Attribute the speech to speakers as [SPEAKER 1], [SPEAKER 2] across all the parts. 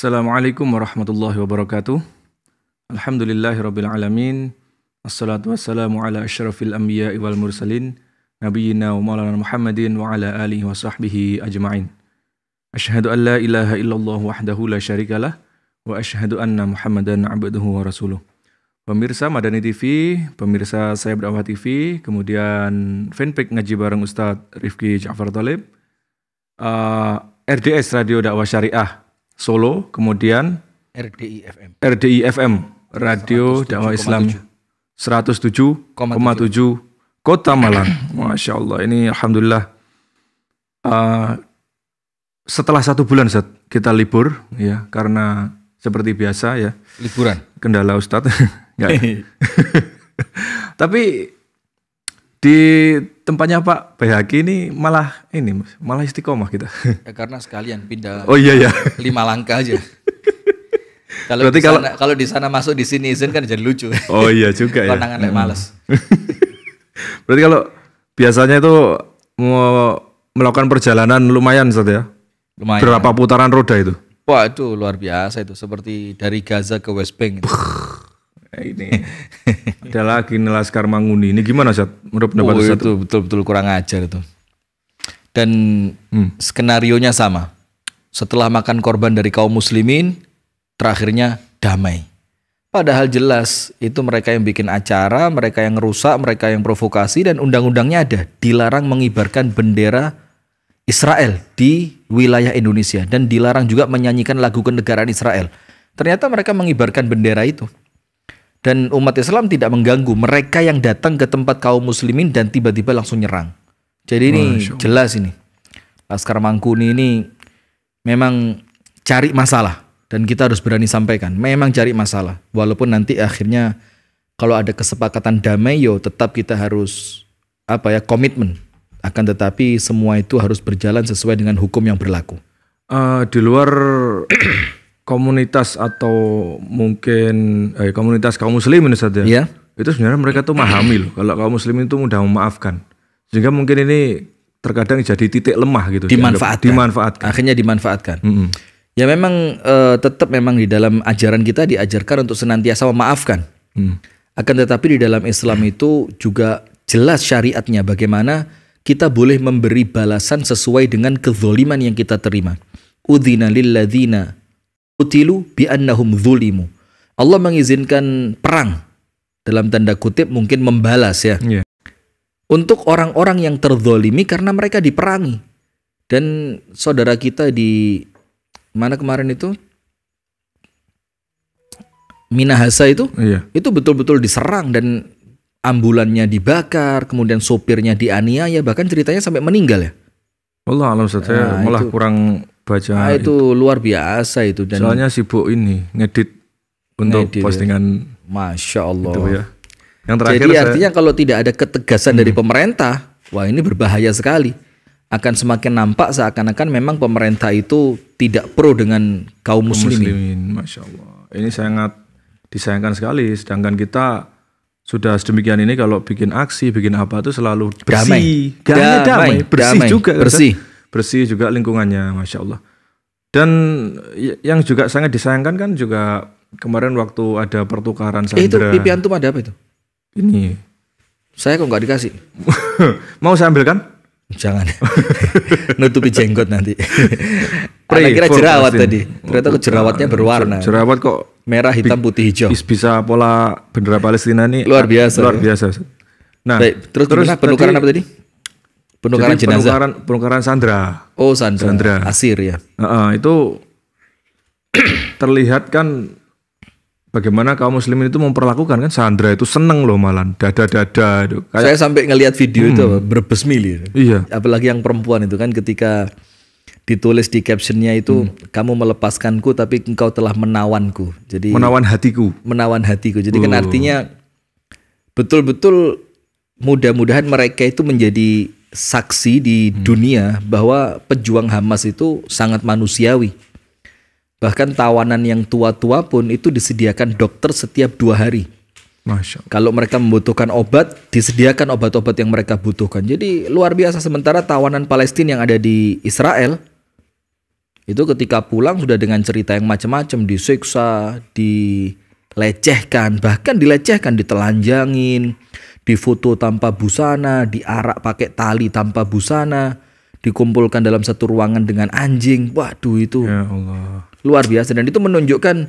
[SPEAKER 1] Assalamualaikum warahmatullahi wabarakatuh. rabbil alamin. Assalatu wassalamu ala asyrafil anbiya'i wal mursalin nabiyyina wa maulana Muhammadin wa ala alihi wa sahbihi ajma'in. an la ilaha illallah wahdahu la syarikalah wa anna Muhammadan abduhu wa rasuluh. Pemirsa Madani TV, pemirsa saya berdakwah TV, kemudian fanpage ngaji bareng Ustadz Rifki Ja'far Talib, uh, RDS Radio Dakwah Syariah Solo, kemudian RDI FM. RDI FM, Radio Dakwah Islam 107,7 Kota Malang. Masya Allah, ini alhamdulillah. Uh, setelah satu bulan Zat, kita libur ya karena seperti biasa ya liburan kendala Ustadz tapi di tempatnya Pak Bayaki ini malah ini malah istiqomah kita.
[SPEAKER 2] Ya, karena sekalian pindah. Oh iya ya. Lima langkah aja.
[SPEAKER 1] kalau Berarti kalau
[SPEAKER 2] kalau di sana masuk di sini izin kan jadi lucu. Oh iya juga ya. Pandangan hmm. males.
[SPEAKER 1] Berarti kalau biasanya itu mau melakukan perjalanan lumayan Ustaz ya. Lumayan. Berapa putaran roda itu?
[SPEAKER 2] Wah itu luar biasa itu seperti dari Gaza ke
[SPEAKER 1] West Bank. Gitu ini ada lagi nelaskar manguni ini gimana saat menurut pendapat oh, itu betul-betul kurang ajar itu dan hmm.
[SPEAKER 2] nya sama setelah makan korban dari kaum muslimin terakhirnya damai padahal jelas itu mereka yang bikin acara mereka yang rusak mereka yang provokasi dan undang-undangnya ada dilarang mengibarkan bendera Israel di wilayah Indonesia dan dilarang juga menyanyikan lagu kenegaraan Israel ternyata mereka mengibarkan bendera itu dan umat Islam tidak mengganggu mereka yang datang ke tempat kaum muslimin dan tiba-tiba langsung nyerang. Jadi ini jelas ini. Laskar Mangkuni ini memang cari masalah dan kita harus berani sampaikan. Memang cari masalah. Walaupun nanti akhirnya kalau ada kesepakatan damai yo tetap kita harus apa ya komitmen. Akan tetapi semua itu harus berjalan sesuai dengan hukum yang berlaku.
[SPEAKER 1] Uh, di luar komunitas atau mungkin eh, komunitas kaum muslimin saja, ya. Iya. Itu sebenarnya mereka tuh memahami loh kalau kaum muslimin itu mudah memaafkan. Sehingga mungkin ini terkadang jadi titik lemah gitu dimanfaatkan. dimanfaatkan. Akhirnya dimanfaatkan. Mm -hmm. Ya memang uh, eh, tetap memang di dalam ajaran kita
[SPEAKER 2] diajarkan untuk senantiasa memaafkan. Mm. Akan tetapi di dalam Islam itu juga jelas syariatnya bagaimana kita boleh memberi balasan sesuai dengan kezoliman yang kita terima. Udhina lilladzina bi annahum zulimu. Allah mengizinkan perang. Dalam tanda kutip mungkin membalas ya. Yeah. Untuk orang-orang yang terzolimi karena mereka diperangi. Dan saudara kita di mana kemarin itu? Minahasa itu, iya. itu betul-betul diserang dan ambulannya dibakar, kemudian sopirnya dianiaya, bahkan ceritanya sampai meninggal ya.
[SPEAKER 1] Allah alam saya nah, malah itu, kurang baca nah, itu, luar biasa itu dan soalnya sibuk ini ngedit untuk ngedit, ya. postingan ya. masya allah itu ya. yang terakhir jadi saya, artinya
[SPEAKER 2] kalau tidak ada ketegasan hmm. dari pemerintah wah ini berbahaya sekali akan semakin nampak seakan-akan memang
[SPEAKER 1] pemerintah itu tidak pro dengan kaum muslimin. muslimin. Masya Allah. Ini sangat disayangkan sekali. Sedangkan kita sudah sedemikian ini kalau bikin aksi, bikin apa itu selalu bersih. Damai. Damai, damai, bersih damai, juga. Kan, bersih. Kan? bersih juga lingkungannya, masya Allah. Dan yang juga sangat disayangkan kan juga kemarin waktu ada pertukaran Sandra. Eh, itu pipi
[SPEAKER 2] antum ada apa itu? Ini.
[SPEAKER 1] Saya kok nggak dikasih. Mau saya ambilkan? Jangan. Nutupi jenggot nanti.
[SPEAKER 2] Pray, kira jerawat tadi. Ternyata jerawatnya berwarna. Jerawat kok
[SPEAKER 1] merah, hitam, putih, hijau. Bisa pola bendera Palestina nih luar ah, biasa. Luar ya? Nah, Baik, terus, terus penukaran apa tadi? Penukaran Jadi, jenazah. Penukaran, penukaran Sandra. Oh Sandra. Sandra. Asir ya. Uh, itu terlihat kan bagaimana kaum muslimin itu memperlakukan kan Sandra itu seneng loh malan dada-dada itu. Kayak, Saya sampai
[SPEAKER 2] ngelihat video hmm, itu
[SPEAKER 1] berbesmili. Ya. Iya. Apalagi yang perempuan itu kan ketika
[SPEAKER 2] ditulis di captionnya itu hmm. kamu melepaskanku tapi engkau telah menawanku. Jadi menawan hatiku. Menawan hatiku. Jadi kan oh. kan artinya betul-betul mudah-mudahan mereka itu menjadi saksi di hmm. dunia bahwa pejuang Hamas itu sangat manusiawi. Bahkan tawanan yang tua-tua pun itu disediakan dokter setiap dua hari. Masya Allah. Kalau mereka membutuhkan obat, disediakan obat-obat yang mereka butuhkan. Jadi luar biasa. Sementara tawanan Palestina yang ada di Israel itu ketika pulang sudah dengan cerita yang macam-macam, disiksa, dilecehkan, bahkan dilecehkan, ditelanjangin difoto tanpa busana, diarak pakai tali tanpa busana, dikumpulkan dalam satu ruangan dengan anjing. Waduh itu. Ya Allah. Luar biasa dan itu menunjukkan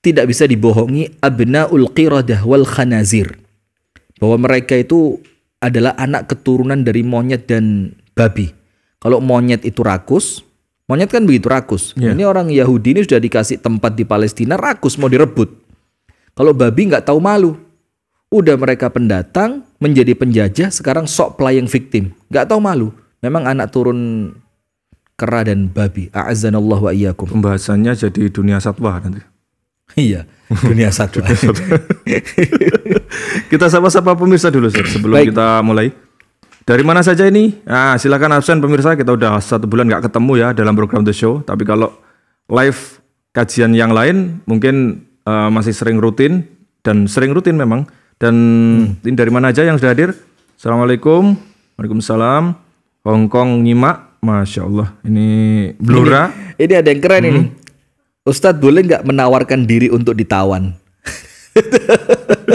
[SPEAKER 2] tidak bisa dibohongi abnaul qiradah wal khanazir. Bahwa mereka itu adalah anak keturunan dari monyet dan babi. Kalau monyet itu rakus, monyet kan begitu rakus. Yeah. Ini orang Yahudi ini sudah dikasih tempat di Palestina rakus mau direbut. Kalau babi nggak tahu malu, udah mereka pendatang menjadi penjajah sekarang sok playing victim nggak tahu malu memang anak turun kera dan
[SPEAKER 1] babi a'azzanallahu wa iyyakum pembahasannya jadi dunia satwa nanti iya dunia satwa, dunia satwa. kita sapa-sapa pemirsa dulu sir, sebelum Baik. kita mulai dari mana saja ini? Nah, silakan absen pemirsa. Kita udah satu bulan nggak ketemu ya dalam program The Show. Tapi kalau live kajian yang lain mungkin uh, masih sering rutin dan sering rutin memang dan hmm. ini dari mana aja yang sudah hadir? Assalamualaikum, Waalaikumsalam, Hong Kong nyimak, masya Allah. Ini Blura. Ini, ini ada yang keren hmm. ini. Ustadz boleh nggak menawarkan diri untuk ditawan?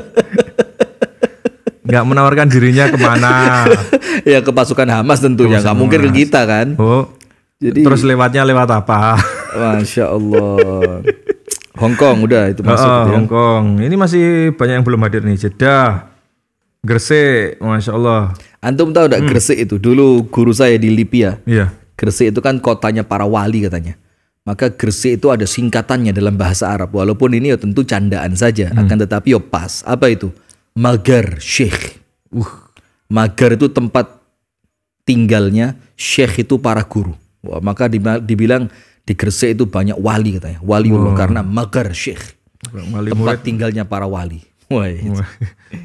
[SPEAKER 1] nggak menawarkan dirinya
[SPEAKER 2] kemana? ya ke pasukan Hamas tentunya, Gak mungkin ke kita kan? Oh, jadi terus lewatnya
[SPEAKER 1] lewat apa?
[SPEAKER 2] Masya Allah. Hong Kong udah itu masuk uh, Hong
[SPEAKER 1] Kong. Ini masih banyak yang belum hadir nih. Jeddah, Gresik, masya Allah.
[SPEAKER 2] Antum tahu tidak hmm. Gresik itu dulu guru saya di Libya. Iya. Gresik itu kan kotanya para wali katanya. Maka Gresik itu ada singkatannya dalam bahasa Arab. Walaupun ini ya tentu candaan saja, hmm. akan tetapi yo ya pas. Apa itu? Magar Sheikh. Uh, magar itu tempat tinggalnya, Sheikh itu para guru. Wah, maka dibilang di Gresik itu banyak wali katanya. wali wow. karena magar syekh.
[SPEAKER 1] Wali tempat murid. tinggalnya para wali. Wah,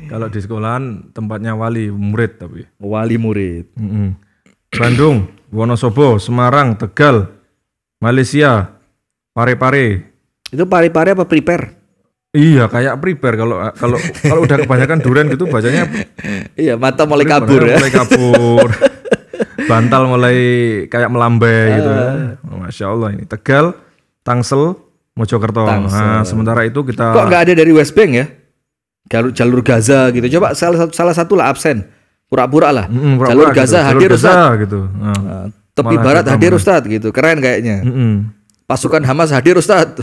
[SPEAKER 1] kalau di sekolahan tempatnya wali murid tapi. Wali murid. Bandung, Wonosobo, Semarang, Tegal, Malaysia, Pare-pare.
[SPEAKER 2] Itu pare-pare apa prepare?
[SPEAKER 1] Iya, kayak prepare kalau kalau kalau udah kebanyakan durian gitu bacanya. Iya, mata mulai kabur ya. Mulai kabur bantal mulai kayak melambai uh. gitu ya. Oh, Masya Allah ini Tegal, Tangsel, Mojokerto. Tangsel. Nah, sementara itu kita kok
[SPEAKER 2] nggak ada dari West Bank ya? Jalur, jalur Gaza gitu. Coba salah satu salah satu lah absen. Pura-pura lah. Mm, pura -pura, jalur gitu, Gaza jalur hadir Gaza, Ustaz.
[SPEAKER 1] gitu. Nah. tepi barat hadir Ustaz
[SPEAKER 2] gitu. Keren kayaknya. Mm -hmm. Pasukan Hamas hadir Ustaz.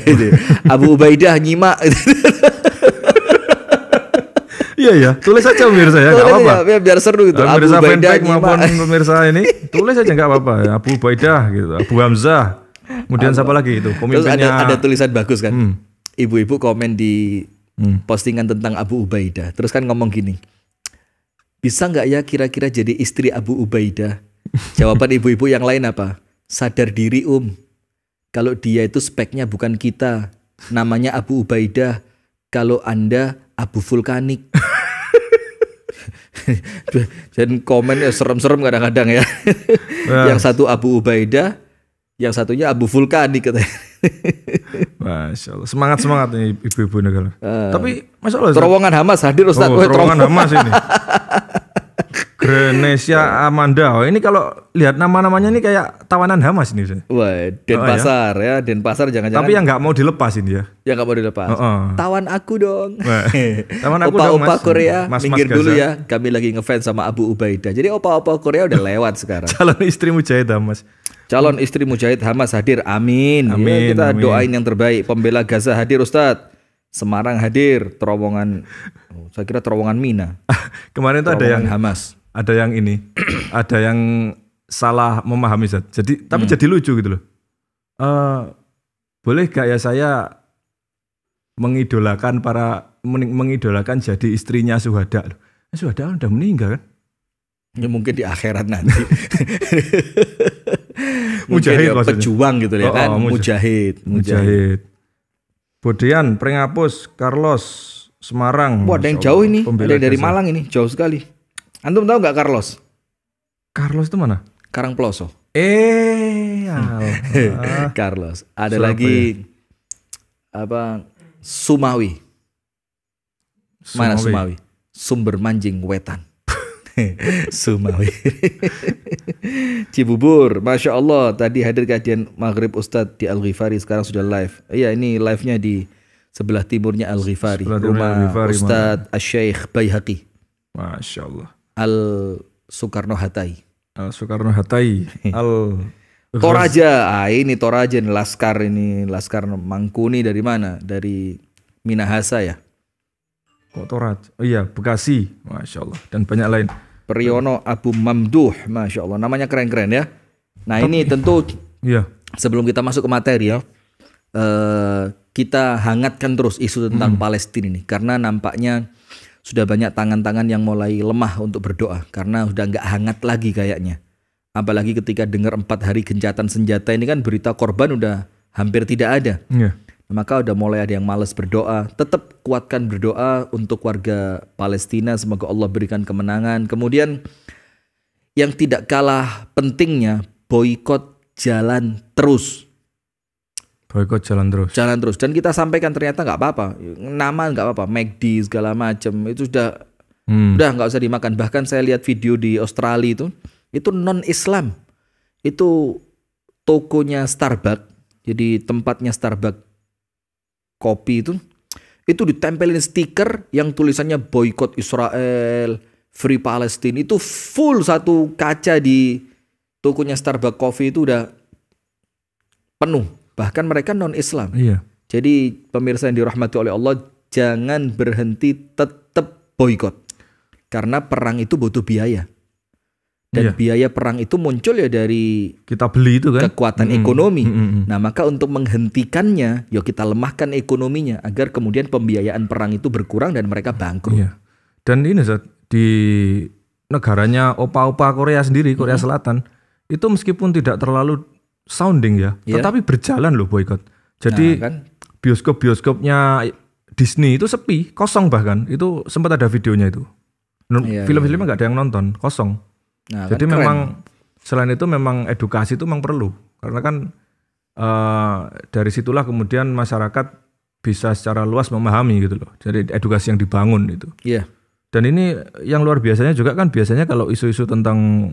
[SPEAKER 2] Abu Ubaidah nyimak.
[SPEAKER 1] Iya ya, tulis aja pemirsa ya, enggak apa-apa. Ya,
[SPEAKER 2] biar seru gitu. Pemirsa Abu Baidah maupun
[SPEAKER 1] pemirsa ini, tulis aja enggak apa-apa. Ya, Abu Baidah gitu, Abu Hamzah. Kemudian siapa lagi itu? Pemimpinnya. Terus ada, ada tulisan bagus kan. ibu hmm. Ibu-ibu komen
[SPEAKER 2] di hmm. postingan tentang Abu Ubaidah. Terus kan ngomong gini. Bisa nggak ya kira-kira jadi istri Abu Ubaidah? Jawaban ibu-ibu yang lain apa? Sadar diri um. Kalau dia itu speknya bukan kita. Namanya Abu Ubaidah. Kalau Anda Abu Vulkanik. Dan komennya serem-serem kadang-kadang ya. Nah. yang satu Abu Ubaidah, yang satunya Abu Vulkanik katanya.
[SPEAKER 1] Masya Allah. Semangat semangat nih ibu-ibu negara. Uh, Tapi Masya Allah. Terowongan Hamas hadir Ustaz. Oh, terowongan Hamas ini. Grenesia ya, iya. Amanda. Oh, ini kalau lihat nama-namanya ini kayak tawanan Hamas ini. Wah, Denpasar oh, ya. ya, Denpasar jangan-jangan. Tapi yang nggak mau dilepas ini ya. Yang nggak mau dilepas. Oh, oh.
[SPEAKER 2] Tawan aku dong. Tawan aku opa, dong. opa Korea, mas, minggir mas dulu ya. Kami lagi ngefans sama Abu Ubaidah. Jadi opa-opa Korea udah lewat sekarang.
[SPEAKER 1] Calon istri Mujahid Hamas.
[SPEAKER 2] Calon istri Mujahid Hamas hadir. Amin. Ya, amin ya, kita amin. doain yang terbaik. Pembela Gaza hadir Ustadz. Semarang hadir terowongan oh, saya kira terowongan Mina.
[SPEAKER 1] Kemarin tuh ada yang Hamas. Ada yang ini. ada yang salah memahami Zat. Jadi tapi hmm. jadi lucu gitu loh. Uh, boleh gak ya saya mengidolakan para mengidolakan jadi istrinya Suhada. Eh, Suhada kan udah meninggal kan?
[SPEAKER 2] Ya mungkin di akhirat nanti. mujahid ya, pejuang gitu ya oh, kan, oh, mujahid, mujahid. mujahid.
[SPEAKER 1] Bodean, Pringapus, Carlos, Semarang. Wah, ada yang jauh ini. Ada dari Malang
[SPEAKER 2] ini, jauh sekali. Antum tahu nggak Carlos?
[SPEAKER 1] Carlos itu mana?
[SPEAKER 2] Karang Karangploso. Eh, ya Carlos. Ada Surabaya. lagi ya? apa? Sumawi. Sumawi. Mana Sumawi? Sumber Manjing Wetan. Sumawi. Cibubur, Masya Allah. Tadi hadir kajian Maghrib Ustadz di Al-Ghifari. Sekarang sudah live. Iya ini live-nya di sebelah timurnya Al-Ghifari. Rumah Al Ustadz Asyaikh Bayhaqi. Masya Allah. Al-Soekarno Hatai. Al-Soekarno Hatai. Al... Toraja, ah, ini Toraja, ini Laskar ini Laskar Mangkuni dari mana? Dari Minahasa ya?
[SPEAKER 1] Kotorat. Oh iya, Bekasi. Masya Allah. Dan banyak lain.
[SPEAKER 2] Priyono Abu Mamduh. Masya Allah. Namanya keren-keren ya. Nah Tapi, ini tentu iya. sebelum kita masuk ke materi ya. Uh, kita hangatkan terus isu tentang hmm. Palestina ini. Karena nampaknya sudah banyak tangan-tangan yang mulai lemah untuk berdoa. Karena sudah nggak hangat lagi kayaknya. Apalagi ketika dengar empat hari gencatan senjata ini kan berita korban udah hampir tidak ada. Yeah maka udah mulai ada yang males berdoa. Tetap kuatkan berdoa untuk warga Palestina, semoga Allah berikan kemenangan. Kemudian yang tidak kalah pentingnya boykot jalan
[SPEAKER 1] terus. Boykot jalan terus.
[SPEAKER 2] Jalan terus. Dan kita sampaikan ternyata nggak apa-apa. Nama nggak apa-apa. McD segala macam itu sudah hmm. udah nggak usah dimakan. Bahkan saya lihat video di Australia itu itu non Islam. Itu tokonya Starbucks. Jadi tempatnya Starbucks kopi itu itu ditempelin stiker yang tulisannya boykot Israel, free Palestine itu full satu kaca di tokonya Starbucks Coffee itu udah penuh. Bahkan mereka non Islam. Iya. Jadi pemirsa yang dirahmati oleh Allah jangan berhenti tetap boykot. Karena perang itu butuh biaya dan yeah. biaya perang itu muncul ya dari kita beli itu kan kekuatan mm -hmm. ekonomi. Mm -hmm. Nah, maka untuk menghentikannya, ya kita lemahkan ekonominya agar kemudian pembiayaan perang itu berkurang dan mereka bangkrut.
[SPEAKER 1] Yeah. Dan ini Zat, di negaranya opa-opa Korea sendiri, Korea mm -hmm. Selatan, itu meskipun tidak terlalu sounding ya, yeah. tetapi berjalan loh boykot. Jadi nah, kan? bioskop-bioskopnya Disney itu sepi, kosong bahkan. Itu sempat ada videonya itu. Iya, iya, film-filmnya iya. nggak ada yang nonton, kosong Nah, Jadi kan memang keren. selain itu memang edukasi itu memang perlu karena kan uh, dari situlah kemudian masyarakat bisa secara luas memahami gitu loh. Jadi edukasi yang dibangun itu. Iya. Yeah. Dan ini yang luar biasanya juga kan biasanya kalau isu-isu tentang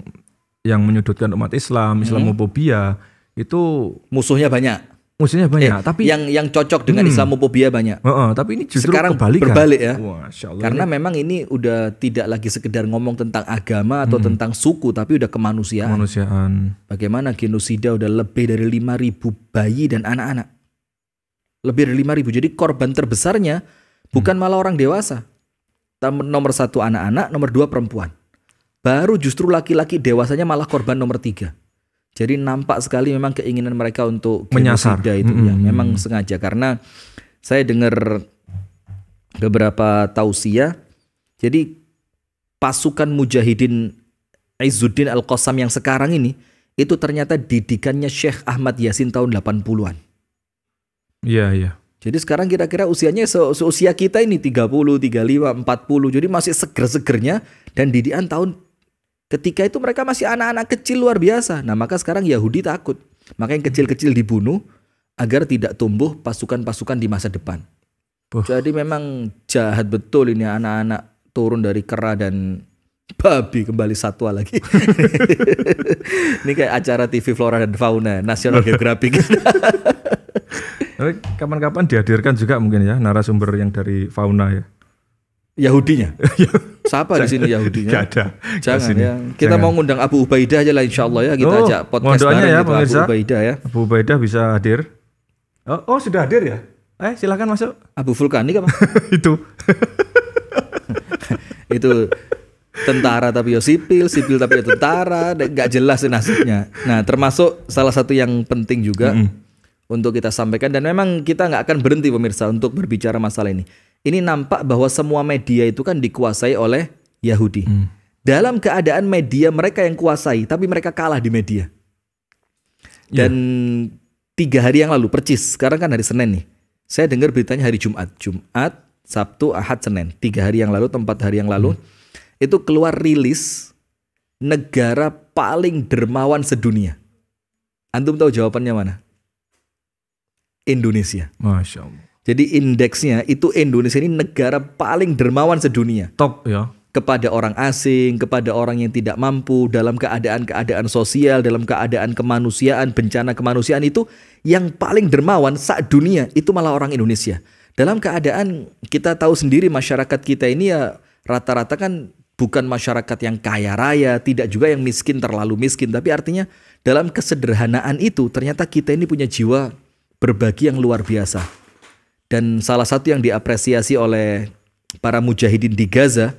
[SPEAKER 1] yang menyudutkan umat Islam, mm-hmm. Islamophobia hmm. itu musuhnya banyak musuhnya banyak eh, tapi yang yang cocok dengan hmm,
[SPEAKER 2] Islamophobia banyak uh, uh, tapi ini justru sekarang kebalikan. berbalik ya
[SPEAKER 1] Wah, karena ini.
[SPEAKER 2] memang ini udah tidak lagi sekedar ngomong tentang agama atau hmm. tentang suku tapi udah kemanusiaan kemanusiaan bagaimana genosida udah lebih dari 5000 bayi dan anak-anak lebih dari 5000 jadi korban terbesarnya hmm. bukan hmm. malah orang dewasa nomor satu anak-anak nomor dua perempuan baru justru laki-laki dewasanya malah korban nomor tiga jadi nampak sekali memang keinginan mereka untuk menyasar itu mm -hmm. ya, memang sengaja karena saya dengar beberapa tausiah. Jadi pasukan mujahidin Izzuddin Al-Qassam yang sekarang ini itu ternyata didikannya Syekh Ahmad Yasin tahun 80-an. Iya, iya. Jadi sekarang kira-kira usianya se seusia kita ini 30, 35, 40. Jadi masih seger-segernya dan didikan tahun Ketika itu mereka masih anak-anak kecil luar biasa. Nah maka sekarang Yahudi takut. Maka yang kecil-kecil dibunuh agar tidak tumbuh pasukan-pasukan di masa depan. Buh. Jadi memang jahat betul ini anak-anak turun dari kera dan babi kembali satwa lagi. ini kayak acara TV Flora dan Fauna National Geographic.
[SPEAKER 1] Kapan-kapan dihadirkan juga mungkin ya narasumber yang dari fauna ya. Yahudinya. Siapa di sini Yahudinya? Gak ada. Jangan ya. Kita Jangan. mau ngundang Abu Ubaidah aja lah insya Allah ya kita oh, ajak podcast bareng ya, gitu, Abu Ubaidah ya. Abu Ubaidah bisa hadir. Oh, oh sudah hadir ya? Eh silahkan masuk. Abu Vulkanik
[SPEAKER 2] apa? Itu. Itu tentara tapi ya sipil, sipil tapi ya tentara, nggak jelas nasibnya. Nah termasuk salah satu yang penting juga mm -hmm. untuk kita sampaikan dan memang kita nggak akan berhenti pemirsa untuk berbicara masalah ini ini nampak bahwa semua media itu kan dikuasai oleh Yahudi. Hmm. Dalam keadaan media mereka yang kuasai, tapi mereka kalah di media. Iya. Dan tiga hari yang lalu, percis, sekarang kan hari Senin nih. Saya dengar beritanya hari Jumat. Jumat, Sabtu, Ahad, Senin. Tiga hari yang lalu, tempat hari yang lalu. Hmm. Itu keluar rilis negara paling dermawan sedunia. Antum tahu jawabannya mana? Indonesia.
[SPEAKER 1] Masya Allah.
[SPEAKER 2] Jadi indeksnya itu Indonesia ini negara paling dermawan sedunia. Top ya. Kepada orang asing, kepada orang yang tidak mampu dalam keadaan-keadaan sosial, dalam keadaan kemanusiaan, bencana kemanusiaan itu yang paling dermawan saat dunia itu malah orang Indonesia. Dalam keadaan kita tahu sendiri masyarakat kita ini ya rata-rata kan bukan masyarakat yang kaya raya, tidak juga yang miskin terlalu miskin, tapi artinya dalam kesederhanaan itu ternyata kita ini punya jiwa berbagi yang luar biasa. Dan salah satu yang diapresiasi oleh para mujahidin di Gaza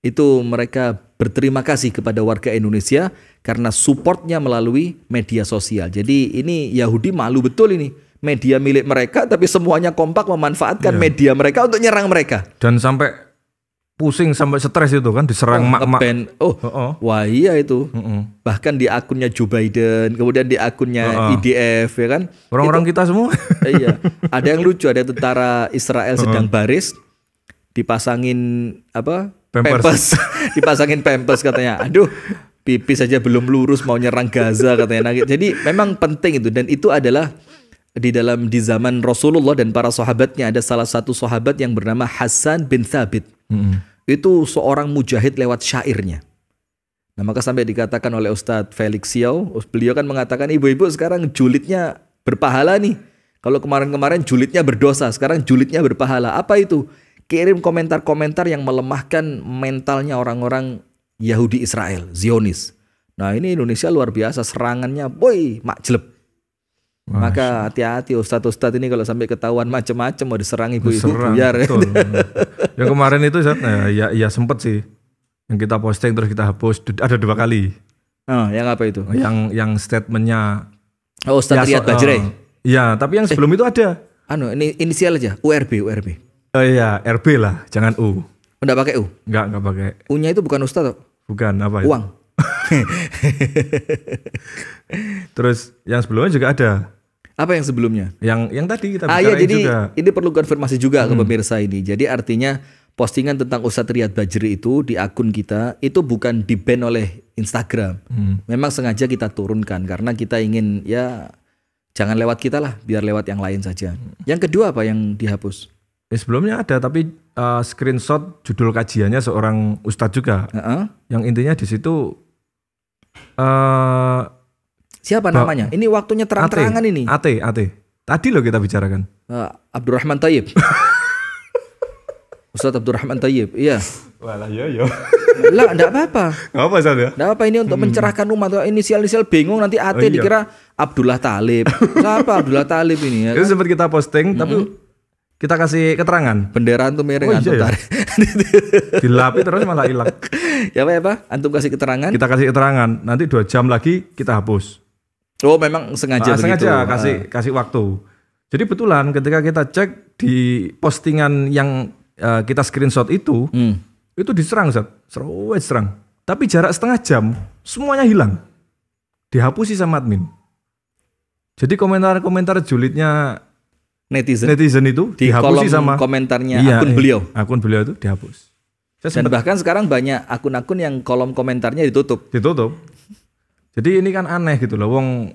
[SPEAKER 2] itu mereka berterima kasih kepada warga Indonesia karena supportnya melalui media sosial. Jadi ini Yahudi malu betul ini media milik mereka tapi semuanya kompak memanfaatkan yeah. media mereka
[SPEAKER 1] untuk nyerang mereka. Dan sampai pusing sampai stres itu kan diserang oh, mak-mak. Oh, oh, oh,
[SPEAKER 2] wah iya itu. Mm -mm. Bahkan di akunnya Joe Biden, kemudian di akunnya oh, oh. E IDF ya kan. Orang-orang kita semua. iya. Ada yang lucu, ada tentara Israel sedang baris dipasangin apa? Pampers. pampers. dipasangin pampers katanya. Aduh, pipi saja belum lurus mau nyerang Gaza katanya. Nah, jadi memang penting itu dan itu adalah di dalam di zaman Rasulullah dan para sahabatnya ada salah satu sahabat yang bernama Hasan bin Thabit. Mm -hmm itu seorang mujahid lewat syairnya. Nah maka sampai dikatakan oleh Ustadz Felix Siau, beliau kan mengatakan ibu-ibu sekarang julidnya berpahala nih. Kalau kemarin-kemarin julidnya berdosa, sekarang julidnya berpahala. Apa itu? Kirim komentar-komentar yang melemahkan mentalnya orang-orang Yahudi Israel, Zionis. Nah ini Indonesia luar biasa, serangannya boy, jeleb. Maka hati-hati ustadz-ustadz ini kalau sampai ketahuan macam-macam mau diserang ibu-ibu biar. Betul. yang
[SPEAKER 1] kemarin itu ya, ya, ya sempet sih. Yang kita posting terus kita hapus ada dua kali. Oh, yang apa itu? Yang yang statementnya Oh, ustadz ya, Riyad Bajre. Eh, ya, tapi yang eh. sebelum eh,
[SPEAKER 2] itu ada. Anu, ini inisial aja, URB, URB.
[SPEAKER 1] Oh eh, uh, iya, RB lah, jangan U. Enggak oh, pakai U? Enggak, enggak pakai. U-nya itu bukan ustadz Bukan, apa ya Uang. terus yang sebelumnya juga ada apa yang sebelumnya? Yang yang tadi kita ah, ya jadi juga. ini perlu konfirmasi juga
[SPEAKER 2] hmm. ke pemirsa ini. Jadi artinya postingan tentang Ustadz Riyad Bajri itu di akun kita itu bukan di ban oleh Instagram. Hmm. Memang sengaja kita turunkan karena kita ingin ya jangan lewat kita lah, biar lewat yang lain saja.
[SPEAKER 1] Yang kedua apa yang dihapus? Ya, sebelumnya ada tapi uh, screenshot judul kajiannya seorang ustadz juga. Uh -uh. Yang intinya di situ uh, Siapa namanya? Ini
[SPEAKER 2] waktunya terang-terangan
[SPEAKER 1] ini. Ate, Ate. Tadi lo kita bicarakan. Uh, Abdurrahman Tayyib.
[SPEAKER 2] Ustaz Abdurrahman Tayyib, iya.
[SPEAKER 1] Walah iya, iya. Lah enggak apa-apa.
[SPEAKER 2] Enggak apa saja. Ya? Enggak apa ini untuk hmm. mencerahkan umat. Inisial-inisial bingung nanti AT oh, iya. dikira Abdullah Talib.
[SPEAKER 1] Siapa Abdullah Talib ini ya? Kan? Itu sempat kita posting mm -hmm. tapi kita kasih keterangan. Bendera antum miring oh, antum iya, tarik. Iya. Dilapi terus malah hilang. Ya apa ya Pak? Antum kasih keterangan. Kita kasih keterangan. Nanti dua jam lagi kita hapus. Oh, memang sengaja nah, begitu. Sengaja ah. kasih uh. kasih waktu. Jadi betulan ketika kita cek di postingan yang uh, kita screenshot itu, hmm. itu diserang, Zat. Seru, serang. Tapi jarak setengah jam semuanya hilang. Dihapusi sama admin. Jadi komentar-komentar julidnya netizen netizen itu di dihapusi kolom sama komentarnya iya, akun eh, beliau. Akun beliau itu dihapus. Saya Dan sempat, bahkan
[SPEAKER 2] sekarang banyak akun-akun yang kolom
[SPEAKER 1] komentarnya ditutup. Ditutup. Jadi ini kan aneh gitu loh, wong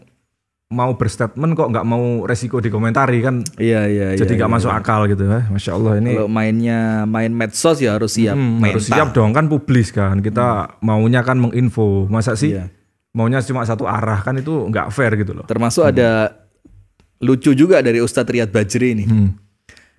[SPEAKER 1] mau berstatement kok nggak mau resiko dikomentari kan? Iya iya. iya jadi nggak iya, iya, masuk iya. akal gitu ya, masya Allah ini. Kalau
[SPEAKER 2] mainnya main medsos ya harus siap. Hmm, harus siap
[SPEAKER 1] dong kan publis kan, kita hmm. maunya kan menginfo, masa sih iya. maunya cuma satu arah kan itu nggak fair gitu loh. Termasuk hmm. ada
[SPEAKER 2] lucu juga dari Ustadz Riyad Bajri ini. Hmm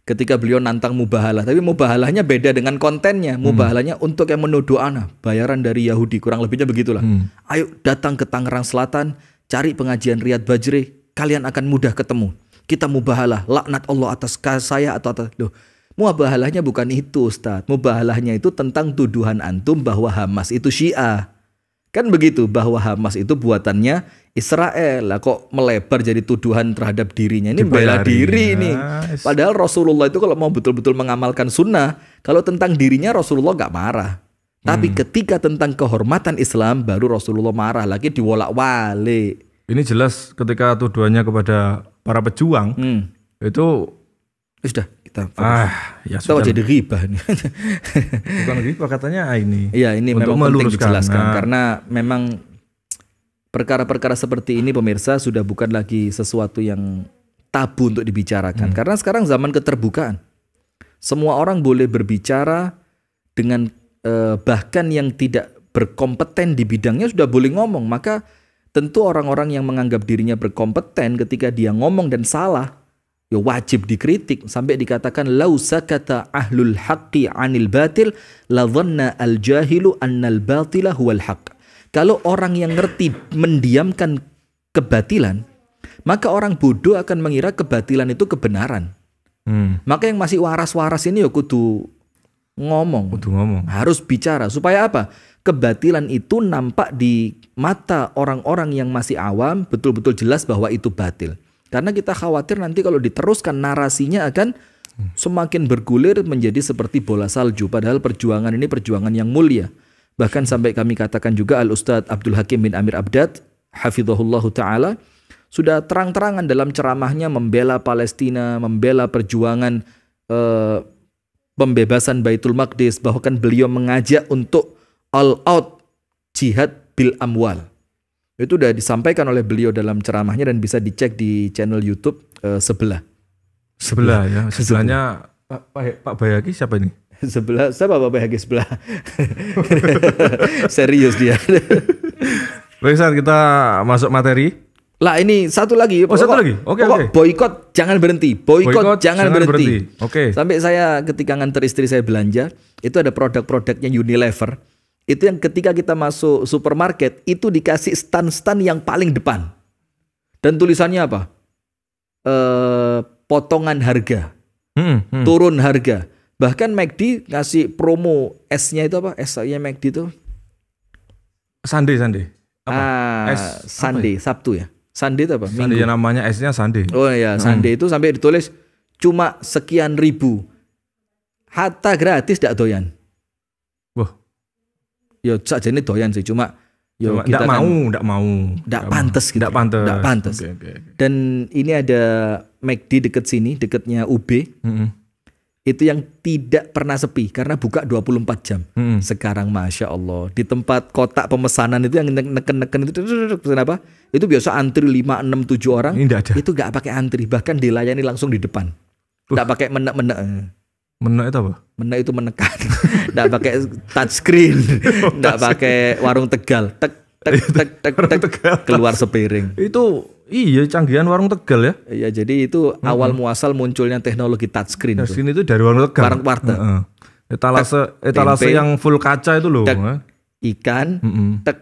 [SPEAKER 2] ketika beliau nantang mubahalah. Tapi mubahalahnya beda dengan kontennya. Hmm. Mubahalahnya hmm. untuk yang menuduh anak, ah, bayaran dari Yahudi, kurang lebihnya begitulah. Hmm. Ayo datang ke Tangerang Selatan, cari pengajian Riyad Bajri, kalian akan mudah ketemu. Kita mubahalah, laknat Allah atas saya atau atas loh. Mubahalahnya bukan itu, Ustaz. Mubahalahnya itu tentang tuduhan antum bahwa Hamas itu Syiah. Kan begitu, bahwa Hamas itu buatannya Israel lah kok melebar jadi tuduhan terhadap dirinya ini bela diri ini. padahal Rasulullah itu kalau mau betul-betul mengamalkan sunnah kalau tentang dirinya Rasulullah nggak marah tapi hmm. ketika tentang kehormatan Islam baru Rasulullah
[SPEAKER 1] marah lagi diwolak wale ini jelas ketika tuduhannya kepada para pejuang hmm. itu eh, sudah kita fokus. ah ya sudah jadi ribah nih bukan ribah katanya ah, ini Iya ini Untuk memang penting dijelaskan nah. karena
[SPEAKER 2] memang perkara-perkara seperti ini pemirsa sudah bukan lagi sesuatu yang tabu untuk dibicarakan hmm. karena sekarang zaman keterbukaan. Semua orang boleh berbicara dengan eh, bahkan yang tidak berkompeten di bidangnya sudah boleh ngomong. Maka tentu orang-orang yang menganggap dirinya berkompeten ketika dia ngomong dan salah ya wajib dikritik sampai dikatakan lausa kata ahlul haqqi anil batil la dhanna al jahilu annal batila huwal haqq kalau orang yang ngerti mendiamkan kebatilan, maka orang bodoh akan mengira kebatilan itu kebenaran. Hmm. Maka yang masih waras-waras ini ya kudu
[SPEAKER 1] ngomong. Kudu ngomong.
[SPEAKER 2] Harus bicara supaya apa? Kebatilan itu nampak di mata orang-orang yang masih awam betul-betul jelas bahwa itu batil. Karena kita khawatir nanti kalau diteruskan narasinya akan hmm. semakin bergulir menjadi seperti bola salju padahal perjuangan ini perjuangan yang mulia. Bahkan sampai kami katakan juga Al-Ustadz Abdul Hakim bin Amir Abdad, Hafizahullah ta'ala, sudah terang-terangan dalam ceramahnya membela Palestina, membela perjuangan eh, pembebasan Baitul Maqdis, bahkan beliau mengajak untuk all out jihad bil amwal. Itu sudah disampaikan oleh beliau dalam ceramahnya dan bisa dicek di channel YouTube eh, sebelah.
[SPEAKER 1] Sebelah, ya, sebelahnya Pak Bayaki siapa ini? sebelah siapa Bapak yang sebelah serius dia baik saat kita masuk materi lah ini satu lagi
[SPEAKER 2] oh, satu lagi oke okay, okay. boykot jangan berhenti boykot jangan, jangan berhenti, berhenti. oke okay. sampai saya ketika nganter istri saya belanja itu ada produk-produknya Unilever itu yang ketika kita masuk supermarket itu dikasih stand-stand yang paling depan dan tulisannya apa e, potongan harga hmm, hmm. turun harga Bahkan McD ngasih promo S-nya itu apa? S-nya McD itu
[SPEAKER 1] Sunday Sunday.
[SPEAKER 2] Apa? Ah, Sunday, apa ya? Sabtu ya. Sunday itu apa? Sunday Minggu. yang
[SPEAKER 1] namanya S-nya Sunday. Oh
[SPEAKER 2] iya, hmm. Sunday itu sampai ditulis cuma sekian ribu. Hatta gratis dak doyan. Wah. Yo ini doyan sih cuma Yo, Cuma, kita kan, mau, ndak mau. tidak pantas gitu. Ya. pantas. tidak pantas. Okay, okay. Dan ini ada McD dekat sini, dekatnya UB. Mm -hmm itu yang tidak pernah sepi karena buka 24 jam. Hmm. Sekarang masya Allah di tempat kotak pemesanan itu yang neken-neken itu pesan Itu biasa antri 5, 6, 7 orang. Ini ada. Itu nggak pakai antri, bahkan dilayani langsung di depan. Nggak uh. pakai menek-menek. Eh. Menek itu apa? Menek itu menekan. Nggak pakai touchscreen, nggak pakai warung Tegal. Tek tek tek tek, tek, tek keluar sepiring. Itu Iya, canggihan warung Tegal ya. Iya, jadi itu -hmm. awal muasal munculnya teknologi touchscreen. Touchscreen
[SPEAKER 1] itu dari warung Tegal. Barang Warteg. Mm -hmm. Etalase etalase tempe, yang
[SPEAKER 2] full kaca itu loh. Tek, ikan, mm -hmm. tek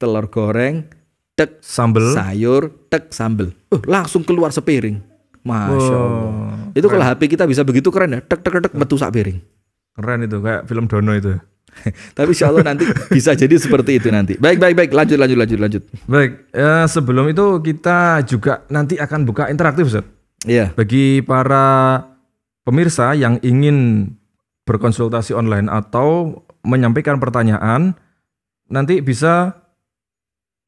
[SPEAKER 2] telur goreng, tek sambel, sayur, tek sambel. Uh, langsung keluar sepiring. Masya oh, Allah. Itu keren. kalau HP kita bisa begitu keren ya. Tek tek tek metu sak piring. Keren itu kayak film Dono itu. Tapi insya Allah nanti bisa jadi seperti itu nanti. Baik, baik, baik. Lanjut, lanjut, lanjut, lanjut.
[SPEAKER 1] Baik. Ya, sebelum itu kita juga nanti akan buka interaktif, Ustaz. Iya. Bagi para pemirsa yang ingin berkonsultasi online atau menyampaikan pertanyaan, nanti bisa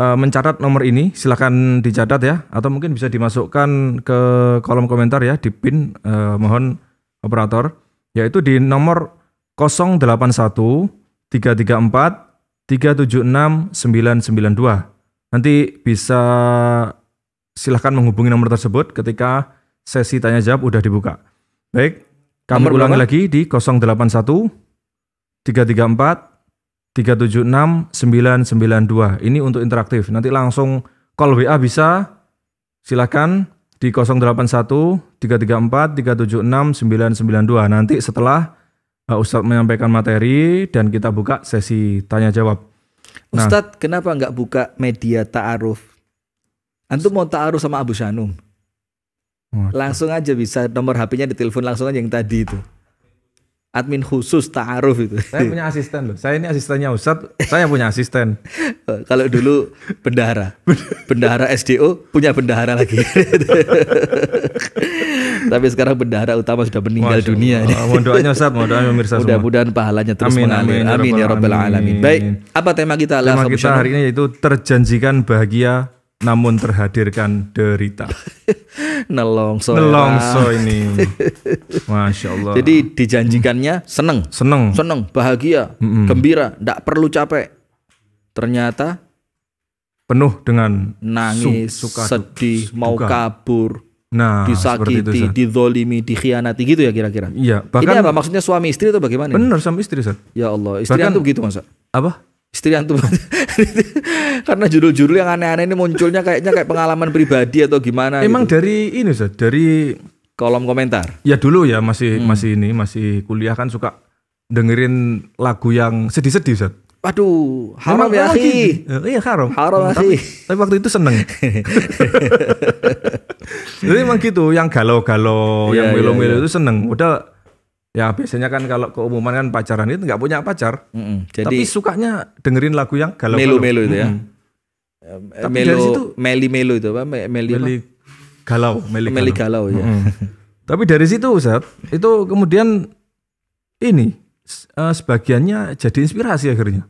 [SPEAKER 1] eh, mencatat nomor ini. Silahkan dicatat ya. Atau mungkin bisa dimasukkan ke kolom komentar ya, di pin. Uh, mohon operator. Yaitu di nomor 081 334 376 992. Nanti bisa silahkan menghubungi nomor tersebut ketika sesi tanya jawab udah dibuka. Baik, kami nomor ulangi berapa? lagi di 081 334 376 992. Ini untuk interaktif. Nanti langsung call WA bisa. Silakan di 081 334 376 992. Nanti setelah Eh, Ustadz menyampaikan materi dan kita buka sesi tanya jawab. Nah,
[SPEAKER 2] Ustadz, kenapa nggak buka media ta'aruf? Antum mau ta'aruf sama Abu Shanum? Langsung aja bisa nomor HP-nya ditelepon langsung aja yang tadi itu admin khusus ta'aruf itu. Saya punya
[SPEAKER 1] asisten loh. Saya ini asistennya Ustadz, saya punya asisten.
[SPEAKER 2] Kalau dulu bendahara. Bendahara SDO punya bendahara lagi. Tapi sekarang bendahara utama sudah meninggal Masya dunia. Ah, mohon doanya Ustaz, mohon doanya pemirsa semua. Mudah-mudahan pahalanya terus amin, mengalir. Amin, amin, ya amin ya rabbal alamin. Baik, apa tema kita? Tema kita hari
[SPEAKER 1] ini yaitu terjanjikan bahagia namun terhadirkan derita.
[SPEAKER 2] Nelongso. Nelongso ya. ini.
[SPEAKER 1] Masya Allah. Jadi
[SPEAKER 2] dijanjikannya seneng. Seneng. Seneng, bahagia, mm -mm. gembira, tidak perlu capek.
[SPEAKER 1] Ternyata penuh dengan nangis, su suka, sedih, suka. mau
[SPEAKER 2] kabur, nah, disakiti, didolimi, dikhianati gitu ya kira-kira. Iya. -kira. Ini apa maksudnya suami istri atau bagaimana?
[SPEAKER 1] Benar suami istri, Sir. Ya Allah, istri itu gitu masa? Apa? istri antum
[SPEAKER 2] karena judul-judul yang aneh-aneh ini munculnya kayaknya kayak pengalaman pribadi atau gimana
[SPEAKER 1] emang gitu. dari ini Ustaz dari kolom komentar ya dulu ya masih hmm. masih ini masih kuliah kan suka dengerin lagu yang sedih-sedih Ustaz
[SPEAKER 2] Waduh, haram ya, eh, Iya,
[SPEAKER 1] haram. Haram, sih. Tapi, tapi waktu itu seneng.
[SPEAKER 3] Jadi emang
[SPEAKER 1] gitu, yang galau-galau, yeah, yang melo-melo yeah, yeah. itu seneng. Udah Ya biasanya kan kalau keumuman kan pacaran itu nggak punya pacar, mm -mm. Jadi, tapi sukanya dengerin lagu yang galau melu-melu itu ya. Mm -hmm. Tapi melo, dari situ meli-melu itu apa? Meli, meli, apa?
[SPEAKER 2] galau, meli, meli galau. galau ya. Mm
[SPEAKER 1] -hmm. tapi dari situ Ustaz, itu kemudian ini uh, sebagiannya jadi inspirasi akhirnya.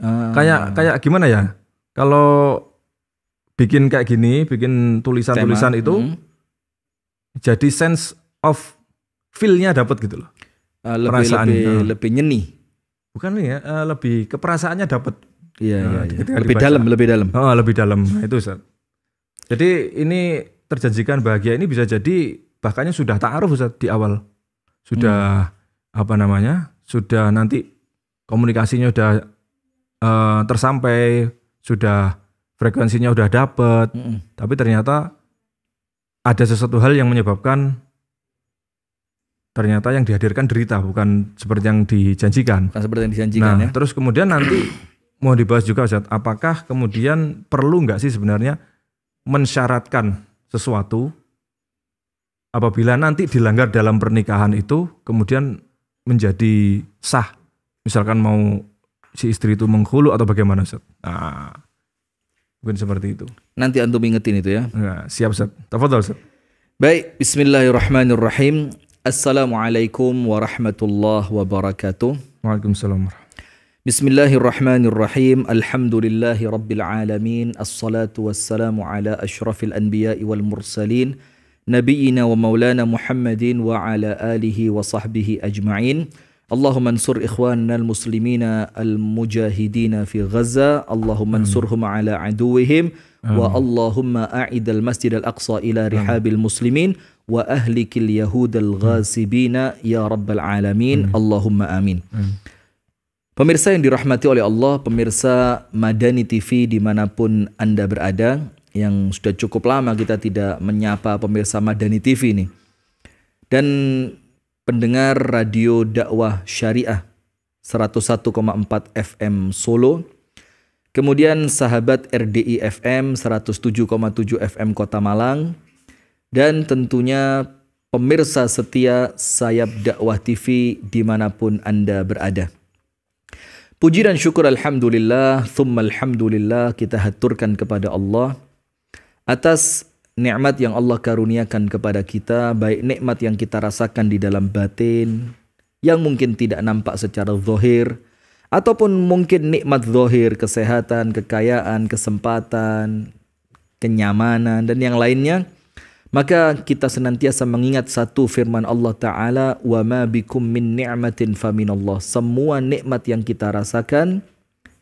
[SPEAKER 1] Uh. Kayak kayak gimana ya? Kalau bikin kayak gini, bikin tulisan-tulisan itu mm. jadi sense of feel-nya dapat gitu loh uh, lebih perasaan, lebih uh, lebih nyeni. Bukan ya, uh, lebih keperasaannya dapat. Iya, uh, iya, iya. lebih dibaca. dalam, lebih dalam. Oh, lebih dalam nah, itu Ustaz. Jadi ini terjanjikan bahagia ini bisa jadi bahkannya sudah ta'aruf Ustaz di awal. Sudah hmm. apa namanya? Sudah nanti komunikasinya sudah uh, tersampai, sudah frekuensinya sudah dapat Hmm. tapi ternyata ada sesuatu hal yang menyebabkan ternyata yang dihadirkan derita bukan seperti yang dijanjikan. Bukan seperti yang dijanjikan nah, ya. Terus kemudian nanti mau dibahas juga Ustaz, apakah kemudian perlu nggak sih sebenarnya mensyaratkan sesuatu apabila nanti dilanggar dalam pernikahan itu kemudian menjadi sah. Misalkan mau si istri itu menghulu atau bagaimana Ustaz? Nah, mungkin seperti itu.
[SPEAKER 2] Nanti antum ingetin itu ya. Nah, siap Ustaz. Tafadhol Ustaz. Baik, bismillahirrahmanirrahim. السلام عليكم ورحمة Assalamualaikum warahmatullahi wabarakatuh.
[SPEAKER 1] Waalaikumsalam warahmatullahi
[SPEAKER 2] بسم الله الرحمن الرحيم الحمد لله رب العالمين الصلاة والسلام على أشرف الأنبياء والمرسلين نبينا ومولانا محمد وعلى آله وصحبه أجمعين اللهم انصر إخواننا المسلمين المجاهدين في غزة اللهم انصرهم على عدوهم اللهم أعد المسجد الأقصى إلى رحاب المسلمين wa ahlikil yahudal ghasibina ya rabbal alamin hmm. Allahumma amin. Hmm. Pemirsa yang dirahmati oleh Allah, pemirsa Madani TV dimanapun Anda berada, yang sudah cukup lama kita tidak menyapa pemirsa Madani TV ini. Dan pendengar radio dakwah syariah 101,4 FM Solo, kemudian sahabat RDI FM 107,7 FM Kota Malang, dan tentunya pemirsa setia Sayap Dakwah TV dimanapun Anda berada. Puji dan syukur Alhamdulillah, thumma Alhamdulillah kita haturkan kepada Allah atas nikmat yang Allah karuniakan kepada kita, baik nikmat yang kita rasakan di dalam batin, yang mungkin tidak nampak secara zahir, ataupun mungkin nikmat zahir, kesehatan, kekayaan, kesempatan, kenyamanan, dan yang lainnya maka kita senantiasa mengingat satu firman Allah Ta'ala, وَمَا بِكُمْ مِنْ نِعْمَةٍ فَمِنَ Allah. Semua nikmat yang kita rasakan,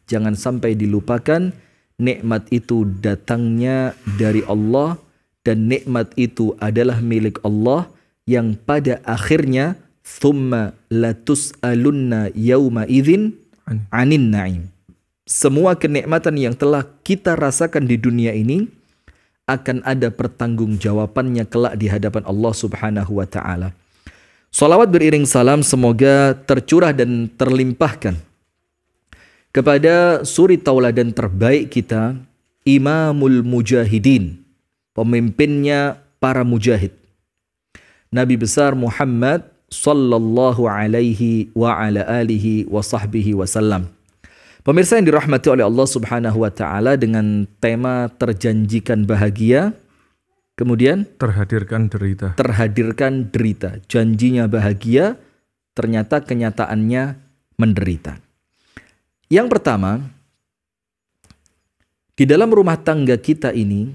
[SPEAKER 2] jangan sampai dilupakan, nikmat itu datangnya dari Allah, dan nikmat itu adalah milik Allah, yang pada akhirnya, ثُمَّ لَتُسْأَلُنَّ يَوْمَ إِذٍ عَنِ النَّعِيمِ Semua kenikmatan yang telah kita rasakan di dunia ini, akan ada pertanggungjawabannya kelak di hadapan Allah Subhanahu wa taala. Salawat beriring salam semoga tercurah dan terlimpahkan kepada suri tauladan terbaik kita, Imamul Mujahidin, pemimpinnya para mujahid. Nabi besar Muhammad sallallahu alaihi wa ala alihi wa sahbihi wasallam. Pemirsa yang dirahmati oleh Allah Subhanahu wa taala dengan tema terjanjikan bahagia kemudian terhadirkan derita. Terhadirkan derita. Janjinya bahagia ternyata kenyataannya menderita. Yang pertama, di dalam rumah tangga kita ini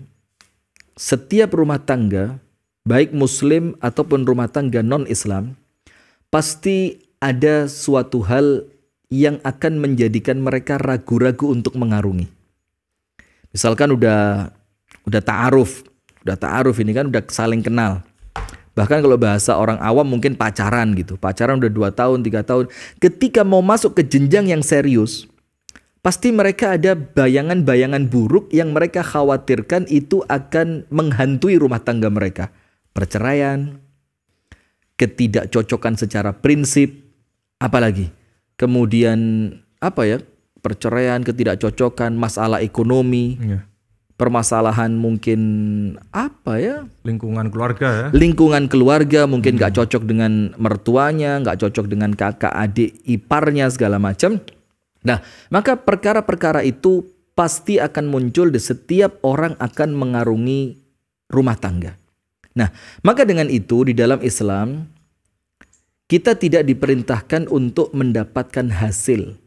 [SPEAKER 2] setiap rumah tangga baik muslim ataupun rumah tangga non-Islam pasti ada suatu hal yang akan menjadikan mereka ragu-ragu untuk mengarungi. Misalkan udah udah ta'aruf, udah ta'aruf ini kan udah saling kenal. Bahkan kalau bahasa orang awam mungkin pacaran gitu. Pacaran udah 2 tahun, 3 tahun. Ketika mau masuk ke jenjang yang serius, pasti mereka ada bayangan-bayangan buruk yang mereka khawatirkan itu akan menghantui rumah tangga mereka. Perceraian, ketidakcocokan secara prinsip, apalagi kemudian apa ya perceraian, ketidakcocokan, masalah ekonomi, ya. permasalahan mungkin apa
[SPEAKER 1] ya? Lingkungan keluarga ya.
[SPEAKER 2] Lingkungan keluarga mungkin hmm. nggak hmm. cocok dengan mertuanya, nggak cocok dengan kakak adik iparnya segala macam. Nah, maka perkara-perkara itu pasti akan muncul di setiap orang akan mengarungi rumah tangga. Nah, maka dengan itu di dalam Islam kita tidak diperintahkan untuk mendapatkan hasil.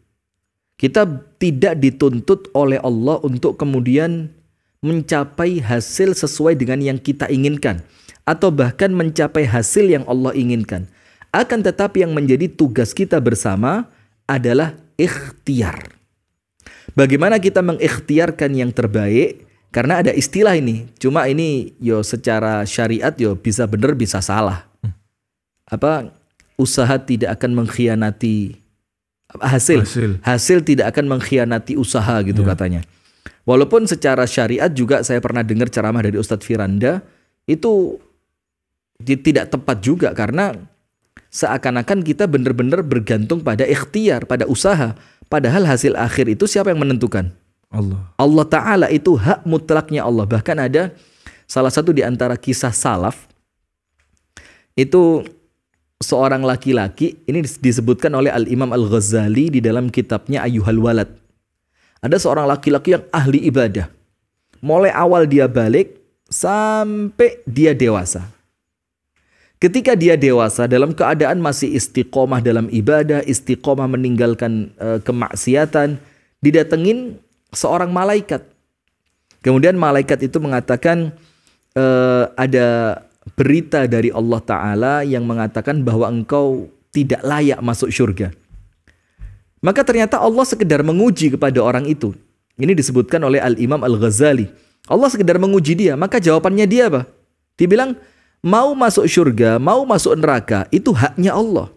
[SPEAKER 2] Kita tidak dituntut oleh Allah untuk kemudian mencapai hasil sesuai dengan yang kita inginkan atau bahkan mencapai hasil yang Allah inginkan. Akan tetapi yang menjadi tugas kita bersama adalah ikhtiar. Bagaimana kita mengikhtiarkan yang terbaik? Karena ada istilah ini. Cuma ini yo secara syariat yo bisa benar bisa salah. Hmm. Apa usaha tidak akan mengkhianati hasil. Hasil, hasil tidak akan mengkhianati usaha gitu yeah. katanya. Walaupun secara syariat juga saya pernah dengar ceramah dari Ustadz Firanda itu tidak tepat juga karena seakan-akan kita benar-benar bergantung pada ikhtiar, pada usaha. Padahal hasil akhir itu siapa yang menentukan? Allah. Allah Ta'ala itu hak mutlaknya Allah. Bahkan ada salah satu di antara kisah salaf itu seorang laki-laki ini disebutkan oleh Al-Imam Al-Ghazali di dalam kitabnya Ayuhal Walad. Ada seorang laki-laki yang ahli ibadah. Mulai awal dia balik sampai dia dewasa. Ketika dia dewasa dalam keadaan masih istiqomah dalam ibadah, istiqomah meninggalkan e, kemaksiatan, didatengin seorang malaikat. Kemudian malaikat itu mengatakan e, ada berita dari Allah Ta'ala yang mengatakan bahwa engkau tidak layak masuk surga. Maka ternyata Allah sekedar menguji kepada orang itu. Ini disebutkan oleh Al-Imam Al-Ghazali. Allah sekedar menguji dia, maka jawabannya dia apa? Dibilang, mau masuk surga, mau masuk neraka, itu haknya Allah.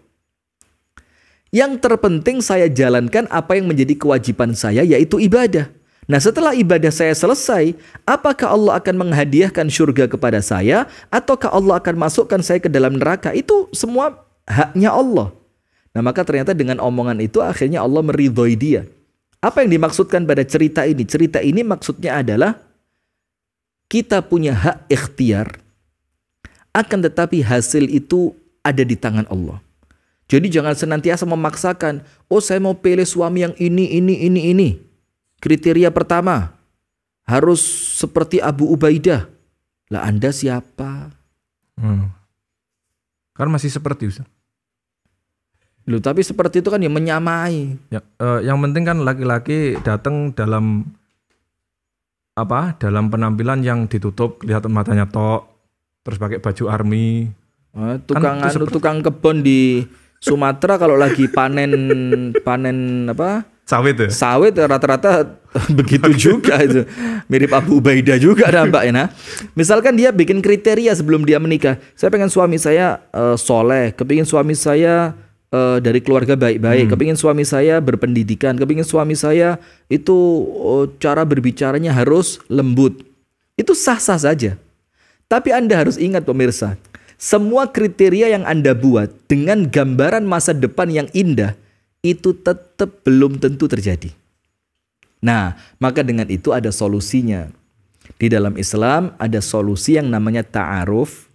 [SPEAKER 2] Yang terpenting saya jalankan apa yang menjadi kewajiban saya yaitu ibadah. Nah setelah ibadah saya selesai, apakah Allah akan menghadiahkan surga kepada saya ataukah Allah akan masukkan saya ke dalam neraka? Itu semua haknya Allah. Nah maka ternyata dengan omongan itu akhirnya Allah meridhoi dia. Apa yang dimaksudkan pada cerita ini? Cerita ini maksudnya adalah kita punya hak ikhtiar. Akan tetapi hasil itu ada di tangan Allah. Jadi jangan senantiasa memaksakan, oh saya mau pilih suami yang ini, ini, ini, ini. Kriteria pertama, harus seperti Abu Ubaidah. Lah Anda siapa?
[SPEAKER 1] Hmm. Kan masih seperti Ustaz. Loh,
[SPEAKER 2] tapi seperti itu kan yang menyamai.
[SPEAKER 1] Ya, eh, yang penting kan laki-laki datang dalam apa? Dalam penampilan yang ditutup, lihat matanya tok, terus pakai baju army. Eh, tukang kan anu,
[SPEAKER 2] tukang kebon di Sumatera kalau lagi panen panen apa? Sawit ya? Sawit rata-rata begitu juga itu. Mirip Abu Ubaidah juga nampaknya. Nah, misalkan dia bikin kriteria sebelum dia menikah. Saya pengen suami saya uh, soleh, kepingin suami saya uh, dari keluarga baik-baik, hmm. kepingin suami saya berpendidikan, kepingin suami saya itu uh, cara berbicaranya harus lembut. Itu sah-sah saja. Tapi Anda harus ingat pemirsa, semua kriteria yang Anda buat dengan gambaran masa depan yang indah – itu tetap belum tentu terjadi. Nah, maka dengan itu ada solusinya. Di dalam Islam ada solusi yang namanya ta'aruf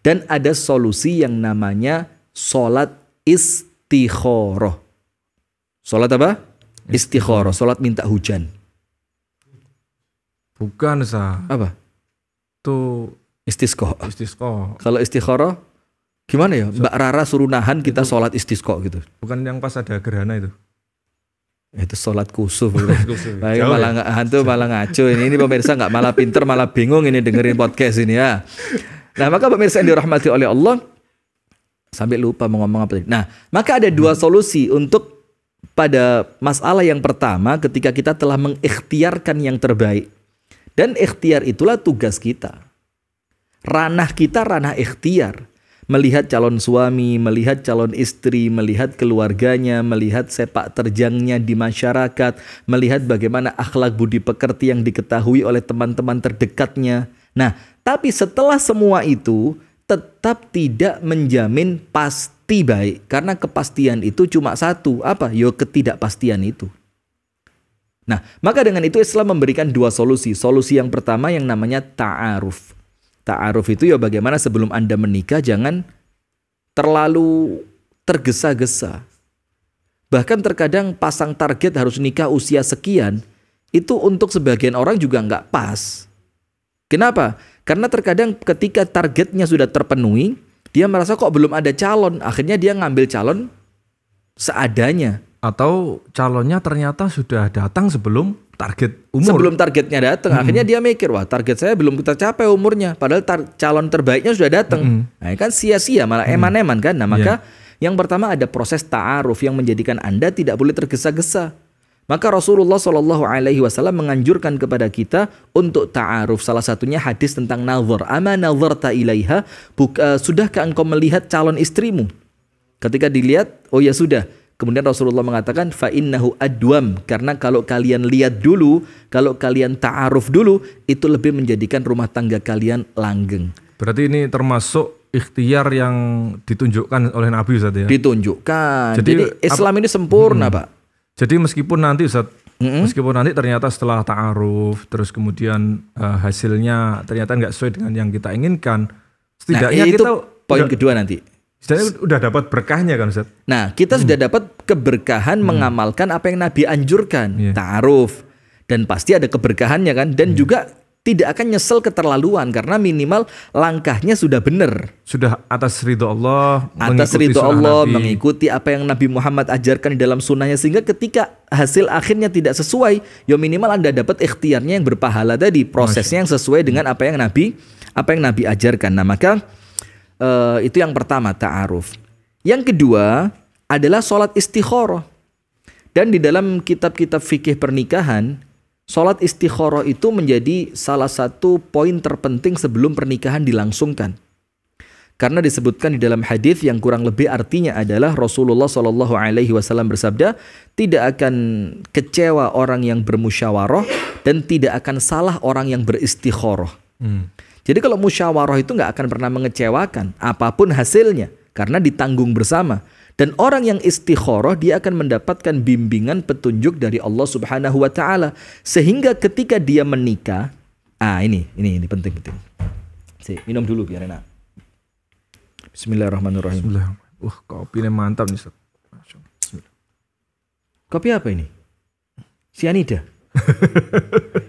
[SPEAKER 2] dan ada solusi yang namanya sholat istikharah. Sholat apa? Istikharah, Sholat minta hujan. Bukan, sah. Apa? Itu istisqa.
[SPEAKER 1] Istisqa.
[SPEAKER 2] Kalau istikharah? Gimana ya? Mbak Rara suruh nahan kita sholat istisqo gitu.
[SPEAKER 1] Bukan yang pas ada gerhana itu itu sholat kusuf gitu. Nah, malah
[SPEAKER 2] nggak hantu malah ngaco ini ini pemirsa nggak malah pinter malah bingung ini dengerin podcast ini ya nah maka pemirsa yang dirahmati oleh Allah sampai lupa mau ngomong apa nah maka ada dua hmm. solusi untuk pada masalah yang pertama ketika kita telah mengikhtiarkan yang terbaik dan ikhtiar itulah tugas kita ranah kita ranah ikhtiar melihat calon suami, melihat calon istri, melihat keluarganya, melihat sepak terjangnya di masyarakat, melihat bagaimana akhlak budi pekerti yang diketahui oleh teman-teman terdekatnya. Nah, tapi setelah semua itu tetap tidak menjamin pasti baik karena kepastian itu cuma satu, apa? Yo ya, ketidakpastian itu. Nah, maka dengan itu Islam memberikan dua solusi. Solusi yang pertama yang namanya ta'aruf. Ta'aruf itu ya bagaimana sebelum Anda menikah jangan terlalu tergesa-gesa. Bahkan terkadang pasang target harus nikah usia sekian, itu untuk sebagian orang juga nggak pas. Kenapa? Karena terkadang ketika targetnya sudah terpenuhi, dia merasa kok belum ada calon. Akhirnya dia ngambil calon
[SPEAKER 1] seadanya atau calonnya ternyata sudah datang sebelum target umur. Sebelum
[SPEAKER 2] targetnya datang, hmm. akhirnya dia mikir, wah target saya belum tercapai umurnya, padahal tar calon terbaiknya sudah datang. Hmm. Nah, kan sia-sia malah hmm. eman-eman kan. Nah, iya. maka yeah. yang pertama ada proses ta'aruf yang menjadikan Anda tidak boleh tergesa-gesa. Maka Rasulullah Shallallahu Alaihi Wasallam menganjurkan kepada kita untuk taaruf. Salah satunya hadis tentang nazar. Ama nazar ta'ilaiha. uh, eh, sudahkah engkau melihat calon istrimu? Ketika dilihat, oh ya sudah Kemudian Rasulullah mengatakan fa innahu adwam karena kalau kalian lihat dulu, kalau kalian ta'aruf dulu itu lebih menjadikan rumah tangga kalian langgeng.
[SPEAKER 1] Berarti ini termasuk ikhtiar yang ditunjukkan oleh Nabi Ustaz ya. Ditunjukkan. Jadi, Jadi Islam ini sempurna, hmm. Pak. Jadi meskipun nanti Ustaz Mm-hmm. Meskipun nanti ternyata setelah ta'aruf, terus kemudian uh, hasilnya ternyata nggak sesuai dengan yang kita inginkan, setidaknya nah, itu kita poin kedua nanti jadi udah dapat berkahnya kan Ustaz? Nah, kita hmm.
[SPEAKER 2] sudah dapat keberkahan hmm. mengamalkan apa yang Nabi anjurkan, yeah. ta'aruf. Dan pasti ada keberkahannya kan dan yeah. juga tidak akan nyesel keterlaluan karena minimal langkahnya sudah benar.
[SPEAKER 1] Sudah atas ridho Allah, atas ridho Allah Nabi. mengikuti apa yang Nabi
[SPEAKER 2] Muhammad ajarkan di dalam sunnahnya sehingga ketika hasil akhirnya tidak sesuai, ya minimal Anda dapat ikhtiarnya yang berpahala tadi, prosesnya yang sesuai dengan apa yang Nabi apa yang Nabi ajarkan. Nah, maka Uh, itu yang pertama ta'aruf. Yang kedua adalah sholat istikharah. Dan di dalam kitab-kitab fikih pernikahan, sholat istikharah itu menjadi salah satu poin terpenting sebelum pernikahan dilangsungkan. Karena disebutkan di dalam hadis yang kurang lebih artinya adalah Rasulullah Shallallahu Alaihi Wasallam bersabda, tidak akan kecewa orang yang bermusyawarah dan tidak akan salah orang yang beristikharah. Hmm. Jadi kalau musyawarah itu nggak akan pernah mengecewakan apapun hasilnya karena ditanggung bersama. Dan orang yang istikharah dia akan mendapatkan bimbingan petunjuk dari Allah Subhanahu wa taala sehingga ketika dia menikah ah ini ini ini penting penting. Si, minum dulu biar
[SPEAKER 1] enak. Bismillahirrahmanirrahim. Bismillahirrahmanirrahim. Wah, uh, kopinya mantap nih, Kopi apa ini? Sianida.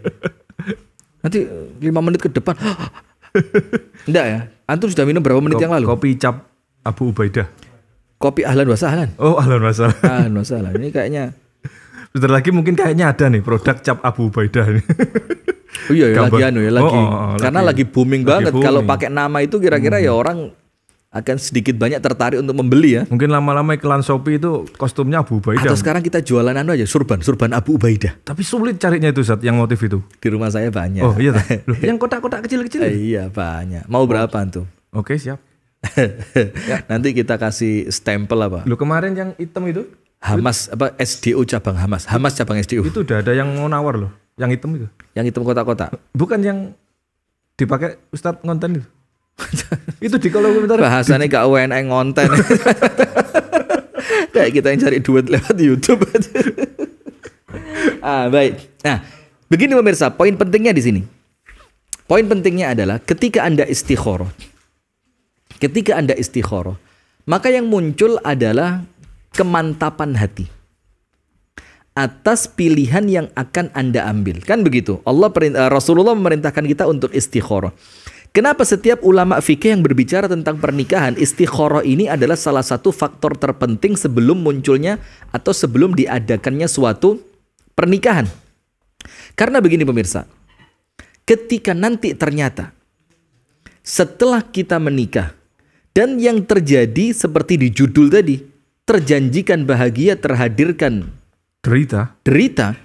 [SPEAKER 2] Nanti lima menit ke depan. Enggak ya?
[SPEAKER 1] Antum sudah minum berapa menit yang lalu? Kopi cap Abu Ubaidah. Kopi ahlan wa sahlan. Oh, ahlan wa sahlan. Ahlan wa sahlan. Ini kayaknya Bentar lagi mungkin kayaknya ada nih produk cap Abu Ubaidah ini.
[SPEAKER 2] Oh iya ya, lagi anu ya, lagi oh, oh, oh, karena lagi, lagi booming lagi banget. Kalau pakai nama itu kira-kira ya hmm. ya orang akan
[SPEAKER 1] sedikit banyak tertarik untuk membeli ya. Mungkin lama-lama iklan Shopee itu kostumnya Abu Ubaidah. Atau sekarang kita jualan anu aja surban, surban Abu Ubaidah. Tapi sulit carinya itu saat yang motif itu. Di rumah saya banyak. Oh iya. Loh, yang kotak-kotak kecil-kecil. Eh, iya, banyak.
[SPEAKER 2] Mau berapa tuh? Oke, siap. Ya. Nanti kita kasih stempel apa?
[SPEAKER 1] Lu kemarin yang hitam itu? Hamas apa SDU cabang Hamas. Hamas cabang SDU. Itu udah ada yang mau nawar loh, yang hitam itu. Yang hitam kotak-kotak. Bukan yang dipakai Ustadz ngonten itu itu di kolom komentar bahasannya
[SPEAKER 2] gak WNI ngonten kayak kita yang cari duit lewat YouTube ah baik nah begini pemirsa poin pentingnya di sini poin pentingnya adalah ketika anda istikharah ketika anda istikharah maka yang muncul adalah kemantapan hati atas pilihan yang akan anda ambil kan begitu Allah perintah, eh, Rasulullah memerintahkan kita untuk istikharah Kenapa setiap ulama fikih yang berbicara tentang pernikahan istikharah ini adalah salah satu faktor terpenting sebelum munculnya atau sebelum diadakannya suatu pernikahan? Karena begini pemirsa, ketika nanti ternyata setelah kita menikah dan yang terjadi seperti di judul tadi, terjanjikan bahagia terhadirkan derita. Derita,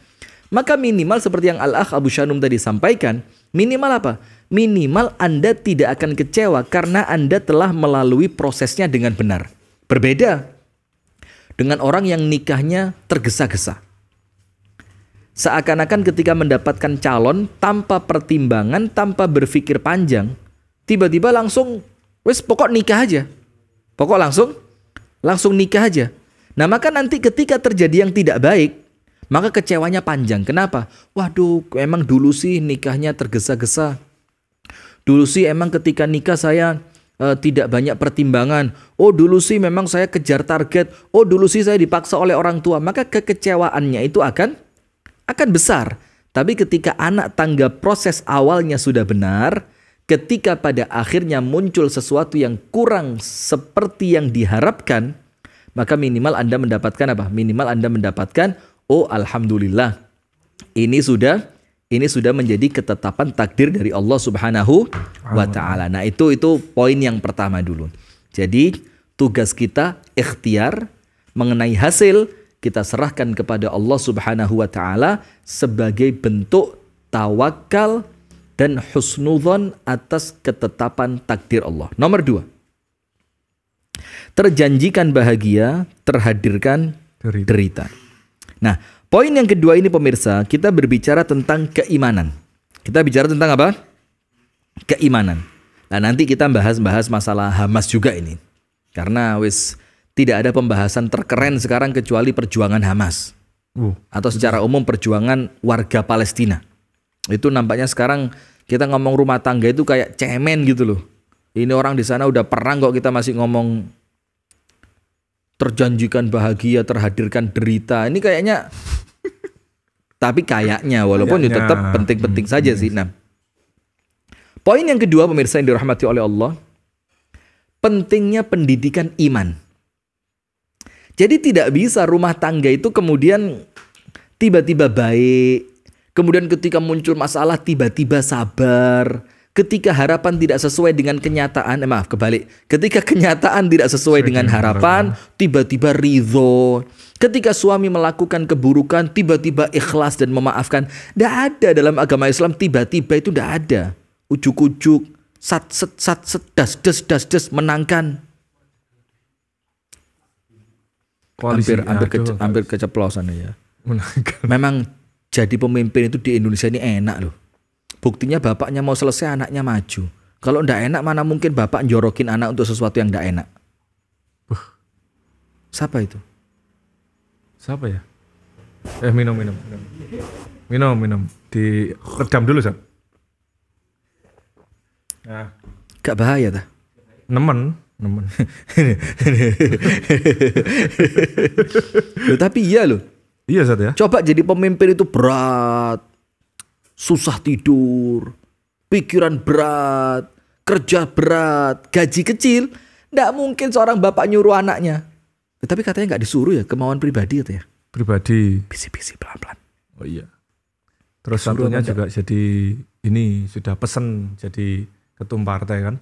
[SPEAKER 2] maka minimal seperti yang Al-Akh Abu Shanum tadi sampaikan, Minimal apa? Minimal Anda tidak akan kecewa karena Anda telah melalui prosesnya dengan benar. Berbeda dengan orang yang nikahnya tergesa-gesa. Seakan-akan ketika mendapatkan calon tanpa pertimbangan, tanpa berpikir panjang, tiba-tiba langsung wes pokok nikah aja. Pokok langsung langsung nikah aja. Nah, maka nanti ketika terjadi yang tidak baik, maka kecewanya panjang. Kenapa? Waduh, emang dulu sih nikahnya tergesa-gesa. Dulu sih emang ketika nikah saya e, tidak banyak pertimbangan. Oh, dulu sih memang saya kejar target. Oh, dulu sih saya dipaksa oleh orang tua. Maka kekecewaannya itu akan akan besar. Tapi ketika anak tangga proses awalnya sudah benar, ketika pada akhirnya muncul sesuatu yang kurang seperti yang diharapkan, maka minimal Anda mendapatkan apa? Minimal Anda mendapatkan oh alhamdulillah ini sudah ini sudah menjadi ketetapan takdir dari Allah Subhanahu wa taala. Nah, itu itu poin yang pertama dulu. Jadi, tugas kita ikhtiar mengenai hasil kita serahkan kepada Allah Subhanahu wa taala sebagai bentuk tawakal dan husnuzon atas ketetapan takdir Allah. Nomor dua. Terjanjikan bahagia, terhadirkan derita. derita. Nah, poin yang kedua ini pemirsa, kita berbicara tentang keimanan. Kita bicara tentang apa? Keimanan. Nah, nanti kita bahas-bahas masalah Hamas juga ini. Karena wis tidak ada pembahasan terkeren sekarang kecuali perjuangan Hamas. Uh, atau secara umum perjuangan warga Palestina. Itu nampaknya sekarang kita ngomong rumah tangga itu kayak cemen gitu loh. Ini orang di sana udah perang kok kita masih ngomong terjanjikan bahagia, terhadirkan derita. Ini kayaknya tapi kayaknya walaupun ya kayaknya. tetap penting-penting hmm. saja hmm, sih. Hmm. Nah, poin yang kedua pemirsa yang dirahmati oleh Allah, pentingnya pendidikan iman. Jadi tidak bisa rumah tangga itu kemudian tiba-tiba baik, kemudian ketika muncul masalah tiba-tiba sabar, ketika harapan tidak sesuai dengan kenyataan, eh, maaf kebalik, ketika kenyataan tidak sesuai, sesuai dengan harapan, tiba-tiba ridho. Ketika suami melakukan keburukan, tiba-tiba ikhlas dan memaafkan. Tidak ada dalam agama Islam, tiba-tiba itu tidak ada. Ujuk-ujuk, sat, sat sat, sedas das, des, das, des, menangkan.
[SPEAKER 1] hampir, hampir,
[SPEAKER 2] hampir keceplosan ya. Memang jadi pemimpin itu di Indonesia ini enak loh. Buktinya bapaknya mau selesai anaknya maju. Kalau ndak enak mana mungkin bapak nyorokin anak untuk sesuatu yang ndak enak. Uh. Siapa itu?
[SPEAKER 1] Siapa ya? Eh minum minum. Minum minum. Di redam dulu, Sam. Nah. Gak bahaya tah? Nemen, nemen.
[SPEAKER 2] loh, tapi iya loh. Iya, saat ya. Coba jadi pemimpin itu berat susah tidur, pikiran berat, kerja berat, gaji kecil, tidak mungkin seorang bapak nyuruh anaknya. Tetapi ya, katanya nggak disuruh ya, kemauan pribadi itu ya
[SPEAKER 1] Pribadi. Bisi-bisi pelan-pelan. Oh iya. Terus disuruh satunya juga enggak. jadi ini sudah pesen jadi ketum partai kan.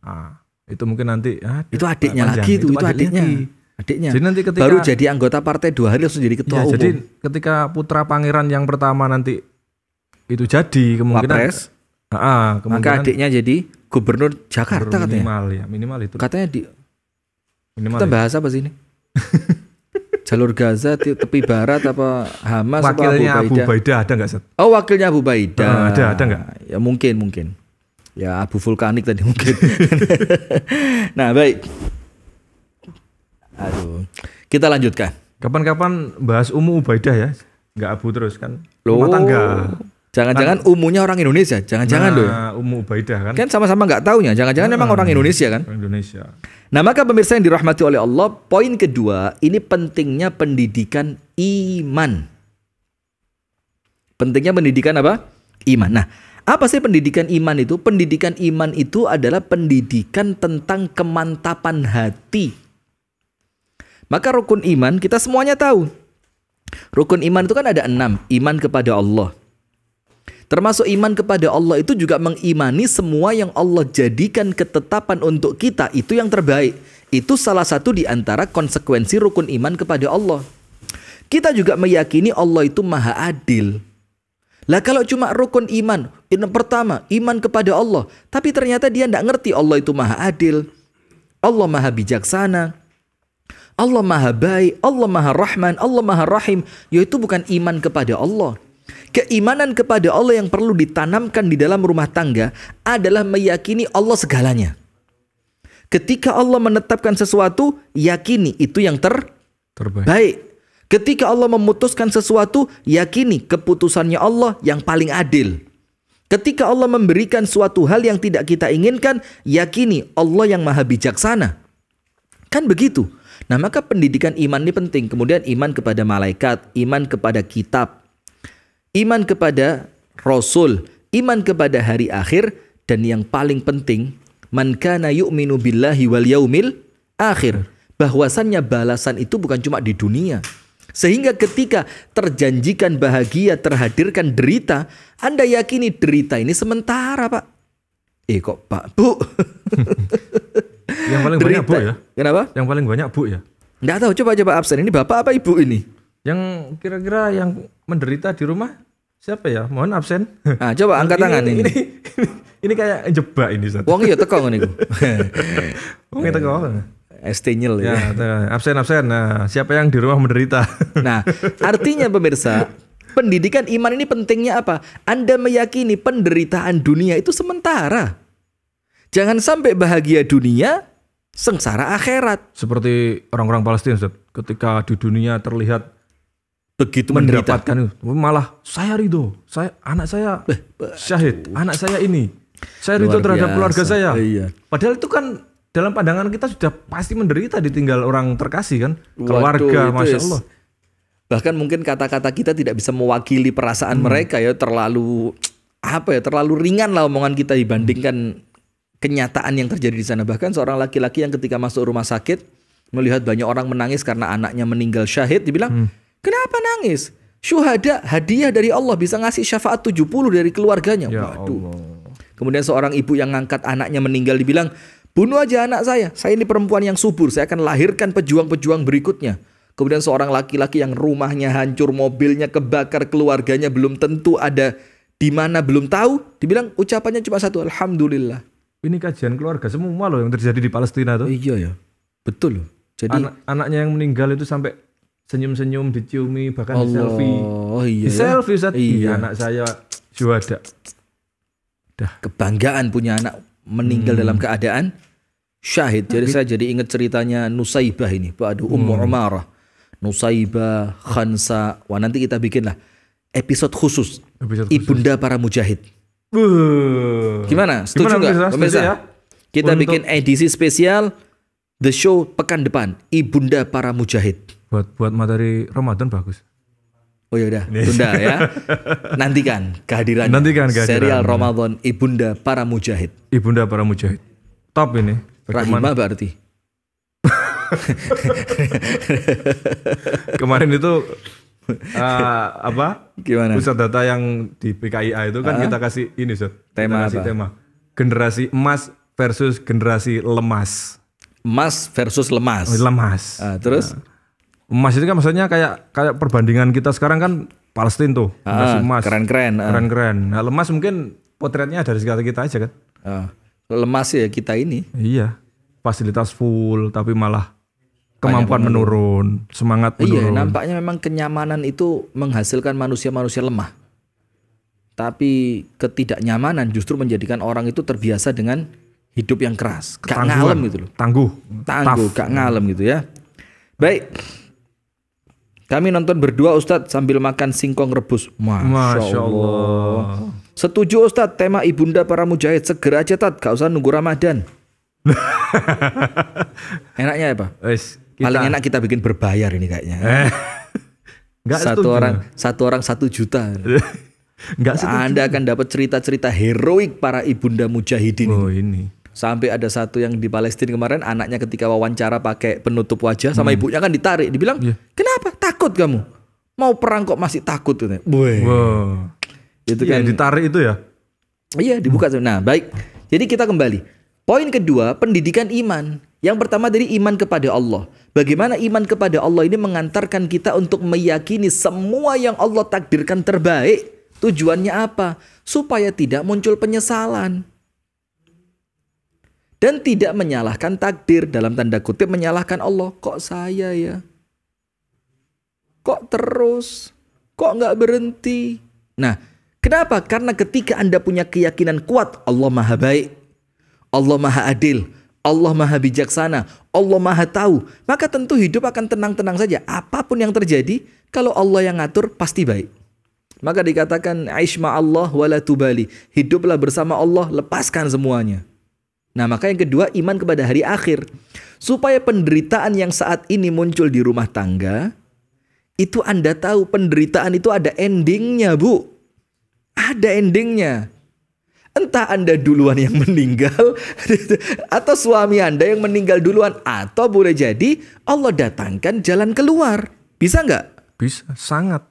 [SPEAKER 1] Ah, itu mungkin nanti ah, itu adiknya lagi itu, itu, itu adiknya. Adiknya. Jadi nanti ketika baru jadi anggota partai dua hari langsung jadi ketua ya, umum. Jadi ketika putra pangeran yang pertama nanti itu jadi kemungkinan Wapres, uh, uh, kemungkinan maka adiknya jadi gubernur Jakarta minimal, katanya minimal ya minimal itu katanya di minimal kita ya. bahas apa sih ini
[SPEAKER 2] jalur Gaza tepi barat apa Hamas wakilnya apa Abu Baida, Abu Baida ada nggak set oh wakilnya Abu Baida uh, ada ada nggak ya mungkin mungkin ya abu vulkanik tadi mungkin nah baik aduh kita
[SPEAKER 1] lanjutkan kapan-kapan bahas Umu Ubaidah ya nggak abu terus kan Loh. rumah tangga Jangan-jangan umumnya umumnya orang Indonesia, jangan-jangan nah, loh. Umu Ubaidah kan. Kan sama-sama nggak -sama taunya, jangan-jangan nah, memang orang Indonesia kan. Orang Indonesia.
[SPEAKER 2] Nah maka pemirsa yang dirahmati oleh Allah, poin kedua, ini pentingnya pendidikan iman. Pentingnya pendidikan apa? Iman. Nah, apa sih pendidikan iman itu? Pendidikan iman itu adalah pendidikan tentang kemantapan hati. Maka rukun iman kita semuanya tahu. Rukun iman itu kan ada enam. Iman kepada Allah Termasuk iman kepada Allah itu juga mengimani semua yang Allah jadikan ketetapan untuk kita itu yang terbaik. Itu salah satu di antara konsekuensi rukun iman kepada Allah. Kita juga meyakini Allah itu maha adil. Lah kalau cuma rukun iman, yang pertama iman kepada Allah, tapi ternyata dia tidak ngerti Allah itu maha adil. Allah maha bijaksana. Allah maha baik, Allah maha rahman, Allah maha rahim. Yaitu bukan iman kepada Allah Keimanan kepada Allah yang perlu ditanamkan di dalam rumah tangga adalah meyakini Allah segalanya. Ketika Allah menetapkan sesuatu, yakini itu yang ter terbaik. Baik. Ketika Allah memutuskan sesuatu, yakini keputusannya Allah yang paling adil. Ketika Allah memberikan suatu hal yang tidak kita inginkan, yakini Allah yang maha bijaksana. Kan begitu. Nah maka pendidikan iman ini penting. Kemudian iman kepada malaikat, iman kepada kitab, iman kepada Rasul, iman kepada hari akhir, dan yang paling penting, man kana yu'minu billahi wal yaumil akhir. Bahwasannya balasan itu bukan cuma di dunia. Sehingga ketika terjanjikan bahagia, terhadirkan derita, Anda yakini derita ini sementara, Pak. Eh kok Pak, Bu.
[SPEAKER 1] yang paling derita. banyak Bu ya? Kenapa? Yang paling banyak Bu ya?
[SPEAKER 2] Nggak tahu, coba-coba absen. Ini Bapak apa Ibu ini?
[SPEAKER 1] Yang kira-kira yang menderita di rumah siapa ya? Mohon absen. Nah, coba angkat tangan ini. Ini, ini, ini kayak jebak ini satu. Wong ya teko ngene iku. Wong iya teko. Estenyel ya. ya. Absen absen. Nah, siapa yang di rumah menderita? nah, artinya pemirsa,
[SPEAKER 2] pendidikan iman ini pentingnya apa? Anda meyakini penderitaan dunia itu sementara. Jangan sampai
[SPEAKER 1] bahagia dunia sengsara akhirat. Seperti orang-orang Palestina, ketika di dunia terlihat begitu menderita. mendapatkan malah saya ridho saya anak saya syahid anak saya ini saya ridho terhadap keluarga saya iya. padahal itu kan dalam pandangan kita sudah pasti menderita ditinggal orang terkasih kan keluarga Waduh, masya allah
[SPEAKER 2] bahkan mungkin kata-kata kita tidak bisa mewakili perasaan hmm. mereka ya terlalu apa ya terlalu ringan lah omongan kita dibandingkan kenyataan yang terjadi di sana bahkan seorang laki-laki yang ketika masuk rumah sakit melihat banyak orang menangis karena anaknya meninggal syahid dibilang hmm Kenapa nangis? Syuhada hadiah dari Allah bisa ngasih syafaat 70 dari keluarganya. Ya Waduh. Allah. Kemudian seorang ibu yang ngangkat anaknya meninggal dibilang, "Bunuh aja anak saya. Saya ini perempuan yang subur. Saya akan lahirkan pejuang-pejuang berikutnya." Kemudian seorang laki-laki yang rumahnya hancur, mobilnya kebakar, keluarganya belum tentu ada di mana belum tahu, dibilang ucapannya cuma satu, alhamdulillah.
[SPEAKER 1] Ini kajian keluarga semua loh yang terjadi di Palestina tuh. Iya ya. Betul Jadi anak anaknya yang meninggal itu sampai senyum-senyum diciumi bahkan Allah. di selfie oh, iya, di ya. selfie saat iya. iya anak saya juada
[SPEAKER 2] Dah. kebanggaan punya anak meninggal hmm. dalam keadaan syahid jadi Tapi, saya jadi ingat ceritanya Nusaibah ini Pak Aduh Ummu hmm. Umarah Nusaibah Khansa wah nanti kita bikinlah episode khusus episode ibunda khusus. para mujahid
[SPEAKER 1] Buh. gimana setuju nggak pemirsa ya? kita Untuk... bikin
[SPEAKER 2] edisi spesial the show pekan depan ibunda para mujahid
[SPEAKER 1] buat buat materi Ramadan bagus. Oh ya udah, tunda ya.
[SPEAKER 2] Nantikan kehadiran. Nantikan Serial Ramadan Ibunda Para Mujahid.
[SPEAKER 1] Ibunda Para Mujahid. Top ini. Bagaimana? Rahimah berarti. Kemarin itu uh, apa? Gimana? Pusat data yang di PKIA itu kan uh, kita kasih ini, Sir. Tema kita kasih apa? tema. Generasi emas versus generasi lemas. Emas versus lemas. Lemas. Uh, terus? Uh, emas itu kan maksudnya kayak kayak perbandingan kita sekarang kan Palestina tuh ah, emas keren-keren ah. keren-keren nah lemas mungkin potretnya dari segala kita aja kan ah, lemas ya kita ini iya fasilitas full tapi malah kemampuan menurun, menurun semangat iya, menurun. Iya, nampaknya
[SPEAKER 2] memang kenyamanan itu menghasilkan manusia-manusia lemah. Tapi ketidaknyamanan justru menjadikan orang itu terbiasa dengan hidup yang keras, gak ngalem gitu loh.
[SPEAKER 1] Tangguh. Tangguh, Tough. gak ngalem gitu ya.
[SPEAKER 2] Baik. Kami nonton berdua Ustadz sambil makan singkong rebus. Masya, Masya Allah. Allah. Setuju Ustadz, tema ibunda para mujahid. Segera cetak. Tat, gak usah nunggu Ramadan. Enaknya apa? Wis, kita... Paling enak kita bikin berbayar ini kayaknya. Eh, satu setuju. orang satu orang satu juta. Enggak Anda akan dapat cerita-cerita heroik para ibunda mujahidin. Oh ini. Sampai ada satu yang di Palestina kemarin anaknya ketika wawancara pakai penutup wajah sama hmm. ibunya kan ditarik, dibilang, yeah. "Kenapa? Takut kamu? Mau perang kok masih takut?" tuh
[SPEAKER 1] Wow. Itu
[SPEAKER 2] iya, kan yeah, ditarik itu ya. Iya, dibuka. Hmm. Nah, baik. Jadi kita kembali. Poin kedua, pendidikan iman. Yang pertama dari iman kepada Allah. Bagaimana iman kepada Allah ini mengantarkan kita untuk meyakini semua yang Allah takdirkan terbaik. Tujuannya apa? Supaya tidak muncul penyesalan dan tidak menyalahkan takdir dalam tanda kutip menyalahkan Allah kok saya ya kok terus kok nggak berhenti nah kenapa karena ketika anda punya keyakinan kuat Allah maha baik Allah maha adil Allah maha bijaksana Allah maha tahu maka tentu hidup akan tenang-tenang saja apapun yang terjadi kalau Allah yang ngatur pasti baik maka dikatakan Aishma Allah wala tubali hiduplah bersama Allah lepaskan semuanya Nah, maka yang kedua, iman kepada hari akhir, supaya penderitaan yang saat ini muncul di rumah tangga itu Anda tahu, penderitaan itu ada endingnya, Bu. Ada endingnya. Entah Anda duluan yang meninggal, atau suami Anda yang meninggal duluan, atau boleh jadi Allah datangkan jalan keluar. Bisa nggak? Bisa, sangat.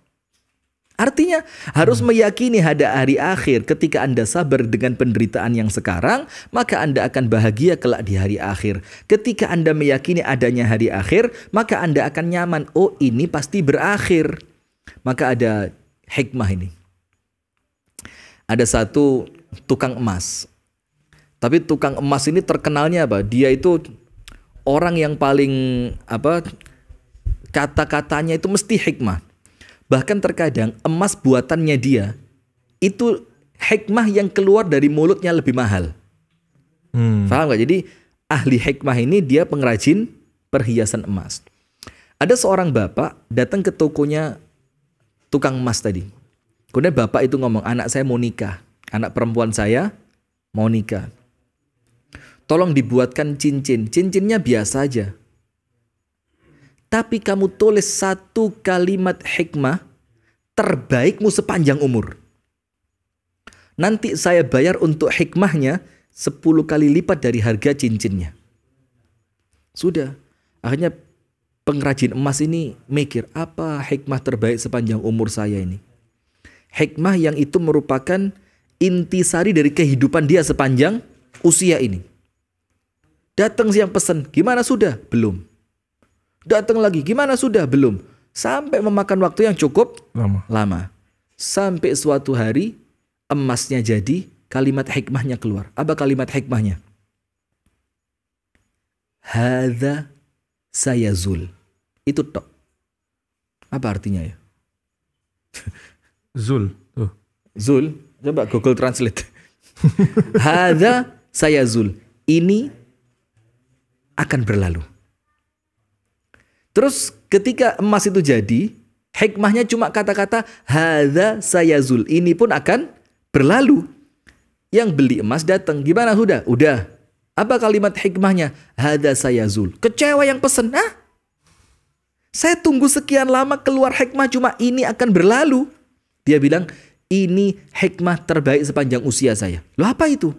[SPEAKER 2] Artinya harus hmm. meyakini ada hari akhir. Ketika Anda sabar dengan penderitaan yang sekarang, maka Anda akan bahagia kelak di hari akhir. Ketika Anda meyakini adanya hari akhir, maka Anda akan nyaman. Oh, ini pasti berakhir. Maka ada hikmah ini. Ada satu tukang emas. Tapi tukang emas ini terkenalnya apa? Dia itu orang yang paling apa kata-katanya itu mesti hikmah Bahkan terkadang emas buatannya dia itu hikmah yang keluar dari mulutnya lebih mahal. Hmm. Faham gak? Jadi ahli hikmah ini dia pengrajin perhiasan emas. Ada seorang bapak datang ke tokonya tukang emas tadi. Kemudian bapak itu ngomong, anak saya mau nikah. Anak perempuan saya mau nikah. Tolong dibuatkan cincin. Cincinnya biasa aja tapi kamu tulis satu kalimat hikmah terbaikmu sepanjang umur. Nanti saya bayar untuk hikmahnya 10 kali lipat dari harga cincinnya. Sudah, akhirnya pengrajin emas ini mikir apa hikmah terbaik sepanjang umur saya ini. Hikmah yang itu merupakan intisari dari kehidupan dia sepanjang usia ini. Datang siang pesan, gimana sudah? Belum datang lagi. Gimana sudah? Belum. Sampai memakan waktu yang cukup lama. lama. Sampai suatu hari emasnya jadi, kalimat hikmahnya keluar. Apa kalimat hikmahnya? saya zul, Itu tok. Apa artinya ya?
[SPEAKER 1] Zul. Tuh.
[SPEAKER 2] Zul. Coba Google Translate. saya zul, Ini akan berlalu. Terus ketika emas itu jadi, hikmahnya cuma kata-kata hadza sayazul. Ini pun akan berlalu. Yang beli emas datang, gimana sudah Udah. Apa kalimat hikmahnya? Hadza sayazul. Kecewa yang pesen, ah? Saya tunggu sekian lama keluar hikmah cuma ini akan berlalu. Dia bilang, ini hikmah terbaik sepanjang usia saya. Loh apa itu?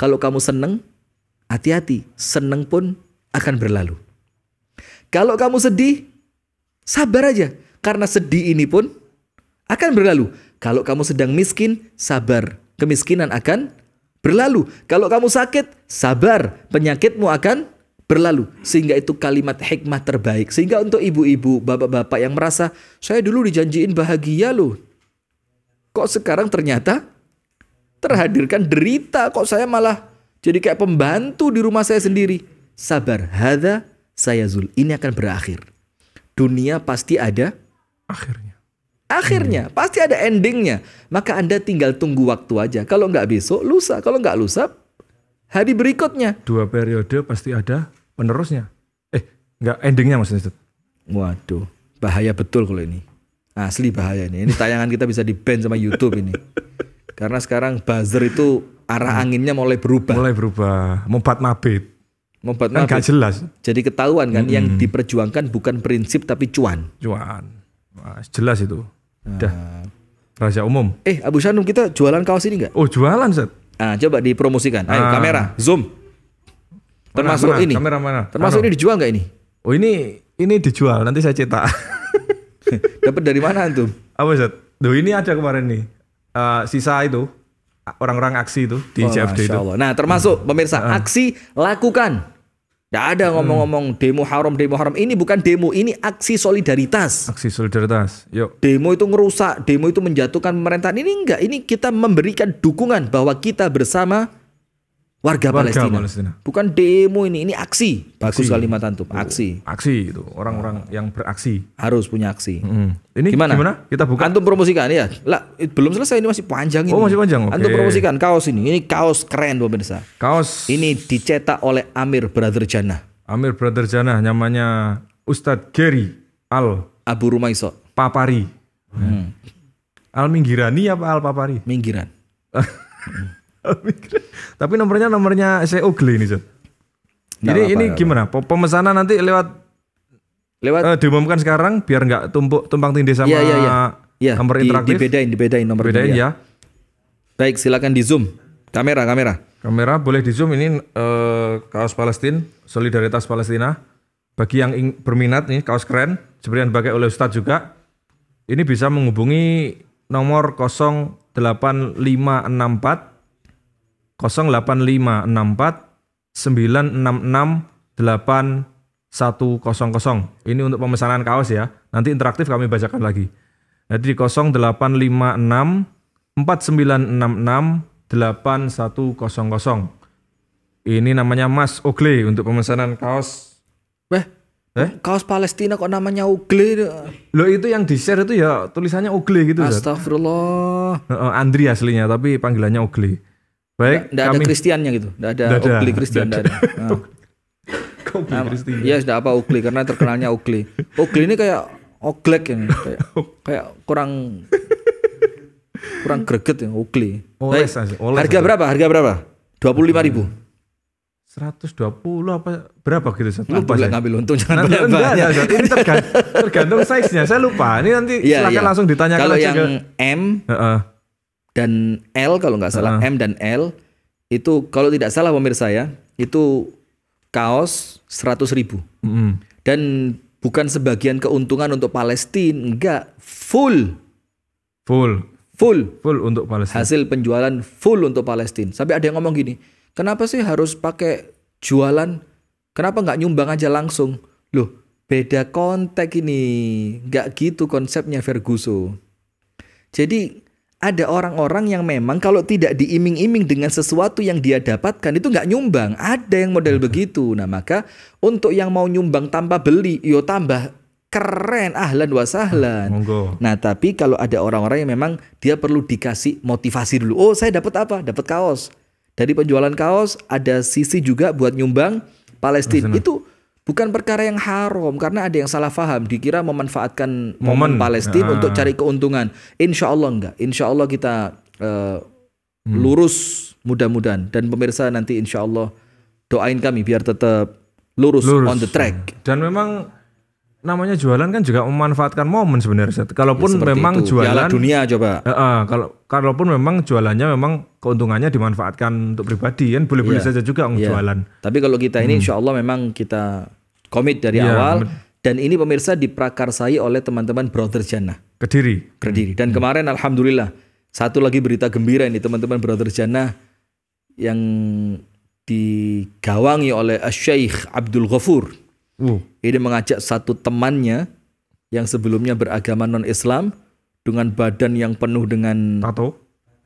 [SPEAKER 2] Kalau kamu seneng, hati-hati. Seneng pun akan berlalu. Kalau kamu sedih, sabar aja. Karena sedih ini pun akan berlalu. Kalau kamu sedang miskin, sabar. Kemiskinan akan berlalu. Kalau kamu sakit, sabar. Penyakitmu akan berlalu. Sehingga itu kalimat hikmah terbaik. Sehingga untuk ibu-ibu, bapak-bapak yang merasa, saya dulu dijanjiin bahagia loh. Kok sekarang ternyata terhadirkan derita. Kok saya malah jadi kayak pembantu di rumah saya sendiri. Sabar. Hada saya Zul, ini akan berakhir. Dunia pasti ada akhirnya. Akhirnya hmm. pasti ada endingnya. Maka Anda tinggal tunggu waktu aja. Kalau nggak besok, lusa. Kalau nggak lusa, hari berikutnya.
[SPEAKER 1] Dua periode pasti ada penerusnya. Eh, nggak endingnya maksudnya itu. Waduh, bahaya betul kalau ini. Asli bahaya
[SPEAKER 2] ini. Ini tayangan kita bisa di ban sama YouTube ini. Karena sekarang buzzer itu arah hmm. anginnya mulai berubah. Mulai berubah,
[SPEAKER 1] mempat mabit.
[SPEAKER 2] Membuat kan jelas. Jadi ketahuan kan hmm. yang diperjuangkan bukan prinsip tapi cuan.
[SPEAKER 1] Cuan. Mas, jelas itu. Udah. Nah. Rahasia umum. Eh, Abu Sanum kita jualan kaos ini enggak? Oh, jualan, Set. Ah,
[SPEAKER 2] coba dipromosikan.
[SPEAKER 1] Ayo, nah. kamera, zoom.
[SPEAKER 2] Termasuk mana, ini. Kamera mana? Termasuk Ano.
[SPEAKER 1] ini dijual nggak ini? Oh, ini ini dijual, nanti saya cetak. Dapat dari mana antum? Apa, Set? Duh, ini ada kemarin nih. Uh, sisa itu orang-orang aksi itu di oh, itu. Allah. Nah, termasuk hmm. pemirsa hmm. aksi lakukan.
[SPEAKER 2] Tidak ada hmm. ngomong-ngomong demo haram, demo haram. Ini bukan demo, ini aksi solidaritas. Aksi solidaritas. Yuk. Demo itu ngerusak, demo itu menjatuhkan pemerintahan. Ini enggak, ini kita memberikan dukungan bahwa kita bersama warga, warga Palestina. Palestina. Bukan demo ini, ini aksi. Bagus aksi. kalimat antum, aksi. Oh, aksi itu orang-orang yang beraksi harus punya aksi. Mm. Ini gimana? gimana? Kita buka. Antum promosikan ya. Lah, eh, belum selesai ini masih panjang oh, ini. Oh, masih panjang. Okay. Antum promosikan kaos ini. Ini kaos keren pemirsa. Kaos. Ini dicetak oleh Amir Brother Jannah.
[SPEAKER 1] Amir Brother Jannah namanya Ustadz Gary Al Abu Rumaiso. Papari. Hmm. Al Minggirani apa Al Papari? Minggiran. Tapi nomornya nomornya saya Ugly e ini,
[SPEAKER 3] Jadi ini gimana?
[SPEAKER 1] Pemesanan nanti lewat lewat uh, diumumkan sekarang biar nggak tumpuk tumpang tindih sama ya, ya, ya. Ya, nomor di, interaktif. Dibedain, dibedain nomor dibedain, ya. ya. Baik, silakan di zoom. Kamera, kamera. Kamera boleh di zoom ini uh, kaos Palestina, solidaritas Palestina. Bagi yang ing- berminat nih kaos keren, sebenarnya pakai oleh Ustadz juga. Ini bisa menghubungi nomor 08564 08564 Ini untuk pemesanan kaos ya. Nanti interaktif kami bacakan lagi. Jadi 0856 4966 8100. Ini namanya Mas Ogle untuk pemesanan kaos. beh Eh? Kaos Palestina kok namanya Ogle? Lo itu yang di share itu ya tulisannya Ogle gitu. Astagfirullah. Andri aslinya tapi panggilannya Ogle. Baik, enggak ada Kristiannya gitu. Enggak ada dada, Oakley enggak ada. Nah.
[SPEAKER 2] nah, Iya, sudah apa Oakley karena terkenalnya Oakley. Oakley ini kayak Oglek ini kayak, kayak kurang kurang greget yang Oakley.
[SPEAKER 1] Oles, Baik, oles harga berapa? Harga berapa? lima ribu. 120 apa berapa gitu saya lupa saya. ngambil untung jangan nanti, enggak, enggak, ini tergantung, tergantung size-nya saya lupa ini nanti yeah, silakan yeah. langsung ditanyakan kalau yang ke, M uh -uh dan
[SPEAKER 2] L kalau nggak salah uh. M dan L itu kalau tidak salah pemirsa ya itu kaos 100 ribu mm. dan bukan sebagian keuntungan untuk Palestina enggak full full full full untuk Palestina hasil penjualan full untuk Palestina sampai ada yang ngomong gini kenapa sih harus pakai jualan kenapa nggak nyumbang aja langsung loh beda konteks ini nggak gitu konsepnya Ferguson jadi ada orang-orang yang memang kalau tidak diiming-iming dengan sesuatu yang dia dapatkan itu nggak nyumbang. Ada yang model begitu. Nah maka untuk yang mau nyumbang tanpa beli, yo tambah keren ahlan wa sahlan. Ah, nah, tapi kalau ada orang-orang yang memang dia perlu dikasih motivasi dulu. Oh, saya dapat apa? Dapat kaos. Dari penjualan kaos ada sisi juga buat nyumbang Palestina. Itu bukan perkara yang haram karena ada yang salah faham dikira memanfaatkan momen, momen Palestina ah. untuk cari keuntungan. Insya Allah enggak. Insya Allah kita uh, hmm. lurus mudah-mudahan dan pemirsa nanti insya Allah doain kami biar
[SPEAKER 1] tetap lurus, lurus on the track. Dan memang namanya jualan kan juga memanfaatkan momen sebenarnya. Kalaupun ya, memang itu. jualan Yalah dunia coba. Uh, uh, kalau kalaupun memang jualannya memang keuntungannya dimanfaatkan untuk pribadi kan boleh-boleh yeah. saja juga yeah. jualan. Tapi kalau kita ini hmm.
[SPEAKER 2] insya Allah memang kita komit dari yeah. awal dan ini pemirsa diprakarsai oleh teman-teman Brother Jannah. Kediri. Kediri. Dan hmm. kemarin alhamdulillah satu lagi berita gembira ini teman-teman Brother Jannah yang digawangi oleh Syekh Abdul Ghafur Uh. Ini mengajak satu temannya yang sebelumnya beragama non-Islam dengan badan yang penuh dengan tato.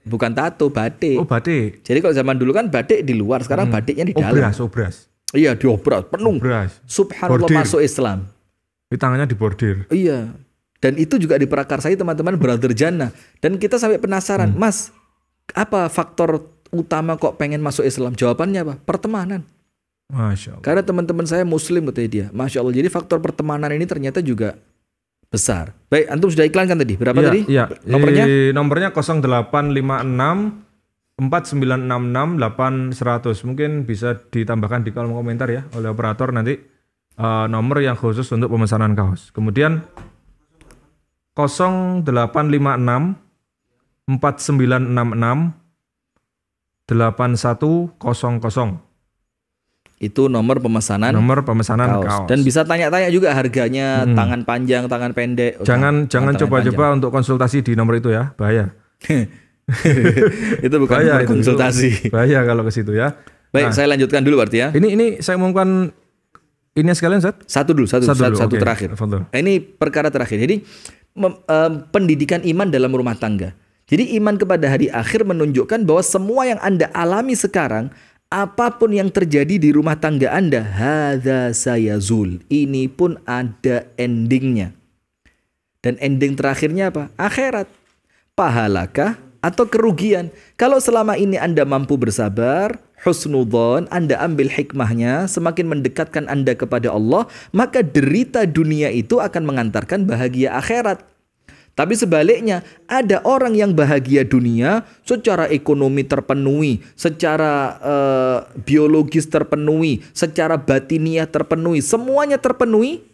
[SPEAKER 2] Bukan tato, batik. Oh, batik. Jadi kalau zaman dulu kan batik di luar, sekarang hmm. batiknya di oh, dalam. Obras, obras. Oh, iya, diobras, penuh. Obras. Subhanallah bordir. masuk Islam.
[SPEAKER 1] Di tangannya dibordir. Iya.
[SPEAKER 2] Dan itu juga saya teman-teman Brother Jannah. Dan kita sampai penasaran, hmm. Mas, apa faktor utama kok pengen masuk Islam? Jawabannya apa? Pertemanan. Masya Allah. Karena teman-teman saya muslim katanya dia. Masya Allah. Jadi faktor pertemanan ini ternyata juga besar.
[SPEAKER 1] Baik, antum sudah iklankan tadi. Berapa ya, tadi? Iya. Nomornya? E, nomornya 0856 4966 8100. Mungkin bisa ditambahkan di kolom komentar ya oleh operator nanti uh, nomor yang khusus untuk pemesanan kaos. Kemudian 0856 4966 8100 itu
[SPEAKER 2] nomor pemesanan nomor pemesanan kaos, kaos. dan
[SPEAKER 1] bisa tanya-tanya juga
[SPEAKER 2] harganya hmm. tangan panjang tangan pendek jangan oh, jangan coba-coba
[SPEAKER 1] untuk konsultasi di nomor itu ya bahaya itu bukan bahaya, itu, konsultasi itu, bahaya kalau ke situ ya baik nah, saya lanjutkan dulu berarti ya ini ini saya mengumumkan ini sekalian satu dulu satu satu, dulu, satu, satu okay. terakhir nah, ini perkara terakhir
[SPEAKER 2] jadi um, pendidikan iman dalam rumah tangga jadi iman kepada hari akhir menunjukkan bahwa semua yang Anda alami sekarang apapun yang terjadi di rumah tangga Anda, hadza sayazul. Ini pun ada endingnya. Dan ending terakhirnya apa? Akhirat. Pahalakah atau kerugian? Kalau selama ini Anda mampu bersabar, husnudon, Anda ambil hikmahnya, semakin mendekatkan Anda kepada Allah, maka derita dunia itu akan mengantarkan bahagia akhirat. Tapi sebaliknya, ada orang yang bahagia dunia secara ekonomi terpenuhi, secara uh, biologis terpenuhi, secara batiniah terpenuhi, semuanya terpenuhi,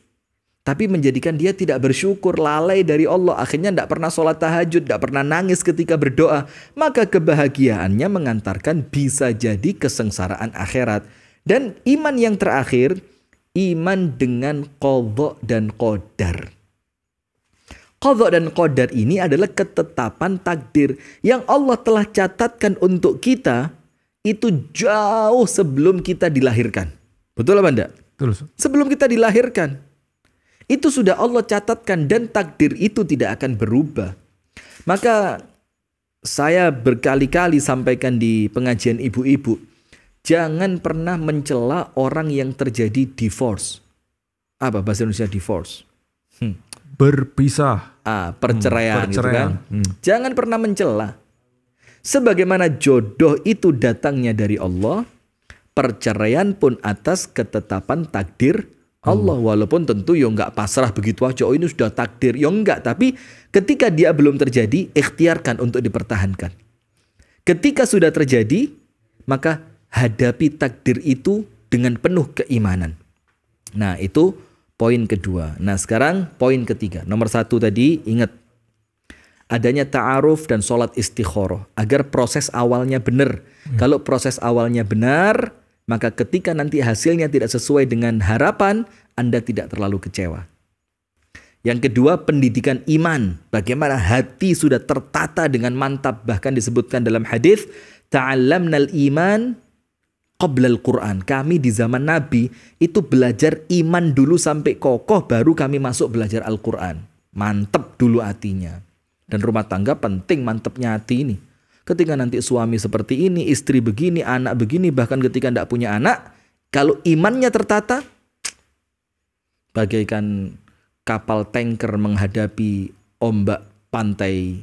[SPEAKER 2] tapi menjadikan dia tidak bersyukur, lalai dari Allah. Akhirnya tidak pernah sholat tahajud, tidak pernah nangis ketika berdoa. Maka kebahagiaannya mengantarkan bisa jadi kesengsaraan akhirat. Dan iman yang terakhir, iman dengan kodok dan kodar. Qadha dan qadar ini adalah ketetapan takdir yang Allah telah catatkan untuk kita itu jauh sebelum kita dilahirkan. Betul apa enggak? Betul. Sebelum kita dilahirkan. Itu sudah Allah catatkan dan takdir itu tidak akan berubah. Maka saya berkali-kali sampaikan di pengajian ibu-ibu, jangan pernah mencela orang yang terjadi divorce. Apa bahasa Indonesia divorce?
[SPEAKER 1] Hmm berpisah.
[SPEAKER 2] Ah, perceraian, hmm, gitu perceraian. gitu kan. Hmm. Jangan pernah mencela. Sebagaimana jodoh itu datangnya dari Allah, perceraian pun atas ketetapan takdir Allah hmm. walaupun tentu ya nggak pasrah begitu aja oh ini sudah takdir ya nggak tapi ketika dia belum terjadi ikhtiarkan untuk dipertahankan ketika sudah terjadi maka hadapi takdir itu dengan penuh keimanan nah itu poin kedua. Nah sekarang poin ketiga. Nomor satu tadi ingat adanya ta'aruf dan sholat istikharah agar proses awalnya benar. Hmm. Kalau proses awalnya benar, maka ketika nanti hasilnya tidak sesuai dengan harapan, Anda tidak terlalu kecewa. Yang kedua, pendidikan iman. Bagaimana hati sudah tertata dengan mantap bahkan disebutkan dalam hadis, ta'allamnal iman qabla Al-Quran. Kami di zaman Nabi itu belajar iman dulu sampai kokoh baru kami masuk belajar Al-Quran. Mantep dulu hatinya. Dan rumah tangga penting mantepnya hati ini. Ketika nanti suami seperti ini, istri begini, anak begini, bahkan ketika tidak punya anak, kalau imannya tertata, bagaikan kapal tanker menghadapi ombak pantai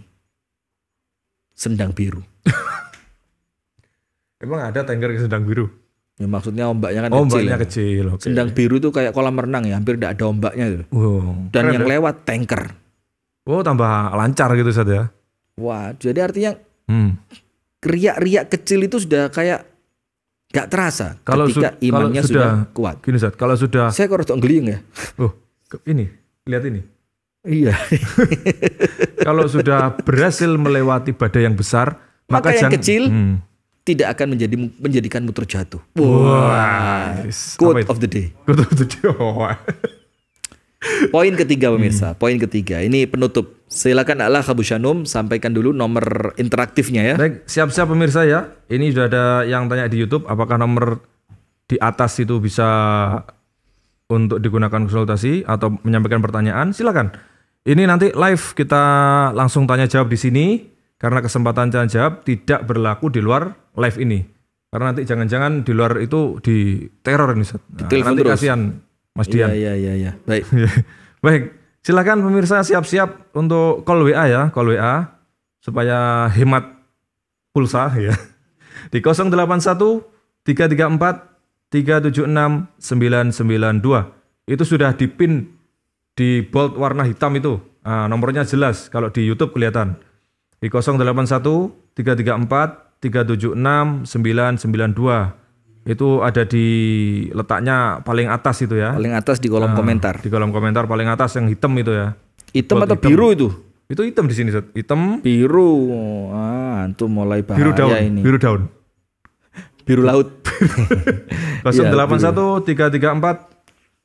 [SPEAKER 2] Sendang Biru.
[SPEAKER 1] Emang ada tanker ke sedang Biru? Ya, maksudnya ombaknya kan ombaknya oh, kecil. Ombaknya ya. kecil. Okay. Sendang Biru itu kayak kolam renang ya, hampir tidak ada ombaknya itu. Wow, Dan yang ya? lewat tanker. Oh, tambah lancar gitu saja ya.
[SPEAKER 2] Wah, jadi artinya hmm. riak-riak kecil itu sudah kayak gak terasa kalau ketika su imannya kalau sudah, sudah
[SPEAKER 1] kuat. Gini saat. kalau sudah Saya kok rotok geliyeng ya. Oh, ini, lihat ini. Iya. kalau sudah berhasil melewati badai yang besar, maka, maka yang jangan, kecil hmm, tidak akan menjadi menjadikanmu terjatuh. Wah. Wow.
[SPEAKER 2] Quote of the day. Quote of the day. Oh, poin ketiga pemirsa, hmm. poin ketiga. Ini penutup. Silakan Allah Kabushanum sampaikan dulu nomor interaktifnya ya.
[SPEAKER 1] Baik, siap-siap pemirsa ya. Ini sudah ada yang tanya di YouTube apakah nomor di atas itu bisa untuk digunakan konsultasi atau menyampaikan pertanyaan? Silakan. Ini nanti live kita langsung tanya jawab di sini karena kesempatan jangan jawab tidak berlaku di luar live ini. Karena nanti jangan-jangan di luar itu di teror nih. Nah, nanti terus. kasihan Mas iya, Dian. Iya, iya, iya. Baik. Baik. Silahkan pemirsa siap-siap untuk call WA ya, call WA supaya hemat pulsa ya. Di 081 334 376 992. Itu sudah dipin di bold warna hitam itu. Nah, nomornya jelas kalau di YouTube kelihatan di 081 334 376 992 itu ada di letaknya paling atas itu ya paling atas di kolom nah, komentar di kolom komentar paling atas yang hitam itu ya hitam Buat atau hitam. biru itu itu hitam di sini hitam biru ah itu mulai bahaya biru daun ini biru daun biru laut 081 334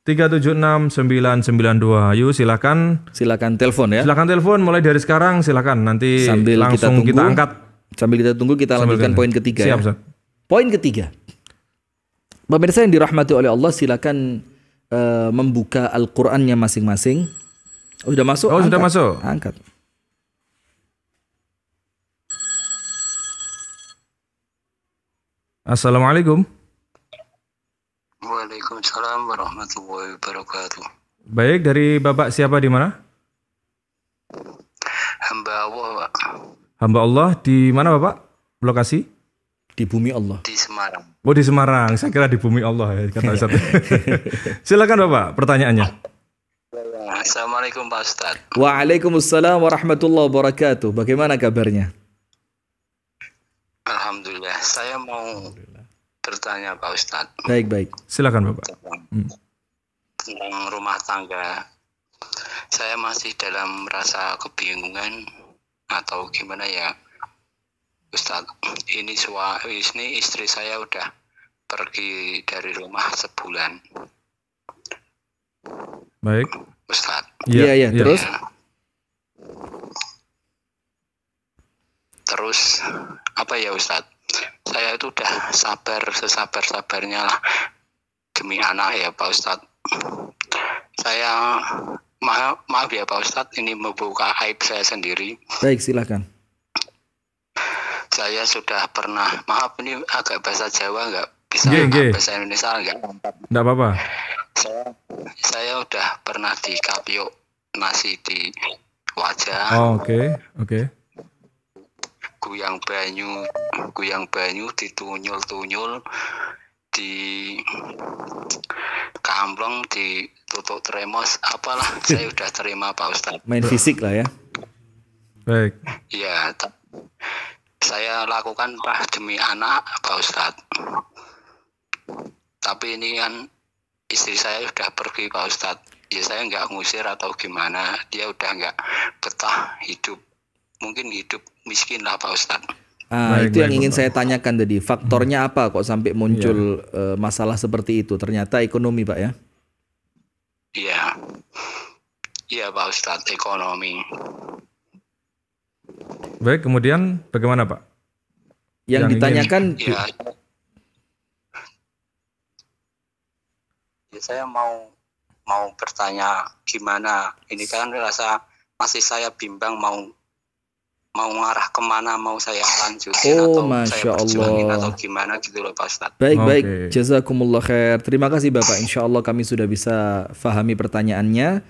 [SPEAKER 1] 376992. Yuk silakan. Silakan telepon ya. Silakan telepon mulai dari sekarang silakan nanti sambil langsung kita, tunggu, kita angkat. Sambil kita tunggu kita sambil lanjutkan kita. poin ketiga. Siap, ya. Poin ketiga. Pemirsa yang dirahmati oleh
[SPEAKER 2] Allah silakan uh, membuka Al-Qur'annya masing-masing. Oh, sudah masuk? Oh, angkat. sudah masuk.
[SPEAKER 1] Angkat. Assalamualaikum.
[SPEAKER 4] Waalaikumsalam warahmatullahi wabarakatuh.
[SPEAKER 1] Baik, dari Bapak siapa di mana?
[SPEAKER 4] Hamba Allah, Pak.
[SPEAKER 1] Hamba Allah di mana, Bapak? Lokasi? Di bumi Allah. Di Semarang. Oh, di Semarang. Saya kira di bumi Allah ya, kata Ustaz. Silakan, Bapak, pertanyaannya. Assalamualaikum Pak Ustaz.
[SPEAKER 2] Waalaikumsalam warahmatullahi wabarakatuh. Bagaimana kabarnya?
[SPEAKER 4] Alhamdulillah. Saya mau bertanya Pak Ustad.
[SPEAKER 1] Baik baik, silakan Bapak.
[SPEAKER 4] Hmm. Tentang hmm. rumah tangga, saya masih dalam rasa kebingungan atau gimana ya, Ustad. Ini suami, ini istri saya udah pergi
[SPEAKER 1] dari rumah sebulan. Baik. Ustad. Iya iya. ya. terus. Terus? Iya.
[SPEAKER 4] Terus apa ya Ustadz? saya itu udah sabar sesabar sabarnya lah demi anak ya Pak Ustadz saya maaf, maaf ya Pak Ustadz ini membuka aib saya sendiri
[SPEAKER 2] baik silahkan
[SPEAKER 4] saya sudah pernah maaf ini agak bahasa Jawa nggak bisa bahasa Indonesia nggak
[SPEAKER 1] nggak apa-apa saya saya udah pernah di kapio nasi di wajah oh, oke okay. oke okay Goyang banyu goyang banyu ditunyul-tunyul di
[SPEAKER 2] kamplong ditutup tremos apalah saya udah terima Pak Ustadz main
[SPEAKER 1] fisik lah ya baik
[SPEAKER 4] Ya, saya lakukan Pak demi anak Pak Ustadz tapi ini kan istri saya sudah pergi Pak Ustadz ya saya nggak ngusir atau gimana dia udah nggak betah hidup mungkin hidup miskin lah Pak Ustaz. Ah, baik,
[SPEAKER 2] itu yang ingin saya tanyakan tadi. Faktornya hmm. apa kok sampai muncul ya. uh, masalah seperti itu? Ternyata
[SPEAKER 1] ekonomi, Pak ya?
[SPEAKER 4] Iya. Iya, Pak Ustadz, ekonomi.
[SPEAKER 1] Baik, kemudian bagaimana, Pak? Yang, yang ditanyakan ingin... Iya. ya saya mau
[SPEAKER 4] mau bertanya gimana ini kan rasa masih saya bimbang mau mau ngarah kemana mau saya lanjutin oh, atau Masya saya Allah. atau gimana gitu loh Pak Ustadz.
[SPEAKER 2] Baik okay. baik, jazakumullah khair. Terima kasih Bapak. Insya Allah kami sudah bisa fahami pertanyaannya.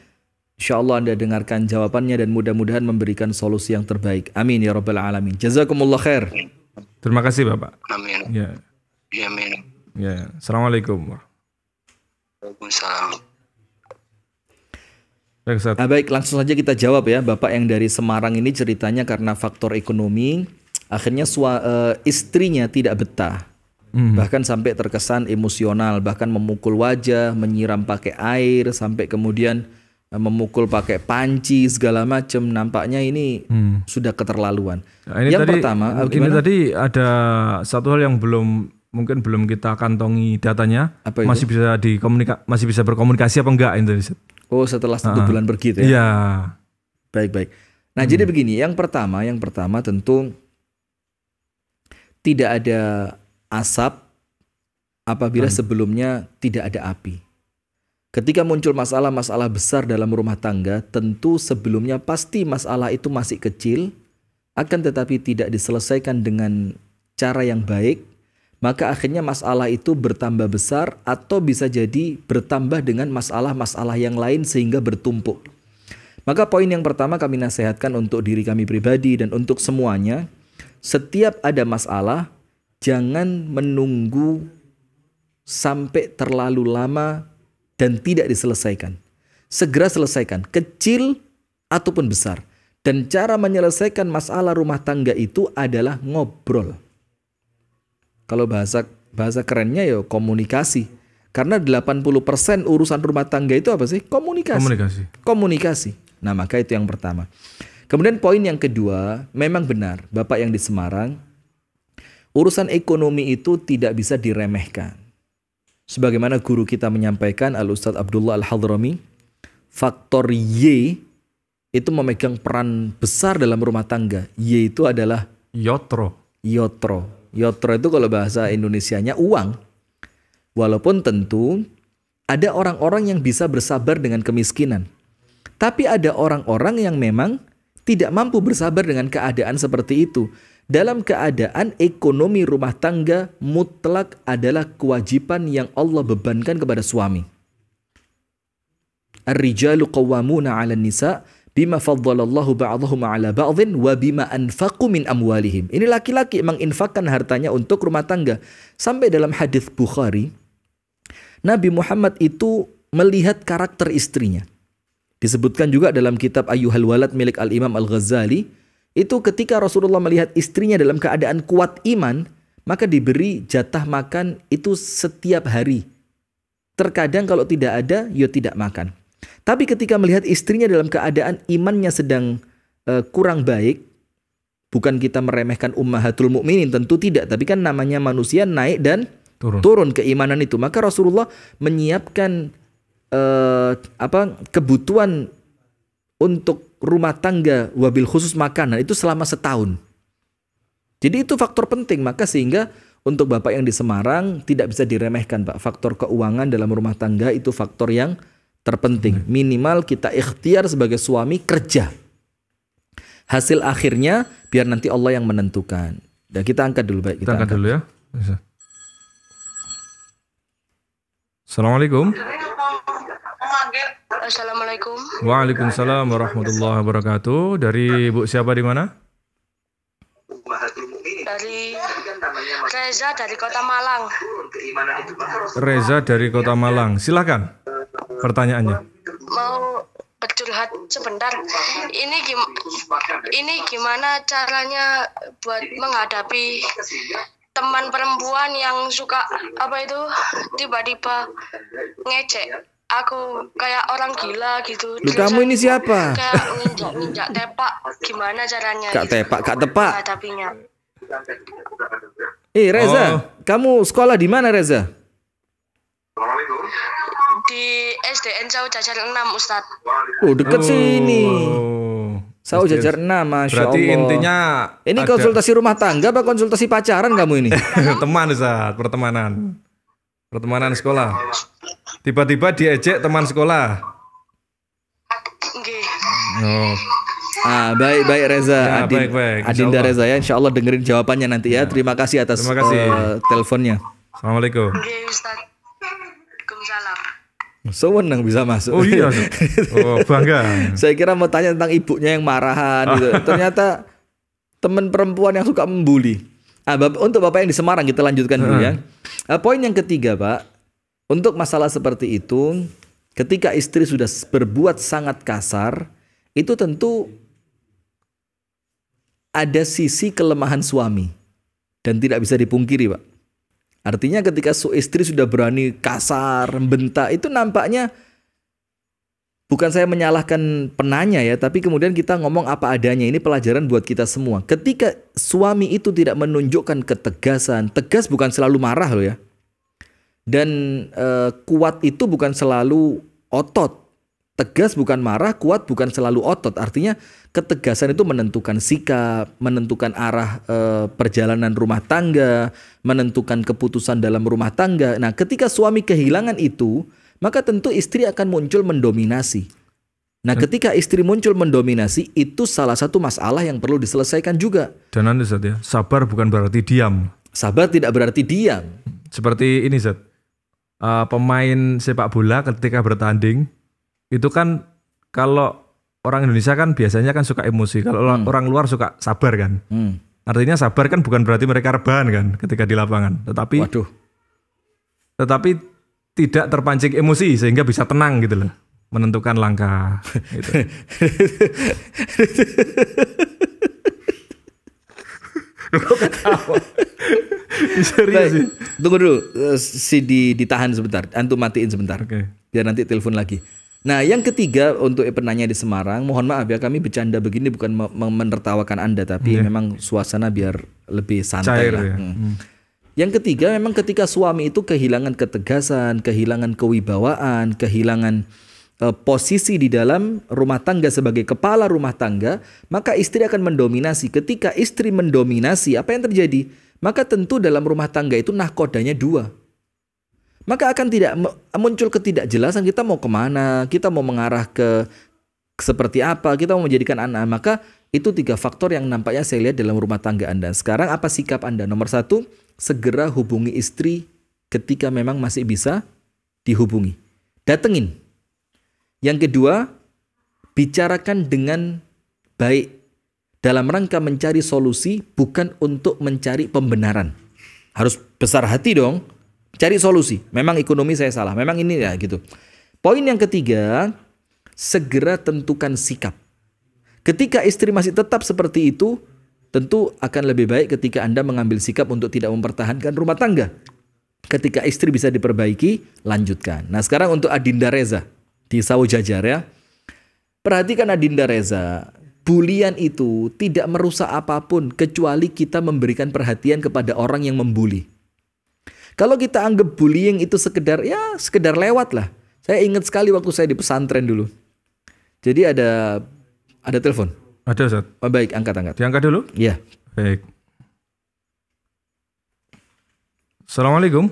[SPEAKER 2] Insya Allah Anda dengarkan jawabannya dan mudah-mudahan memberikan solusi yang terbaik. Amin ya robbal alamin. Jazakumullah khair.
[SPEAKER 1] Terima kasih Bapak. Amin. Ya. Ya, amin. Ya. Assalamualaikum.
[SPEAKER 4] Waalaikumsalam.
[SPEAKER 1] Baik, Nah, baik, langsung saja kita jawab
[SPEAKER 2] ya. Bapak yang dari Semarang ini ceritanya karena faktor ekonomi, akhirnya sua, uh, istrinya tidak betah. Hmm. Bahkan sampai terkesan emosional, bahkan memukul wajah, menyiram pakai air, sampai kemudian eh, memukul pakai panci segala macam nampaknya ini hmm. sudah keterlaluan. Nah, ini yang tadi, pertama eh, ini tadi
[SPEAKER 1] ada satu hal yang belum mungkin belum kita kantongi datanya. Apa Masih bisa dikomunikasi, masih bisa berkomunikasi apa enggak Indonesia? Oh setelah satu uh, bulan pergi ya? Iya.
[SPEAKER 2] Baik baik. Nah hmm. jadi begini, yang pertama, yang pertama tentu tidak ada asap apabila hmm. sebelumnya tidak ada api. Ketika muncul masalah-masalah besar dalam rumah tangga, tentu sebelumnya pasti masalah itu masih kecil, akan tetapi tidak diselesaikan dengan cara yang baik, maka akhirnya masalah itu bertambah besar atau bisa jadi bertambah dengan masalah-masalah yang lain sehingga bertumpuk. Maka poin yang pertama kami nasihatkan untuk diri kami pribadi dan untuk semuanya, setiap ada masalah jangan menunggu sampai terlalu lama dan tidak diselesaikan. Segera selesaikan, kecil ataupun besar. Dan cara menyelesaikan masalah rumah tangga itu adalah ngobrol kalau bahasa bahasa kerennya ya komunikasi. Karena 80% urusan rumah tangga itu apa sih? Komunikasi. Komunikasi. Komunikasi. Nah, maka itu yang pertama. Kemudian poin yang kedua, memang benar Bapak yang di Semarang urusan ekonomi itu tidak bisa diremehkan. Sebagaimana guru kita menyampaikan Al Ustadz Abdullah Al Hadrami, faktor Y itu memegang peran besar dalam rumah tangga. Y itu adalah
[SPEAKER 1] yotro.
[SPEAKER 2] Yotro Yotro itu kalau bahasa Indonesianya uang. Walaupun tentu ada orang-orang yang bisa bersabar dengan kemiskinan. Tapi ada orang-orang yang memang tidak mampu bersabar dengan keadaan seperti itu. Dalam keadaan ekonomi rumah tangga mutlak adalah kewajiban yang Allah bebankan kepada suami. Ar-rijalu qawwamuna 'alan nisa bima faddalallahu ba'dahum 'ala ba'dhin wa bima anfaqu min amwalihim. Ini laki-laki menginfakkan hartanya untuk rumah tangga. Sampai dalam hadis Bukhari, Nabi Muhammad itu melihat karakter istrinya. Disebutkan juga dalam kitab Ayyuhal Walad milik Al-Imam Al-Ghazali, itu ketika Rasulullah melihat istrinya dalam keadaan kuat iman, maka diberi jatah makan itu setiap hari. Terkadang kalau tidak ada, ya tidak makan. Tapi ketika melihat istrinya dalam keadaan imannya sedang uh, kurang baik, bukan kita meremehkan ummahatul mukminin tentu tidak, tapi kan namanya manusia naik dan turun, turun keimanan itu. Maka Rasulullah menyiapkan uh, apa kebutuhan untuk rumah tangga wabil khusus makanan itu selama setahun. Jadi itu faktor penting maka sehingga untuk Bapak yang di Semarang tidak bisa diremehkan Pak. Faktor keuangan dalam rumah tangga itu faktor yang terpenting. Minimal kita ikhtiar sebagai suami kerja. Hasil akhirnya biar nanti Allah yang menentukan. Dan kita angkat
[SPEAKER 1] dulu baik kita, kita angkat, angkat dulu ya. Assalamualaikum.
[SPEAKER 3] Assalamualaikum. Waalaikumsalam warahmatullahi
[SPEAKER 1] wabarakatuh. Dari Bu siapa di mana?
[SPEAKER 2] Dari
[SPEAKER 3] Reza dari Kota Malang. Reza
[SPEAKER 1] dari Kota Malang. Silakan pertanyaannya? Mau
[SPEAKER 3] bercurhat sebentar. Ini gim ini gimana caranya buat menghadapi teman perempuan yang suka apa itu tiba-tiba ngecek aku kayak orang gila gitu.
[SPEAKER 2] Lu kamu ini siapa? Kayak
[SPEAKER 3] nginjak nginjak tepak. Gimana caranya? Kak gitu. tepak, kak tepak.
[SPEAKER 2] Eh Reza, oh. kamu sekolah di mana Reza?
[SPEAKER 3] di SDN Sawu Jajar 6 Ustaz.
[SPEAKER 2] Oh, deket oh. sini. Sawu Jajar 6, Masya Berarti intinya Ini ada... konsultasi rumah tangga apa konsultasi pacaran
[SPEAKER 1] kamu ini? Teman Ustaz, pertemanan. Pertemanan sekolah. Tiba-tiba diejek teman sekolah. Oh.
[SPEAKER 2] Ah, baik baik Reza, ya, Adin, baik, baik. Adinda Reza ya, Insya Allah dengerin jawabannya nanti ya. ya. Terima kasih atas Terima kasih. Uh, teleponnya.
[SPEAKER 1] Assalamualaikum. Okay,
[SPEAKER 2] Sewenang bisa masuk. Oh iya. Oh, bangga. Saya kira mau tanya tentang ibunya yang marahan gitu. Ternyata teman perempuan yang suka membuli. Ah, bap untuk Bapak yang di Semarang kita lanjutkan dulu ya. Ah, poin yang ketiga, Pak. Untuk masalah seperti itu, ketika istri sudah berbuat sangat kasar, itu tentu ada sisi kelemahan suami dan tidak bisa dipungkiri, Pak. Artinya ketika su istri sudah berani kasar, bentak itu nampaknya bukan saya menyalahkan penanya ya, tapi kemudian kita ngomong apa adanya. Ini pelajaran buat kita semua. Ketika suami itu tidak menunjukkan ketegasan, tegas bukan selalu marah loh ya. Dan e, kuat itu bukan selalu otot. Tegas bukan marah, kuat bukan selalu otot. Artinya ketegasan itu menentukan sikap, menentukan arah e, perjalanan rumah tangga, menentukan keputusan dalam rumah tangga. Nah, ketika suami kehilangan itu, maka tentu istri akan muncul mendominasi. Nah, ketika istri muncul mendominasi, itu salah satu masalah yang perlu diselesaikan juga.
[SPEAKER 1] Dan nanti Zat ya, sabar bukan berarti diam. Sabar tidak berarti diam. Seperti ini Zat, uh, pemain sepak bola ketika bertanding, itu kan kalau orang Indonesia kan biasanya kan suka emosi kalau hmm. orang luar suka sabar kan hmm. artinya sabar kan bukan berarti mereka rebahan kan ketika di lapangan tetapi Waduh. tetapi tidak terpancing emosi sehingga bisa tenang gitu loh menentukan langkah gitu.
[SPEAKER 2] Serius sih. Tunggu dulu, eh, si di, ditahan sebentar, antum matiin sebentar. Okay. Biar nanti telepon lagi. Nah, yang ketiga untuk penanya di Semarang, mohon maaf ya kami bercanda begini bukan menertawakan Anda tapi yeah. memang suasana biar lebih santai lah. Ya. Hmm. hmm. Yang ketiga memang ketika suami itu kehilangan ketegasan, kehilangan kewibawaan, kehilangan uh, posisi di dalam rumah tangga sebagai kepala rumah tangga, maka istri akan mendominasi. Ketika istri mendominasi, apa yang terjadi? Maka tentu dalam rumah tangga itu nahkodanya dua maka akan tidak muncul ketidakjelasan kita mau kemana, kita mau mengarah ke seperti apa, kita mau menjadikan anak. Maka itu tiga faktor yang nampaknya saya lihat dalam rumah tangga Anda. Sekarang apa sikap Anda? Nomor satu, segera hubungi istri ketika memang masih bisa dihubungi. Datengin. Yang kedua, bicarakan dengan baik dalam rangka mencari solusi bukan untuk mencari pembenaran. Harus besar hati dong. Cari solusi. Memang ekonomi saya salah. Memang ini ya gitu. Poin yang ketiga, segera tentukan sikap. Ketika istri masih tetap seperti itu, tentu akan lebih baik ketika Anda mengambil sikap untuk tidak mempertahankan rumah tangga. Ketika istri bisa diperbaiki, lanjutkan. Nah sekarang untuk Adinda Reza di Sawo Jajar ya. Perhatikan Adinda Reza, bulian itu tidak merusak apapun kecuali kita memberikan perhatian kepada orang yang membuli. Kalau kita anggap bullying itu sekedar ya sekedar lewat lah. Saya ingat sekali waktu saya di pesantren dulu. Jadi ada ada telepon.
[SPEAKER 1] Ada Ustaz. Oh, baik, angkat angkat. Diangkat dulu? Iya. Baik. Assalamualaikum.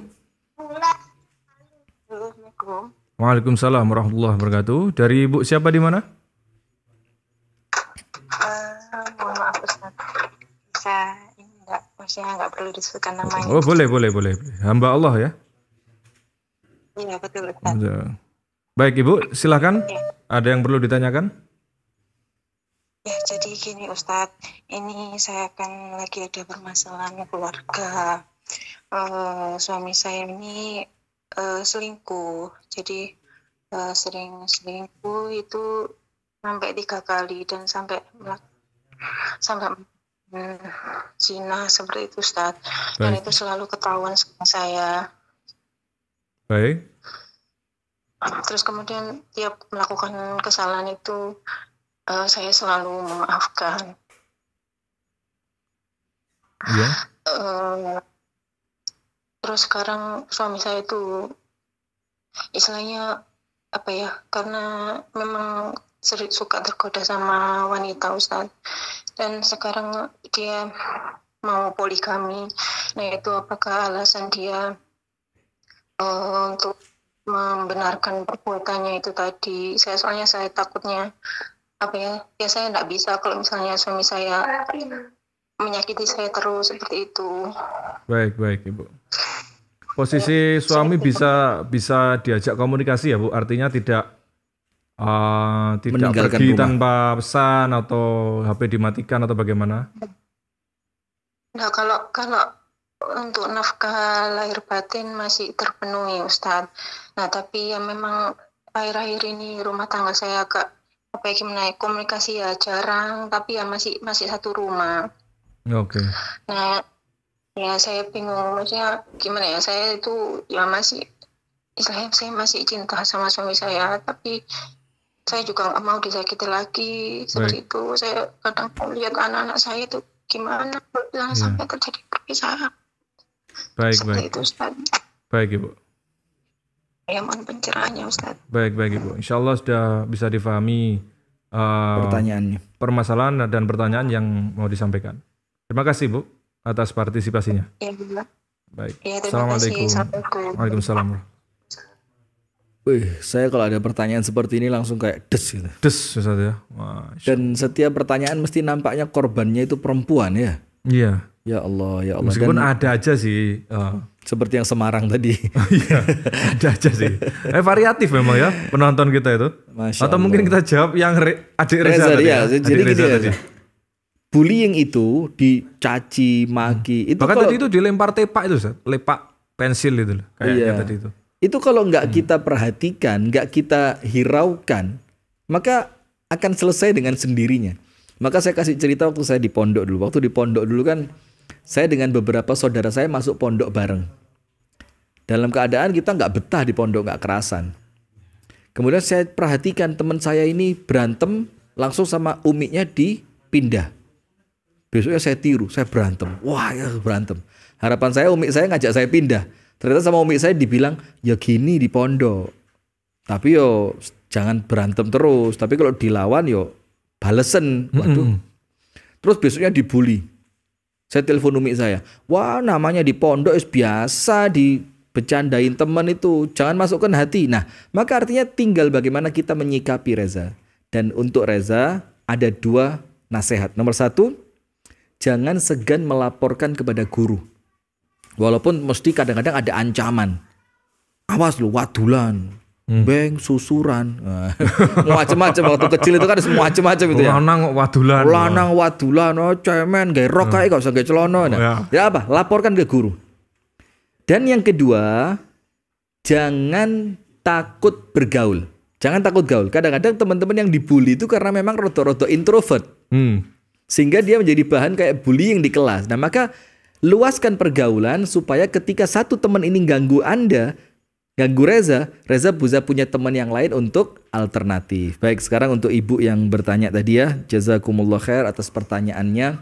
[SPEAKER 1] Waalaikumsalam warahmatullahi wabarakatuh. Dari Ibu siapa di mana?
[SPEAKER 3] ya nggak perlu disebutkan namanya. Oh boleh
[SPEAKER 1] boleh boleh hamba Allah ya.
[SPEAKER 3] Iya betul betul.
[SPEAKER 1] Iya. Baik ibu silahkan ya. ada yang perlu ditanyakan? Ya jadi gini Ustadz
[SPEAKER 3] ini saya kan lagi ada permasalahan keluarga uh, suami saya ini uh, selingkuh jadi uh, sering selingkuh itu sampai tiga kali dan sampai sampai Cina seperti itu Ustaz. Baik. Dan itu selalu ketahuan sama saya. Baik. Terus kemudian tiap melakukan kesalahan itu uh, saya selalu memaafkan. Ya. Uh, terus sekarang suami saya itu istilahnya apa ya karena memang sering suka tergoda sama wanita Ustaz dan sekarang dia mau poligami. Nah itu apakah alasan dia uh, untuk membenarkan perbuatannya itu tadi? Saya soalnya saya takutnya apa ya? Ya saya nggak bisa kalau misalnya suami saya menyakiti saya terus seperti itu.
[SPEAKER 1] Baik baik ibu. Posisi ya, suami bisa bisa diajak komunikasi ya bu. Artinya tidak uh, tidak pergi rumah. tanpa pesan atau HP dimatikan atau bagaimana?
[SPEAKER 3] Nah, kalau kalau untuk nafkah lahir batin masih terpenuhi Ustadz. Nah tapi ya memang akhir-akhir ini rumah tangga saya agak apa ya gimana ya, komunikasi ya jarang tapi ya masih masih satu rumah. Oke. Okay. Nah ya saya bingung maksudnya gimana ya saya itu ya masih istilahnya saya masih cinta sama suami saya tapi saya juga nggak mau disakiti lagi seperti itu saya kadang melihat anak-anak saya itu gimana ya. sampai terjadi perpisahan baik seperti baik itu, Ustaz. baik ibu ya mohon Ustaz
[SPEAKER 1] baik baik ibu Insya Allah sudah bisa difahami uh, pertanyaannya permasalahan dan pertanyaan yang mau disampaikan terima kasih bu atas partisipasinya ya, baik ya, terima assalamualaikum kasih. waalaikumsalam Wih, saya
[SPEAKER 2] kalau ada pertanyaan seperti ini langsung kayak des gitu.
[SPEAKER 1] Des Ustaz ya. Masya. Dan setiap
[SPEAKER 2] pertanyaan mesti nampaknya korbannya itu perempuan ya.
[SPEAKER 1] Iya. Ya
[SPEAKER 2] Allah, ya Allah. Meskipun Dan,
[SPEAKER 1] ada aja sih. Uh, seperti yang Semarang tadi. Oh iya, ada aja sih. Eh variatif memang ya penonton kita itu. Masya Atau Allah. mungkin kita jawab yang re, adik Reza, Reza tadi. Iya, ya. ya. Adik Jadi Reza gitu tadi. Ya.
[SPEAKER 2] Bullying itu dicaci maki hmm. itu Bahkan kalau, tadi itu
[SPEAKER 1] dilempar tepak itu, Ustaz. Lepak
[SPEAKER 2] pensil itu loh, kayak iya. tadi itu itu kalau nggak hmm. kita perhatikan, nggak kita hiraukan, maka akan selesai dengan sendirinya. Maka saya kasih cerita waktu saya di pondok dulu. Waktu di pondok dulu kan saya dengan beberapa saudara saya masuk pondok bareng. Dalam keadaan kita nggak betah di pondok, nggak kerasan. Kemudian saya perhatikan teman saya ini berantem langsung sama umiknya dipindah. Besoknya saya tiru, saya berantem. Wah, ya berantem. Harapan saya umik saya ngajak saya pindah ternyata sama umi saya dibilang ya gini di pondok tapi yo jangan berantem terus tapi kalau dilawan yo balesen waduh mm -hmm. terus besoknya dibully saya telepon umi saya wah namanya di pondok biasa di bercandain teman itu jangan masukkan hati nah maka artinya tinggal bagaimana kita menyikapi Reza dan untuk Reza ada dua nasihat nomor satu jangan segan melaporkan kepada guru Walaupun mesti kadang-kadang ada ancaman. Awas lu wadulan, hmm. beng susuran macam-macam waktu kecil itu kan semua macam-macam itu ya lanang wadulan lanang wadulan oh cemen gak rok kae gak usah gak celono nah. Oh, ya. ya apa laporkan ke guru dan yang kedua jangan takut bergaul jangan takut gaul kadang-kadang teman-teman yang dibully itu karena memang roto-roto introvert hmm. sehingga dia menjadi bahan kayak bullying di kelas nah maka Luaskan pergaulan supaya ketika satu teman ini ganggu Anda, ganggu Reza, Reza bisa punya teman yang lain untuk alternatif. Baik, sekarang untuk ibu yang bertanya tadi ya, jazakumullah khair atas pertanyaannya.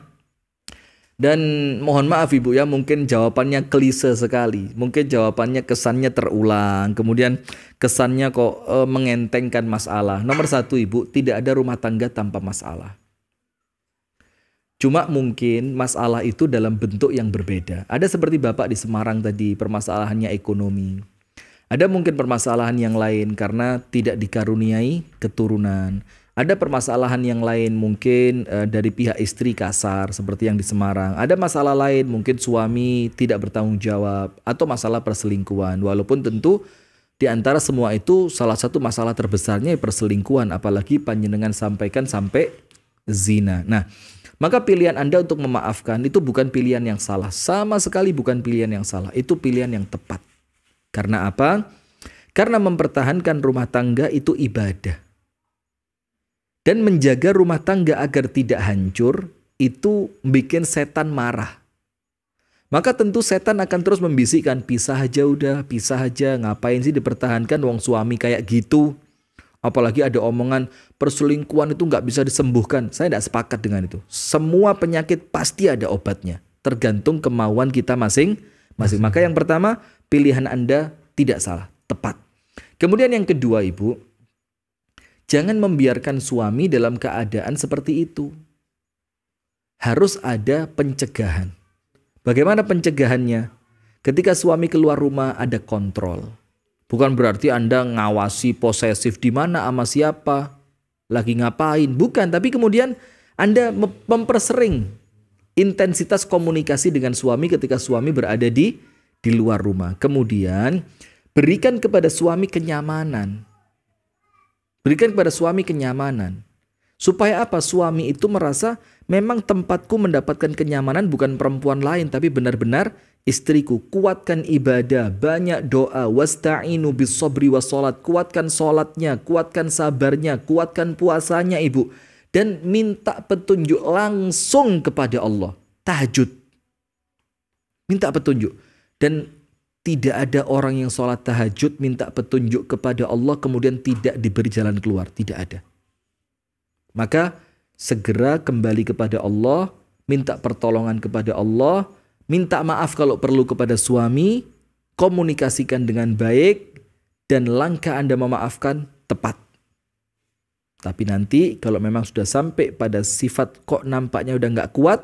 [SPEAKER 2] Dan mohon maaf ibu ya, mungkin jawabannya klise sekali. Mungkin jawabannya kesannya terulang. Kemudian kesannya kok e, mengentengkan masalah. Nomor satu ibu, tidak ada rumah tangga tanpa masalah. Cuma mungkin masalah itu dalam bentuk yang berbeda. Ada seperti Bapak di Semarang tadi, permasalahannya ekonomi. Ada mungkin permasalahan yang lain karena tidak dikaruniai keturunan. Ada permasalahan yang lain mungkin eh, dari pihak istri kasar seperti yang di Semarang. Ada masalah lain mungkin suami tidak bertanggung jawab atau masalah perselingkuhan. Walaupun tentu di antara semua itu salah satu masalah terbesarnya perselingkuhan apalagi panjenengan sampaikan sampai zina. Nah, maka pilihan Anda untuk memaafkan itu bukan pilihan yang salah, sama sekali bukan pilihan yang salah, itu pilihan yang tepat. Karena apa? Karena mempertahankan rumah tangga itu ibadah. Dan menjaga rumah tangga agar tidak hancur itu bikin setan marah. Maka tentu setan akan terus membisikkan, pisah aja udah, pisah aja, ngapain sih dipertahankan uang suami kayak gitu. Apalagi ada omongan perselingkuhan itu nggak bisa disembuhkan. Saya tidak sepakat dengan itu. Semua penyakit pasti ada obatnya. Tergantung kemauan kita masing-masing. Maka yang pertama, pilihan Anda tidak salah, tepat. Kemudian yang kedua, Ibu, jangan membiarkan suami dalam keadaan seperti itu. Harus ada pencegahan. Bagaimana pencegahannya? Ketika suami keluar rumah ada kontrol. Bukan berarti Anda ngawasi posesif di mana sama siapa, lagi ngapain. Bukan, tapi kemudian Anda mempersering intensitas komunikasi dengan suami ketika suami berada di di luar rumah. Kemudian berikan kepada suami kenyamanan. Berikan kepada suami kenyamanan. Supaya apa? Suami itu merasa memang tempatku mendapatkan kenyamanan bukan perempuan lain tapi benar-benar Istriku, kuatkan ibadah, banyak doa, wasta'inu bis sobri was kuatkan salatnya kuatkan sabarnya, kuatkan puasanya ibu. Dan minta petunjuk langsung kepada Allah. Tahajud. Minta petunjuk. Dan tidak ada orang yang sholat tahajud minta petunjuk kepada Allah kemudian tidak diberi jalan keluar. Tidak ada. Maka segera kembali kepada Allah, minta pertolongan kepada Allah, Minta maaf kalau perlu kepada suami, komunikasikan dengan baik, dan langkah Anda memaafkan tepat. Tapi nanti kalau memang sudah sampai pada sifat kok nampaknya udah nggak kuat,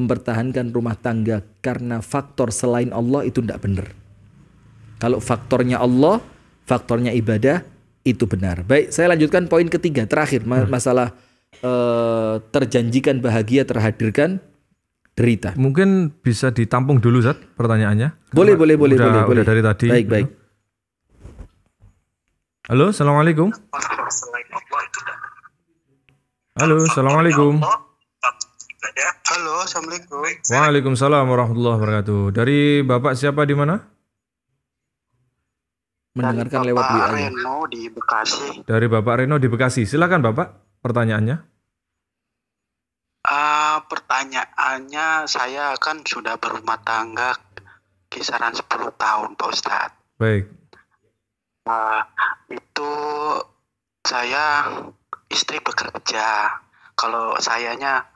[SPEAKER 2] mempertahankan rumah tangga karena faktor selain Allah itu tidak benar. Kalau faktornya Allah, faktornya ibadah,
[SPEAKER 1] itu benar.
[SPEAKER 2] Baik, saya lanjutkan poin ketiga, terakhir. Hmm. Masalah eh,
[SPEAKER 1] terjanjikan bahagia terhadirkan derita. Mungkin bisa ditampung dulu Zat pertanyaannya. Boleh, boleh, boleh, udah, boleh, udah boleh. dari tadi. Baik, gitu. baik. Halo, Assalamualaikum. Halo, Assalamualaikum. Halo, Assalamualaikum. Waalaikumsalam warahmatullahi wabarakatuh. Dari Bapak siapa di mana?
[SPEAKER 5] Mendengarkan lewat WA. Reno di Bekasi.
[SPEAKER 1] Dari Bapak Reno di Bekasi. Silakan Bapak pertanyaannya
[SPEAKER 5] pertanyaannya saya kan sudah berumah tangga kisaran 10
[SPEAKER 1] tahun Pak Ustadz. Baik. Uh, itu
[SPEAKER 5] saya istri bekerja. Kalau sayanya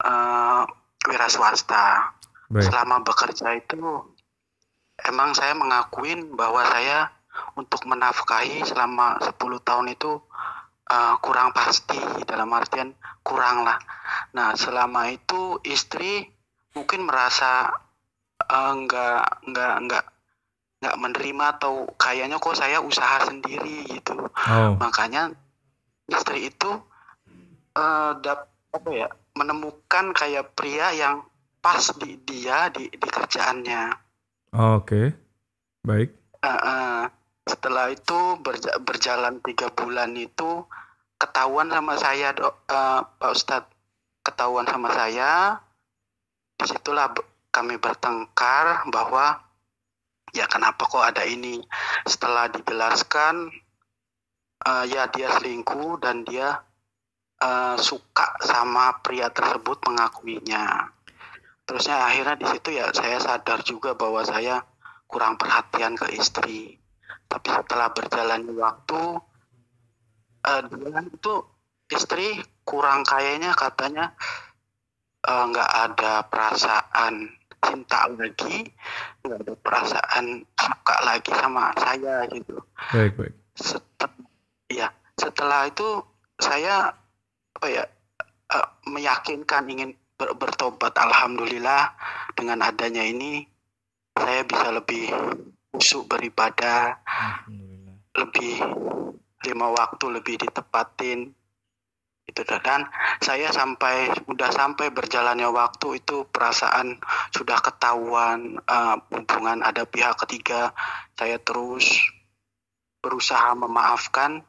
[SPEAKER 5] uh, wira swasta. Baik. Selama bekerja itu emang saya mengakuin bahwa saya untuk menafkahi selama 10 tahun itu uh, kurang pasti dalam artian kurang lah. Nah selama itu istri mungkin merasa uh, eh, enggak enggak enggak menerima atau kayaknya kok saya usaha sendiri gitu.
[SPEAKER 1] Oh. Makanya istri itu
[SPEAKER 5] uh, dap apa ya menemukan kayak pria yang pas
[SPEAKER 1] di dia di di kerjaannya. Oh, Oke, okay. baik. Uh, uh,
[SPEAKER 5] setelah itu berja berjalan tiga bulan itu ketahuan sama saya dok uh, Pak Ustadz ketahuan sama saya disitulah kami bertengkar bahwa ya kenapa kok ada ini setelah dijelaskan uh, ya dia selingkuh dan dia uh, suka sama pria tersebut mengakuinya terusnya akhirnya di situ ya saya sadar juga bahwa saya kurang perhatian ke istri tapi setelah berjalannya waktu uh, dia itu istri kurang kayaknya katanya eh, nggak uh, ada perasaan cinta lagi nggak ada perasaan suka lagi sama saya gitu baik baik setelah ya setelah itu saya apa ya uh, meyakinkan ingin ber bertobat alhamdulillah dengan adanya ini saya bisa lebih usuk beribadah lebih lima waktu lebih ditepatin itu dan saya sampai udah sampai berjalannya waktu itu perasaan sudah ketahuan uh, hubungan ada pihak ketiga saya terus berusaha memaafkan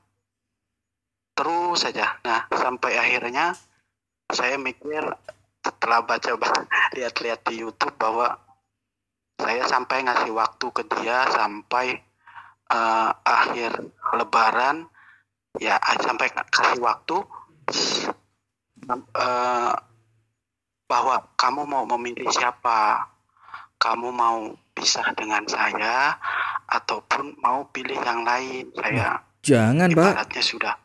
[SPEAKER 5] terus saja nah sampai akhirnya saya mikir setelah baca lihat-lihat di YouTube bahwa saya sampai ngasih waktu ke dia sampai uh, akhir lebaran ya eh, sampai kasih waktu uh, bahwa kamu mau memilih siapa kamu mau pisah dengan saya ataupun mau pilih yang lain
[SPEAKER 1] saya jangan ibaratnya pak sudah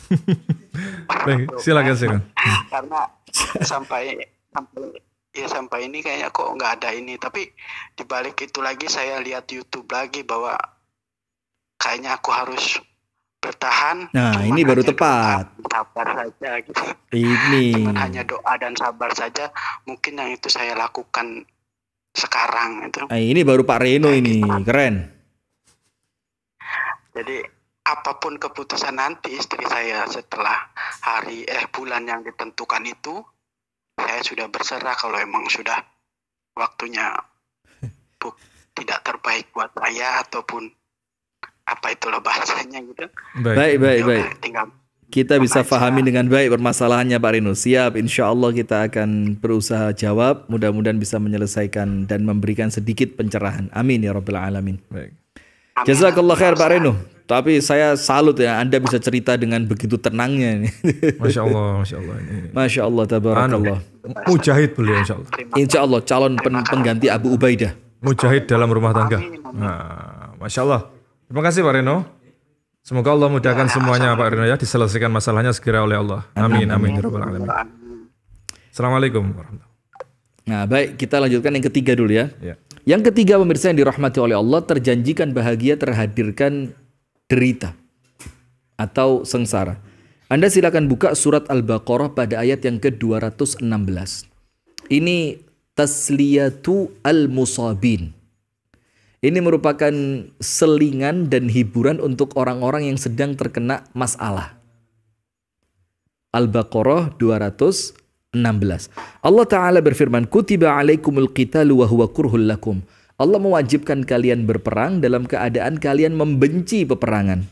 [SPEAKER 1] Baik, silakan silakan
[SPEAKER 5] karena sampai sampai ya sampai ini kayaknya kok nggak ada ini tapi dibalik itu lagi saya lihat YouTube lagi bahwa kayaknya aku harus bertahan nah ini baru
[SPEAKER 2] tepat
[SPEAKER 5] doa, sabar saja gitu
[SPEAKER 2] ini Cuman hanya
[SPEAKER 5] doa dan sabar saja mungkin yang itu saya lakukan sekarang itu
[SPEAKER 2] nah, ini baru Pak Reno nah, ini gitu. keren
[SPEAKER 5] jadi apapun keputusan nanti istri saya setelah hari eh bulan yang ditentukan itu saya sudah berserah kalau emang sudah waktunya buk tidak terbaik buat saya ataupun apa
[SPEAKER 2] itulah bahasanya gitu. Baik, baik, baik. Tinggal kita bisa pahami dengan baik permasalahannya Pak Rino. Siap, insya Allah kita akan berusaha jawab. Mudah-mudahan bisa menyelesaikan dan memberikan sedikit pencerahan. Amin ya Rabbil Alamin.
[SPEAKER 1] Baik. Jazakallah khair Pak Reno. Tapi
[SPEAKER 2] saya salut ya Anda bisa cerita dengan begitu tenangnya ini.
[SPEAKER 1] Masya Allah, Masya Allah. Ini. Masya Allah, tabarakallah. Anu, Mujahid beliau Insya Allah. Insya Allah calon pen pengganti Abu Ubaidah. Mujahid dalam rumah tangga. Nah, Masya Allah. Terima kasih Pak Reno. Semoga Allah mudahkan ya, semuanya Pak Reno ya. Diselesaikan masalahnya segera oleh Allah. Amin, amin. amin. Ya Assalamualaikum
[SPEAKER 2] Nah baik kita lanjutkan yang ketiga dulu ya. ya. Yang ketiga pemirsa yang dirahmati oleh Allah terjanjikan bahagia terhadirkan derita atau sengsara. Anda silakan buka surat Al-Baqarah pada ayat yang ke-216. Ini tasliyatu al-musabin. Ini merupakan selingan dan hiburan untuk orang-orang yang sedang terkena masalah. Al-Baqarah 16. Allah Ta'ala berfirman, Kutiba alaikumul qitalu wa huwa kurhul lakum. Allah mewajibkan kalian berperang dalam keadaan kalian membenci peperangan.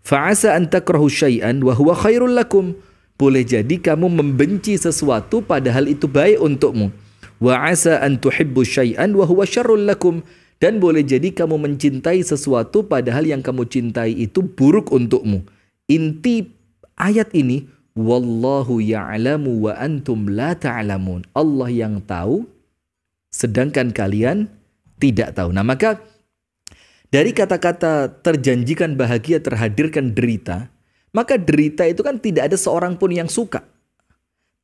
[SPEAKER 2] Fa'asa an takrahu syai'an wa huwa khairul lakum. Boleh jadi kamu membenci sesuatu padahal itu baik untukmu. Wa'asa an tuhibbu syai'an wa huwa syarrul lakum. Dan boleh jadi kamu mencintai sesuatu padahal yang kamu cintai itu buruk untukmu. Inti ayat ini Wallahu ya'lamu wa antum la ta'lamun. Ta Allah yang tahu sedangkan kalian tidak tahu. Nah, maka dari kata-kata terjanjikan bahagia terhadirkan derita, maka derita itu kan tidak ada seorang pun yang suka.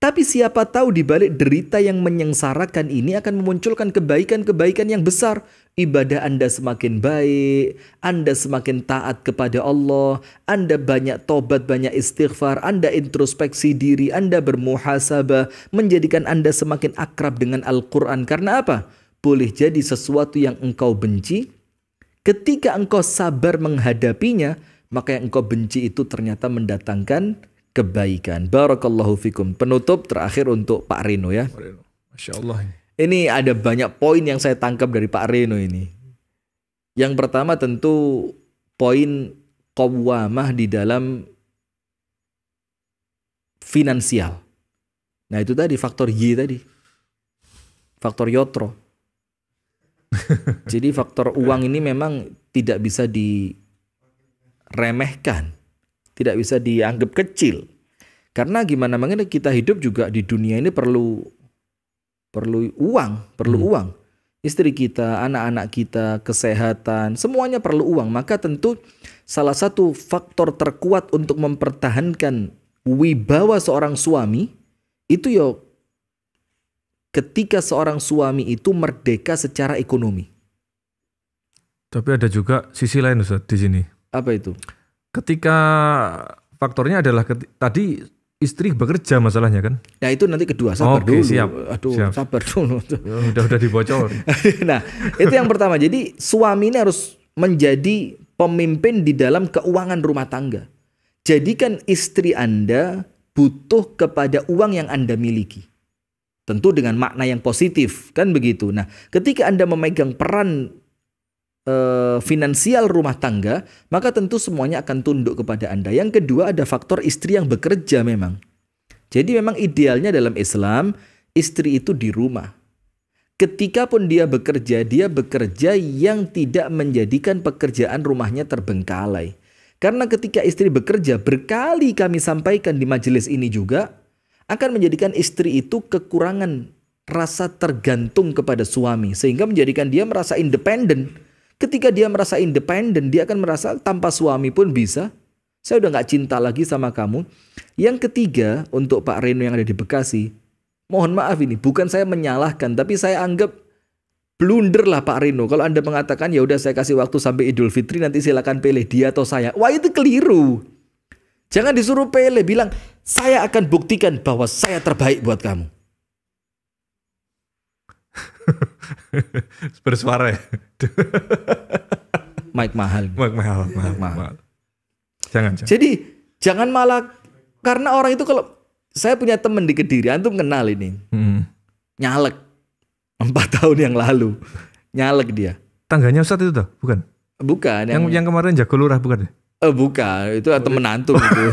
[SPEAKER 2] Tapi siapa tahu di balik derita yang menyengsarakan ini akan memunculkan kebaikan-kebaikan yang besar ibadah Anda semakin baik, Anda semakin taat kepada Allah, Anda banyak tobat, banyak istighfar, Anda introspeksi diri, Anda bermuhasabah, menjadikan Anda semakin akrab dengan Al-Quran. Karena apa? Boleh jadi sesuatu yang engkau benci, ketika engkau sabar menghadapinya, maka yang engkau benci itu ternyata mendatangkan kebaikan. Barakallahu fikum. Penutup terakhir untuk Pak Rino ya. Masya Allah. Ini ada banyak poin yang saya tangkap dari Pak Reno ini. Yang pertama tentu poin kawamah di dalam finansial. Nah itu tadi faktor Y tadi. Faktor Yotro. Jadi faktor uang ini memang tidak bisa diremehkan. Tidak bisa dianggap kecil. Karena gimana mungkin kita hidup juga di dunia ini perlu perlu uang, perlu hmm. uang. Istri kita, anak-anak kita, kesehatan, semuanya perlu uang. Maka tentu salah satu faktor terkuat untuk mempertahankan wibawa seorang suami itu yo ketika seorang suami itu merdeka secara
[SPEAKER 1] ekonomi. Tapi ada juga sisi lain Ustaz di sini. Apa itu? Ketika faktornya adalah keti tadi istri bekerja masalahnya kan?
[SPEAKER 2] Nah itu nanti kedua sabar okay, dulu. Siap, Aduh siap. sabar dulu. Sudah
[SPEAKER 1] udah dibocor.
[SPEAKER 2] nah itu yang pertama. Jadi suami ini harus menjadi pemimpin di dalam keuangan rumah tangga. Jadikan istri Anda butuh kepada uang yang Anda miliki. Tentu dengan makna yang positif kan begitu. Nah ketika Anda memegang peran Eh, finansial rumah tangga, maka tentu semuanya akan tunduk kepada Anda. Yang kedua ada faktor istri yang bekerja memang. Jadi memang idealnya dalam Islam istri itu di rumah. Ketika pun dia bekerja, dia bekerja yang tidak menjadikan pekerjaan rumahnya terbengkalai. Karena ketika istri bekerja, berkali kami sampaikan di majelis ini juga, akan menjadikan istri itu kekurangan rasa tergantung kepada suami. Sehingga menjadikan dia merasa independen Ketika dia merasa independen, dia akan merasa tanpa suami pun bisa. Saya udah gak cinta lagi sama kamu. Yang ketiga, untuk Pak Reno yang ada di Bekasi, mohon maaf ini, bukan saya menyalahkan, tapi saya anggap blunder lah Pak Reno. Kalau Anda mengatakan, ya udah saya kasih waktu sampai Idul Fitri, nanti silakan pilih dia atau saya. Wah itu keliru. Jangan disuruh pilih, bilang, saya akan buktikan bahwa saya terbaik buat kamu
[SPEAKER 1] bersuara ya. Mike mahal. Mike mahal, mahal, mahal. mahal. Jangan, jangan.
[SPEAKER 2] Jadi jangan malah karena orang itu kalau saya punya temen di Kediri, antum kenal ini. Hmm. Nyalek. Empat tahun yang lalu. Nyalek dia.
[SPEAKER 1] Tangganya Ustadz itu tuh, bukan?
[SPEAKER 2] Bukan. Yang, yang, yang
[SPEAKER 1] kemarin jago lurah bukan? Ya?
[SPEAKER 2] Eh, bukan, itu oh, temen iya. antum itu.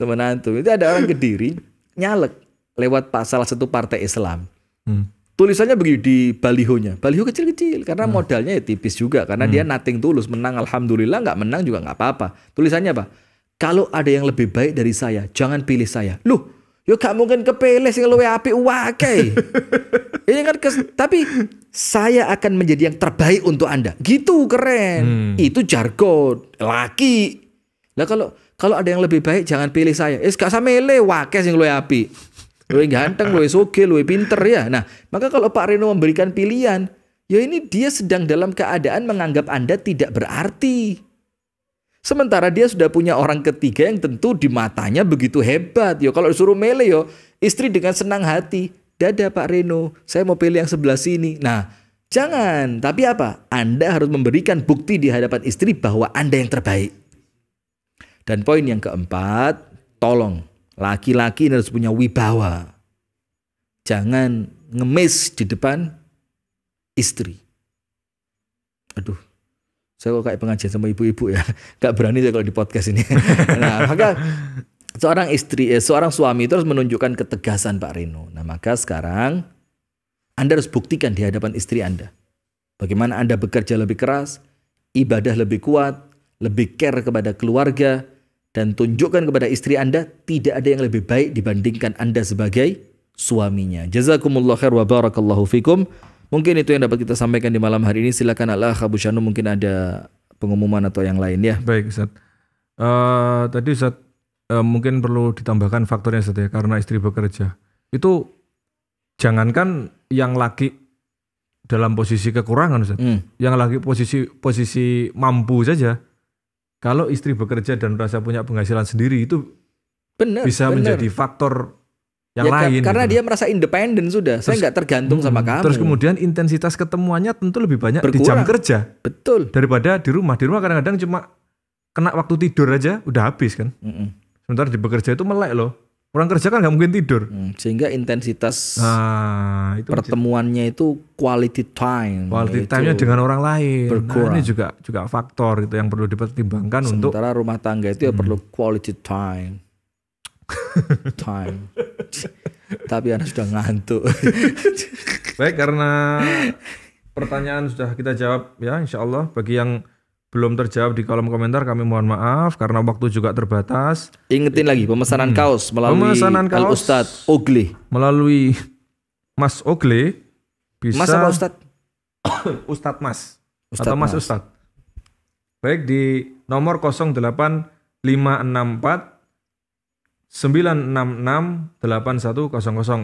[SPEAKER 2] temen antum. Itu ada orang Kediri nyalek lewat pak salah satu partai Islam. Hmm tulisannya begini di balihonya baliho kecil-kecil karena hmm. modalnya ya tipis juga karena hmm. dia nothing tulus menang alhamdulillah nggak menang juga nggak apa-apa tulisannya apa kalau ada yang lebih baik dari saya jangan pilih saya loh yo gak mungkin kepilih sing luwe api wakai ini kan kes, tapi saya akan menjadi yang terbaik untuk anda gitu keren hmm. itu jargon laki lah kalau kalau ada yang lebih baik jangan pilih saya es gak wakai sing luwe api yang ganteng, luwe soge, yang pinter ya. Nah, maka kalau Pak Reno memberikan pilihan, ya ini dia sedang dalam keadaan menganggap Anda tidak berarti. Sementara dia sudah punya orang ketiga yang tentu di matanya begitu hebat. Yo ya, kalau disuruh milih yo, ya, istri dengan senang hati, "Dada Pak Reno, saya mau pilih yang sebelah sini." Nah, jangan. Tapi apa? Anda harus memberikan bukti di hadapan istri bahwa Anda yang terbaik. Dan poin yang keempat, tolong Laki-laki harus punya wibawa. Jangan ngemis di depan istri. Aduh, saya kok kayak pengajian sama ibu-ibu ya. Gak berani saya kalau di podcast ini. nah, maka seorang istri, eh, seorang suami itu harus menunjukkan ketegasan Pak Reno. Nah, maka sekarang Anda harus buktikan di hadapan istri Anda. Bagaimana Anda bekerja lebih keras, ibadah lebih kuat, lebih care kepada keluarga, dan tunjukkan kepada istri Anda tidak ada yang lebih baik dibandingkan Anda sebagai suaminya. Jazakumullah khair wa barakallahu fikum. Mungkin itu yang dapat kita sampaikan di malam hari ini. Silakan Allah Abu Syanu mungkin ada pengumuman atau yang lain ya.
[SPEAKER 1] Baik Ustaz. Uh, tadi Ustaz uh, mungkin perlu ditambahkan faktornya Ustaz ya karena istri bekerja. Itu jangankan yang laki dalam posisi kekurangan Ustaz. Hmm. Yang laki posisi posisi mampu saja kalau istri bekerja dan merasa punya penghasilan sendiri itu bener, bisa bener. menjadi faktor yang ya, lain. Karena gitu.
[SPEAKER 2] dia merasa independen sudah, terus, saya nggak
[SPEAKER 1] tergantung hmm, sama kamu. Terus kemudian intensitas ketemuannya tentu lebih banyak Berkurang. di jam kerja. Betul. Daripada di rumah. Di rumah kadang-kadang cuma kena waktu tidur aja udah habis kan. Mm -mm. Sementara di bekerja itu melek loh. Orang kerja kan nggak mungkin tidur. Hmm, sehingga intensitas nah, itu pertemuannya itu quality time. Quality time-nya dengan orang lain. Nah, berkurang. Nah, ini juga juga faktor itu yang perlu dipertimbangkan Sementara untuk. Sementara rumah
[SPEAKER 2] tangga itu ya hmm. ya perlu quality time. time. Tapi anak sudah ngantuk.
[SPEAKER 1] Baik karena pertanyaan sudah kita jawab ya Insya Allah bagi yang belum terjawab di kolom komentar kami mohon maaf karena waktu juga terbatas. Ingetin lagi pemesanan hmm. kaos melalui pemesanan kaos Al Ustad Ogle. Melalui Mas Ogle bisa Mas apa Ustad? Ustad Mas Ustad atau Mas, Mas Ustad. Baik di nomor 08564 966 8100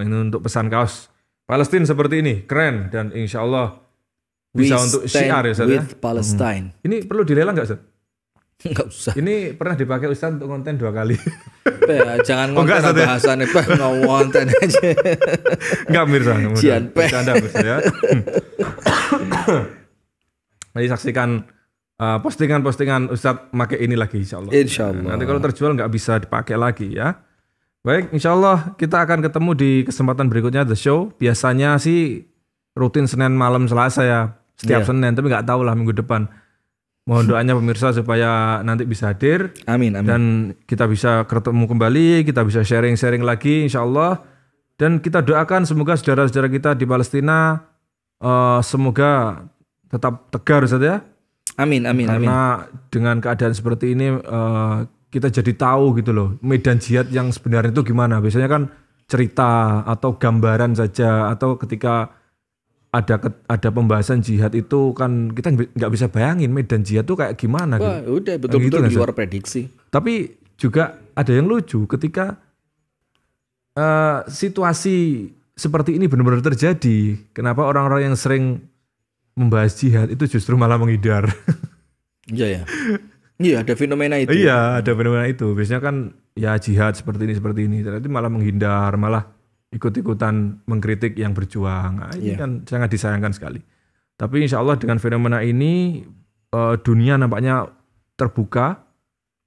[SPEAKER 1] ini untuk pesan kaos. Palestina seperti ini, keren dan insya Allah bisa we untuk syiar ya Ustaz with ya? Hmm. Palestine. Hmm. Ini perlu dilelang nggak Ustaz? Enggak usah. Ini pernah dipakai Ustaz untuk konten dua kali. jangan ngomong oh, enggak, ya? bahasannya, Pak. Enggak konten aja. Enggak mirsa. Cian, Pak. Bercanda, ya. Hmm. Jadi saksikan uh, postingan-postingan Ustaz make ini lagi insya Allah. Insya Allah. Nanti kalau terjual nggak bisa dipakai lagi ya. Baik, insya Allah kita akan ketemu di kesempatan berikutnya The Show. Biasanya sih rutin Senin malam Selasa ya setiap yeah. Senin tapi nggak tahu lah minggu depan mohon doanya pemirsa supaya nanti bisa hadir amin amin dan kita bisa ketemu kembali kita bisa sharing sharing lagi insya Allah dan kita doakan semoga saudara-saudara kita di Palestina uh, semoga tetap tegar saja ya. amin amin karena amin. dengan keadaan seperti ini uh, kita jadi tahu gitu loh medan jihad yang sebenarnya itu gimana biasanya kan cerita atau gambaran saja atau ketika ada ke, ada pembahasan jihad itu kan kita nggak bisa bayangin medan jihad itu kayak gimana gitu. Wah, gitu. udah betul-betul gitu, di luar prediksi. Tapi juga ada yang lucu ketika uh, situasi seperti ini benar-benar terjadi. Kenapa orang-orang yang sering membahas jihad itu justru malah menghindar? Iya ya. Iya ada fenomena itu. Iya ada fenomena itu. Biasanya kan ya jihad seperti ini seperti ini. Ternyata malah menghindar, malah ikut-ikutan mengkritik yang berjuang. Nah, ini yeah. kan sangat disayangkan sekali. Tapi insya Allah dengan fenomena ini uh, dunia nampaknya terbuka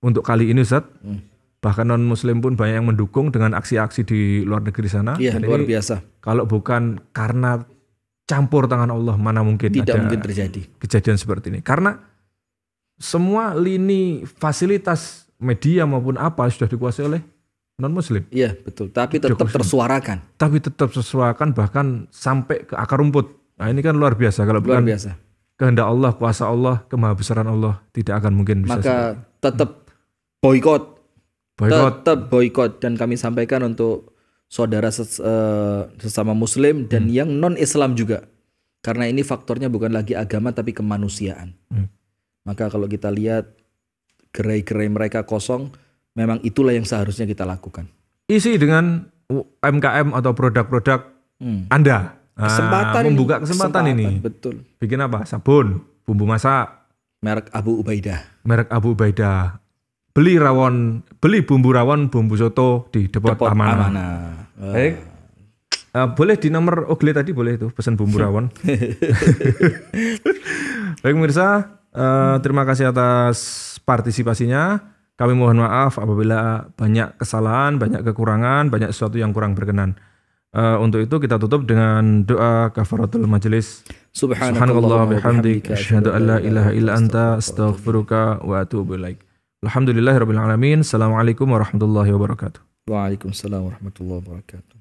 [SPEAKER 1] untuk kali ini Ustaz. Hmm. Bahkan non muslim pun banyak yang mendukung dengan aksi-aksi di luar negeri sana. Iya, luar biasa. Kalau bukan karena campur tangan Allah mana mungkin tidak ada mungkin terjadi kejadian seperti ini. Karena semua lini fasilitas media maupun apa sudah dikuasai oleh non muslim.
[SPEAKER 2] Iya betul. Tapi tetap tersuarakan.
[SPEAKER 1] Tapi tetap tersuarakan bahkan sampai ke akar rumput. Nah ini kan luar biasa kalau luar bukan biasa. kehendak Allah, kuasa Allah, kemahabesaran Allah tidak akan mungkin bisa. Maka
[SPEAKER 2] tetap boykot. Boykot. Tetap boykot dan kami sampaikan untuk saudara ses eh, sesama muslim dan hmm. yang non Islam juga. Karena ini faktornya bukan lagi agama tapi kemanusiaan. Hmm. Maka kalau kita lihat gerai-gerai mereka kosong, memang itulah yang seharusnya kita lakukan.
[SPEAKER 1] Isi dengan UMKM atau produk-produk hmm. Anda. Kesempatan ah, membuka kesempatan, kesempatan ini. Betul. Bikin apa? Sabun, bumbu masak. Merek Abu Ubaidah. Merek Abu Ubaidah. Beli rawon, beli bumbu rawon, bumbu soto di Depot, Depot Amanah. Amana. Uh. Baik. Uh, boleh di nomor Ogle tadi boleh itu pesan bumbu rawon. Baik pemirsa, uh, terima kasih atas partisipasinya. Kami mohon maaf apabila banyak kesalahan, banyak kekurangan, banyak sesuatu yang kurang berkenan. Uh, untuk itu kita tutup dengan doa kafaratul majelis. Subhanallah bihamdik asyhadu an la ilaha illa anta astaghfiruka wa atubu ilaik. Alhamdulillahirabbil alamin. Assalamualaikum warahmatullahi wabarakatuh.
[SPEAKER 2] Waalaikumsalam warahmatullahi wabarakatuh.